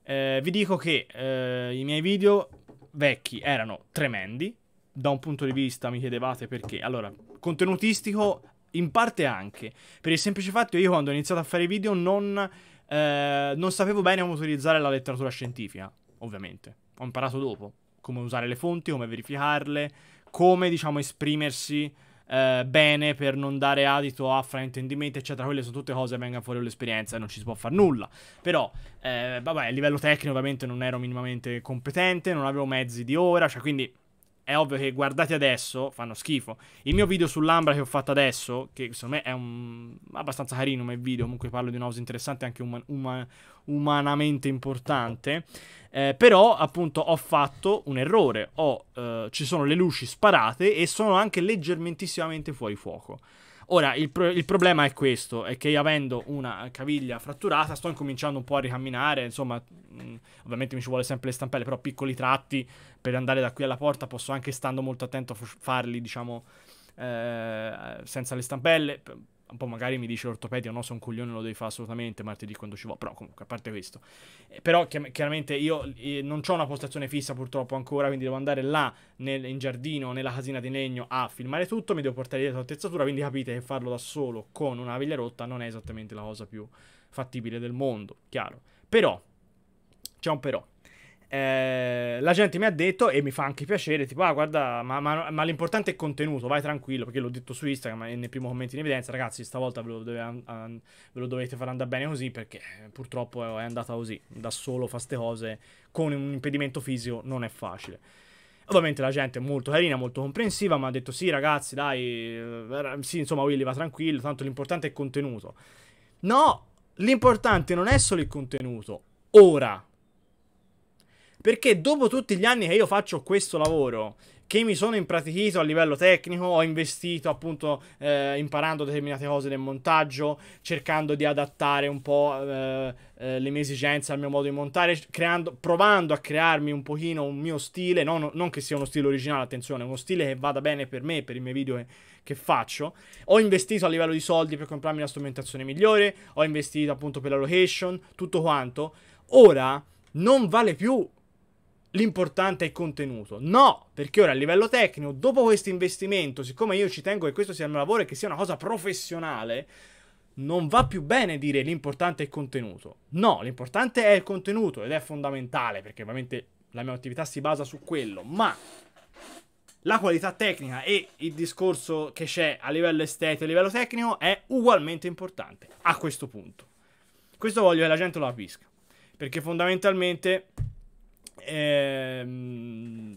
eh, vi dico che eh, i miei video vecchi erano tremendi. Da un punto di vista mi chiedevate perché. Allora, contenutistico in parte anche. Per il semplice fatto io quando ho iniziato a fare i video non, eh, non sapevo bene come utilizzare la letteratura scientifica, ovviamente. Ho imparato dopo come usare le fonti, come verificarle, come diciamo esprimersi eh, bene per non dare adito a fraintendimenti, eccetera. Quelle sono tutte cose che vengono fuori dall'esperienza e non ci si può fare nulla. Però, eh, vabbè, a livello tecnico ovviamente non ero minimamente competente, non avevo mezzi di ora, cioè quindi è ovvio che guardati adesso fanno schifo. Il mio video sull'Ambra che ho fatto adesso, che secondo me è un, abbastanza carino come video, comunque parlo di una cosa interessante anche uman, uman, umanamente importante, eh, però appunto ho fatto un errore, ho, eh, ci sono le luci sparate e sono anche leggermentissimamente fuori fuoco. Ora, il, pro- il, problema è questo, è che io avendo una caviglia fratturata sto incominciando un po' a ricamminare, insomma, mh, ovviamente mi ci vuole sempre le stampelle, però piccoli tratti per andare da qui alla porta posso anche stando molto attento a f- farli, diciamo, eh, senza le stampelle. P- un po' magari mi dice l'ortopedia, no, sono un coglione, lo devi fare assolutamente martedì quando ci vuole, però comunque, a parte questo. Eh, però chiaramente io eh, non ho una postazione fissa purtroppo ancora, quindi devo andare là nel, in giardino, nella casina di legno a filmare tutto, mi devo portare dietro l'attrezzatura, quindi capite che farlo da solo con una veglia rotta non è esattamente la cosa più fattibile del mondo, chiaro. Però, c'è un però. Eh, la gente mi ha detto e mi fa anche piacere, tipo, ah, guarda, ma, ma, ma l'importante è il contenuto, vai tranquillo, perché l'ho detto su Instagram e nel primo commento in evidenza, ragazzi, stavolta ve lo, dove, ve lo dovete far andare bene così, perché purtroppo è andata così, da solo fa ste cose, con un impedimento fisico non è facile. Ovviamente la gente è molto carina, molto comprensiva, mi ha detto sì ragazzi, dai, eh, eh, sì, insomma Willy va tranquillo, tanto l'importante è il contenuto. No, l'importante non è solo il contenuto, ora perché dopo tutti gli anni che io faccio questo lavoro, che mi sono impratichito a livello tecnico, ho investito appunto eh, imparando determinate cose nel montaggio, cercando di adattare un po' eh, eh, le mie esigenze al mio modo di montare, creando, provando a crearmi un pochino un mio stile, non, non, che sia uno stile originale, attenzione, uno stile che vada bene per me, per i miei video che, che faccio. Ho investito a livello di soldi per comprarmi una strumentazione migliore, ho investito appunto per la location, tutto quanto. Ora non vale più l'importante è il contenuto. No, perché ora a livello tecnico, dopo questo investimento, siccome io ci tengo che questo sia il mio lavoro e che sia una cosa professionale, non va più bene dire l'importante è il contenuto. No, l'importante è il contenuto ed è fondamentale perché ovviamente la mia attività si basa su quello, ma la qualità tecnica e il discorso che c'è a livello estetico e a livello tecnico è ugualmente importante a questo punto. Questo voglio che la gente lo capisca, perché fondamentalmente Ehm,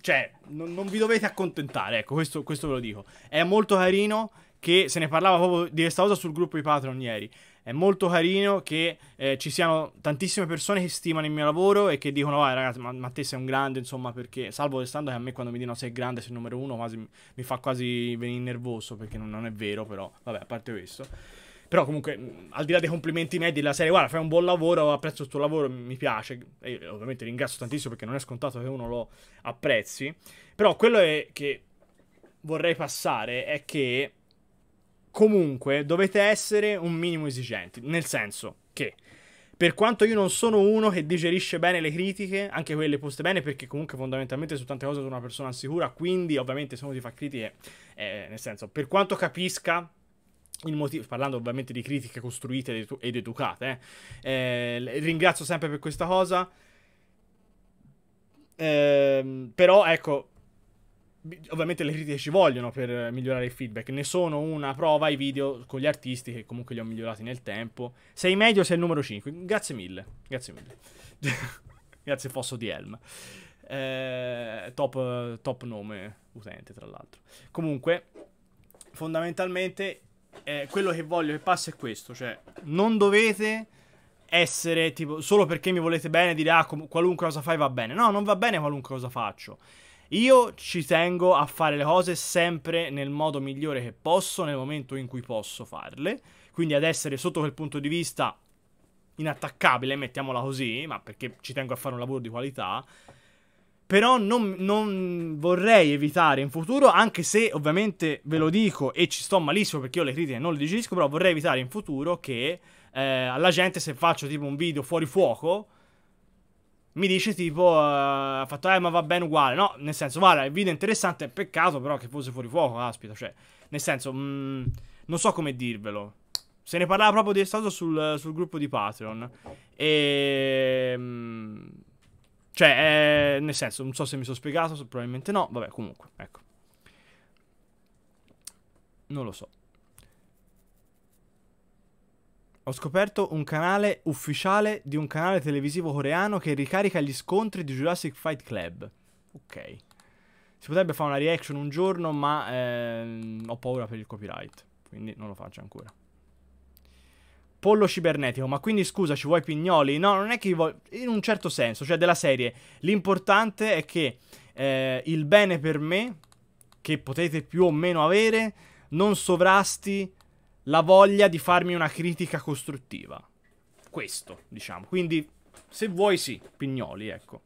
cioè, non, non, vi dovete accontentare, ecco, questo, questo ve lo dico. È molto carino che se ne parlava proprio di questa cosa sul gruppo di Patreon ieri. È molto carino che eh, ci siano tantissime persone che stimano il mio lavoro e che dicono, vai ragazzi, ma, ma te sei un grande, insomma, perché... Salvo restando che a me quando mi dicono sei grande, sei il numero uno, quasi, mi fa quasi venire nervoso, perché non, non è vero, però, vabbè, a parte questo. Però comunque, al di là dei complimenti medi della serie, guarda, fai un buon lavoro, apprezzo il tuo lavoro, mi piace. E ovviamente ringrazio tantissimo perché non è scontato che uno lo apprezzi. Però quello è che vorrei passare è che comunque dovete essere un minimo esigenti. Nel senso che, per quanto io non sono uno che digerisce bene le critiche, anche quelle poste bene, perché comunque fondamentalmente su tante cose sono una persona sicura, quindi ovviamente se uno ti fa critiche, eh, nel senso, per quanto capisca Motivo, parlando ovviamente di critiche costruite ed, educate, eh. Eh, ringrazio sempre per questa cosa. Eh, però ecco, ovviamente le critiche ci vogliono per migliorare il feedback. Ne sono una prova i video con gli artisti che comunque li ho migliorati nel tempo. Sei medio, sei il numero 5. Grazie mille, grazie mille. grazie Fosso di Helm. Eh, top, top nome utente, tra l'altro. Comunque, fondamentalmente eh, quello che voglio che passi è questo, cioè non dovete essere tipo solo perché mi volete bene dire ah qualunque cosa fai va bene. No, non va bene qualunque cosa faccio. Io ci tengo a fare le cose sempre nel modo migliore che posso, nel momento in cui posso farle, quindi ad essere sotto quel punto di vista inattaccabile, mettiamola così, ma perché ci tengo a fare un lavoro di qualità però non, non, vorrei evitare in futuro, anche se ovviamente ve lo dico e ci sto malissimo perché io le critiche non le digerisco, però vorrei evitare in futuro che eh, alla gente se faccio tipo un video fuori fuoco mi dice tipo eh, ha uh, fatto eh ma va bene uguale no nel senso vale il video è interessante peccato però che fosse fuori fuoco aspita cioè nel senso mh, mm, non so come dirvelo se ne parlava proprio di stato sul, sul gruppo di Patreon e ehm, mh, cioè, eh, nel senso, non so se mi sono spiegato, probabilmente no. Vabbè, comunque, ecco. Non lo so. Ho scoperto un canale ufficiale di un canale televisivo coreano che ricarica gli scontri di Jurassic Fight Club. Ok. Si potrebbe fare una reaction un giorno, ma ehm, ho paura per il copyright. Quindi non lo faccio ancora pollo cibernetico, ma quindi scusa, ci vuoi pignoli? No, non è che voglio... In un certo senso, cioè della serie, l'importante è che eh, il bene per me, che potete più o meno avere, non sovrasti la voglia di farmi una critica costruttiva. Questo, diciamo. Quindi, se vuoi sì, pignoli, ecco.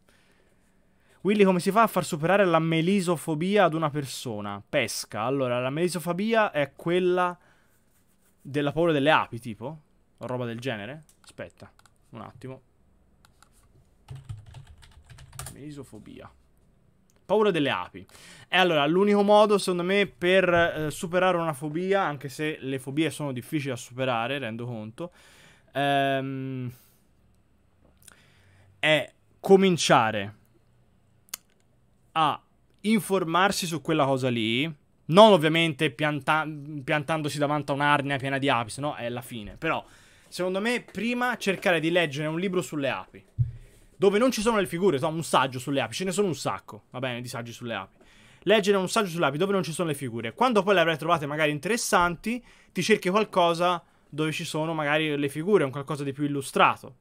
Willy, come si fa a far superare la melisofobia ad una persona? Pesca. Allora, la melisofobia è quella della paura delle api, tipo? Roba del genere? Aspetta, un attimo. Mesofobia. Paura delle api. E allora, l'unico modo, secondo me, per eh, superare una fobia, anche se le fobie sono difficili da superare, rendo conto, ehm, è cominciare a informarsi su quella cosa lì. Non ovviamente pianta- piantandosi davanti a un'arnia piena di api, sennò è la fine. Però secondo me, prima cercare di leggere un libro sulle api. Dove non ci sono le figure, no, un saggio sulle api, ce ne sono un sacco, va bene, di saggi sulle api. Leggere un saggio sulle api dove non ci sono le figure. Quando poi le avrai trovate magari interessanti, ti cerchi qualcosa dove ci sono magari le figure, un qualcosa di più illustrato.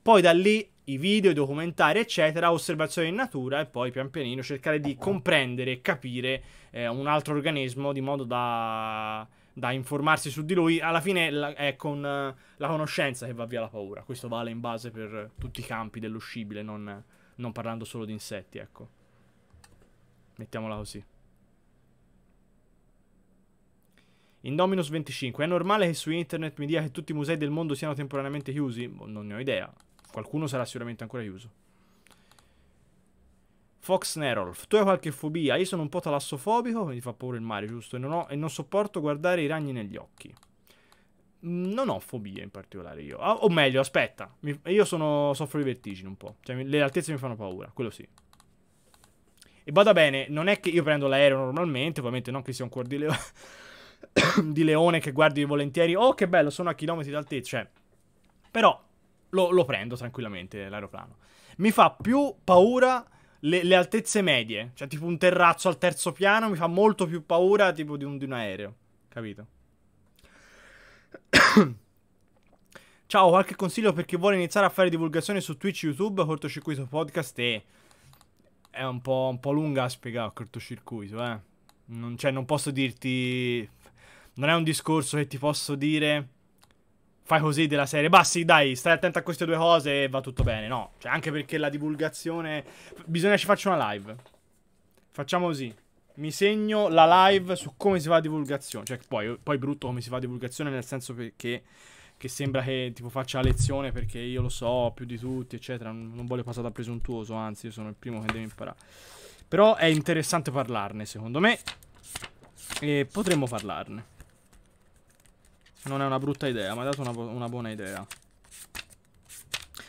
Poi da lì i video, i documentari, eccetera, osservazioni in natura e poi pian pianino cercare di comprendere e capire eh, un altro organismo di modo da da informarsi su di lui, alla fine è con eh, la conoscenza che va via la paura. Questo vale in base per tutti i campi dell'uscibile, non, non parlando solo di insetti, ecco. Mettiamola così. Indominus 25. È normale che su internet mi dia che tutti i musei del mondo siano temporaneamente chiusi? Boh, non ne ho idea. Qualcuno sarà sicuramente ancora chiuso. Fox Nerolf, tu hai qualche fobia? Io sono un po' talassofobico, mi fa paura il mare, giusto? E non, ho, e non sopporto guardare i ragni negli occhi. Non ho fobie in particolare io. Ah, o, meglio, aspetta, mi, io sono, soffro di vertigini un po'. Cioè, mi, le altezze mi fanno paura, quello sì. E vada bene, non è che io prendo l'aereo normalmente, ovviamente non che sia un cuor di, leo di leone che guardi volentieri. Oh, che bello, sono a chilometri d'altezza. Cioè, però lo, lo prendo tranquillamente l'aeroplano. Mi fa più paura le, le, altezze medie. Cioè, tipo un terrazzo al terzo piano mi fa molto più paura tipo di un, di un aereo. Capito? Ciao, qualche consiglio per chi vuole iniziare a fare divulgazione su Twitch, YouTube, cortocircuito podcast e... È un po', un po lunga a spiegare il cortocircuito, eh. Non, cioè, non posso dirti... Non è un discorso che ti posso dire fai così della serie. Bah sì, dai, stai attento a queste due cose e va tutto bene. No, cioè anche perché la divulgazione... Bisogna ci faccia una live. Facciamo così. Mi segno la live su come si fa la divulgazione. Cioè, poi, poi brutto come si fa la divulgazione nel senso perché... Che sembra che tipo faccia la lezione perché io lo so più di tutti, eccetera. Non, non voglio passare da presuntuoso, anzi, io sono il primo che deve imparare. Però è interessante parlarne, secondo me. E potremmo parlarne. Non è una brutta idea, ma hai dato una, una buona idea.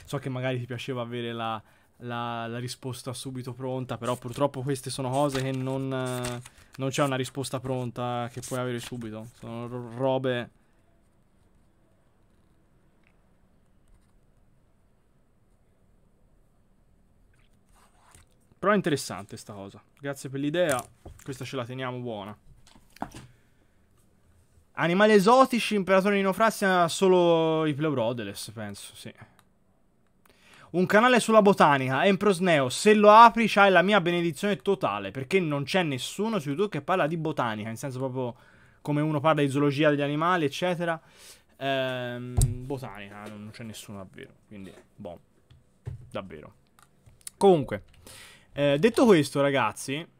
So che magari ti piaceva avere la, la, la, risposta subito pronta, però purtroppo queste sono cose che non, non c'è una risposta pronta che puoi avere subito. Sono robe... Però è interessante sta cosa. Grazie per l'idea, questa ce la teniamo buona. Animali esotici, imperatore di Nofrazia, solo i Pleurodeles, penso, sì. Un canale sulla botanica, Emprosneo, se lo apri c'hai la mia benedizione totale, perché non c'è nessuno su YouTube che parla di botanica, in senso proprio come uno parla di zoologia degli animali, eccetera. Ehm, botanica, non c'è nessuno davvero, quindi, boh, davvero. Comunque, eh, detto questo, ragazzi...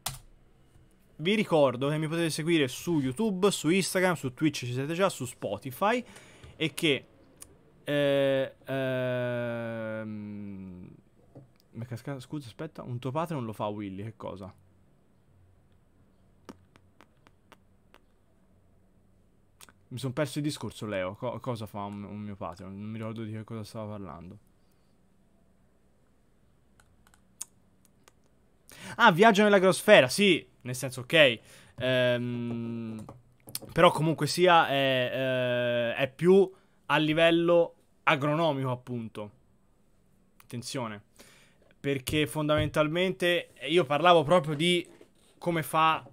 Vi ricordo che mi potete seguire su YouTube, su Instagram, su Twitch ci siete già, su Spotify e che... Eh, ehm... casca... Scusa, aspetta, un tuo padre non lo fa Willy, che cosa? Mi sono perso il discorso, Leo. Co cosa fa un, un mio Patreon? Non mi ricordo di che cosa stava parlando. Ah, viaggio nella grosfera, sì. Nel senso, ok. Ehm, però comunque sia è, eh, è più a livello agronomico, appunto. Attenzione. Perché fondamentalmente io parlavo proprio di come fa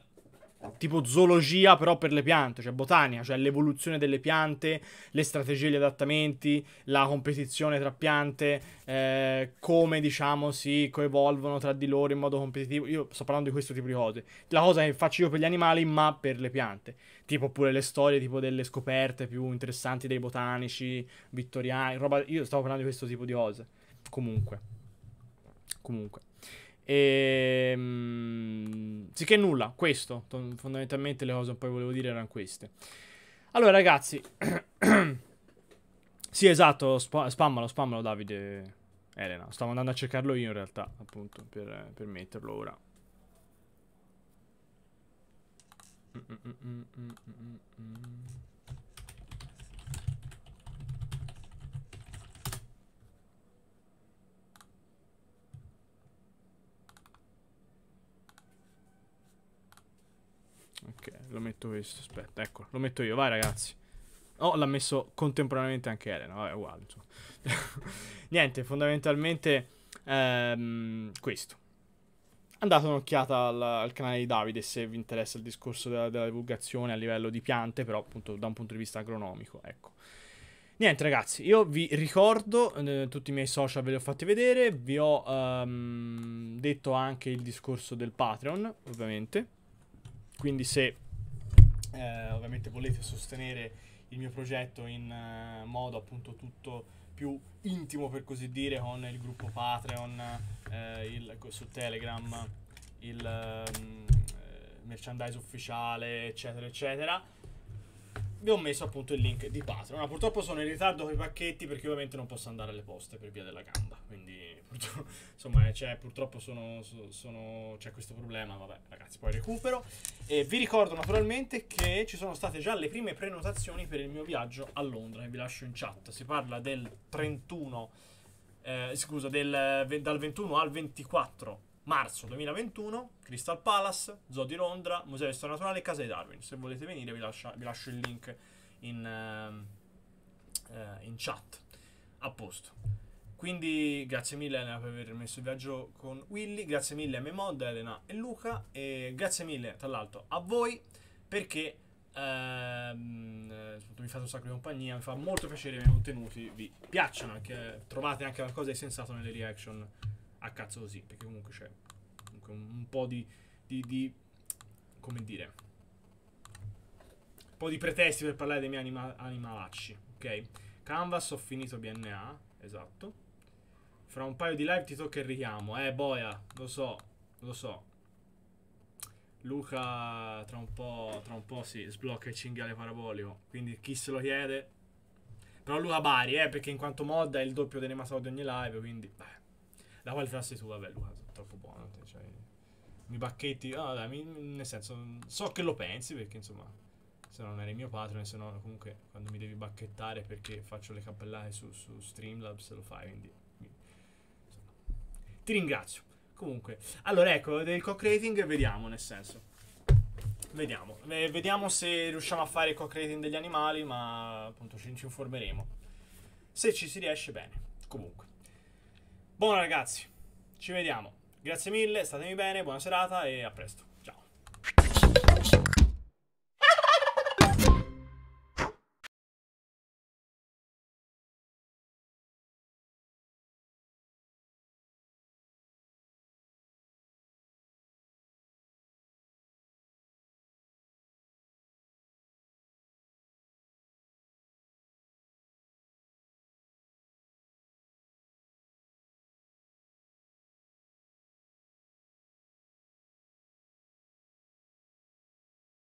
tipo zoologia però per le piante, cioè botanica, cioè l'evoluzione delle piante, le strategie, gli adattamenti, la competizione tra piante, eh, come diciamo si coevolvono tra di loro in modo competitivo. Io sto parlando di questo tipo di cose. La cosa che faccio io per gli animali, ma per le piante. Tipo pure le storie, tipo delle scoperte più interessanti dei botanici, vittoriani, roba... Io stavo parlando di questo tipo di cose. Comunque. Comunque. E, ehm, mh, sì che nulla, questo, fondamentalmente le cose che poi volevo dire erano queste. Allora ragazzi, sì esatto, sp spammalo, spammalo Davide, Elena, stavo andando a cercarlo io in realtà, appunto, per, per metterlo ora. Mm -mm -mm, mm, mm, mm lo metto questo, aspetta, ecco, lo metto io, vai ragazzi. Oh, l'ha messo contemporaneamente anche Elena, vabbè, uguale, insomma. Niente, fondamentalmente ehm, questo. Andate un'occhiata al, al, canale di Davide se vi interessa il discorso della, della divulgazione a livello di piante, però appunto da un punto di vista agronomico, ecco. Niente ragazzi, io vi ricordo, eh, tutti i miei social ve li ho fatti vedere, vi ho ehm, detto anche il discorso del Patreon, ovviamente, quindi se eh, ovviamente volete sostenere il mio progetto in eh, modo appunto tutto più intimo per così dire con il gruppo Patreon eh, il, su Telegram il ehm, merchandise ufficiale eccetera eccetera vi ho messo appunto il link di Patreon. Allora, purtroppo sono in ritardo con i pacchetti perché ovviamente non posso andare alle poste per via della gamba quindi purtroppo, insomma, eh, cioè, purtroppo sono, sono, c'è questo problema, vabbè ragazzi poi recupero. E vi ricordo naturalmente che ci sono state già le prime prenotazioni per il mio viaggio a Londra, che vi lascio in chat, si parla del 31, eh, scusa, del, dal 21 al 24 marzo 2021, Crystal Palace, Zoo di Londra, Museo di Storia Naturale e Casa di Darwin. Se volete venire vi, lascia, vi lascio il link in, uh, in chat. A posto. Quindi grazie mille Elena per aver messo il viaggio con Willy, grazie mille a Memod, Elena e Luca e grazie mille tra l'altro a voi perché ehm, mi fate un sacco di compagnia, mi fa molto piacere i miei contenuti, vi piacciono, anche, trovate anche qualcosa di sensato nelle reaction a cazzo così, perché comunque c'è comunque un, po' di, di, di come dire, un po' di pretesti per parlare dei miei anima, animalacci, ok? Canvas ho finito BNA, esatto. Fra un paio di live ti tocca il richiamo. Eh, boia, lo so, lo so. Luca tra un po', tra un po' si sblocca il cinghiale parabolico. Quindi chi se lo chiede... Però Luca Bari, eh, perché in quanto mod è il doppio delle Nemasau di ogni live, quindi... Beh. La qualità sei tu, vabbè Luca, è troppo buono. Te, cioè, mi bacchetti... Ah, dai, mi, nel senso, so che lo pensi, perché insomma... Se no non eri mio patron, se no comunque quando mi devi bacchettare perché faccio le cappellate su, su Streamlabs lo fai, quindi... Ti ringrazio. Comunque, allora ecco, del co-creating vediamo nel senso. Vediamo, eh, vediamo se riusciamo a fare il co-creating degli animali, ma appunto ci, ci informeremo. Se ci si riesce bene, comunque. Buona ragazzi, ci vediamo. Grazie mille, statemi bene, buona serata e a presto.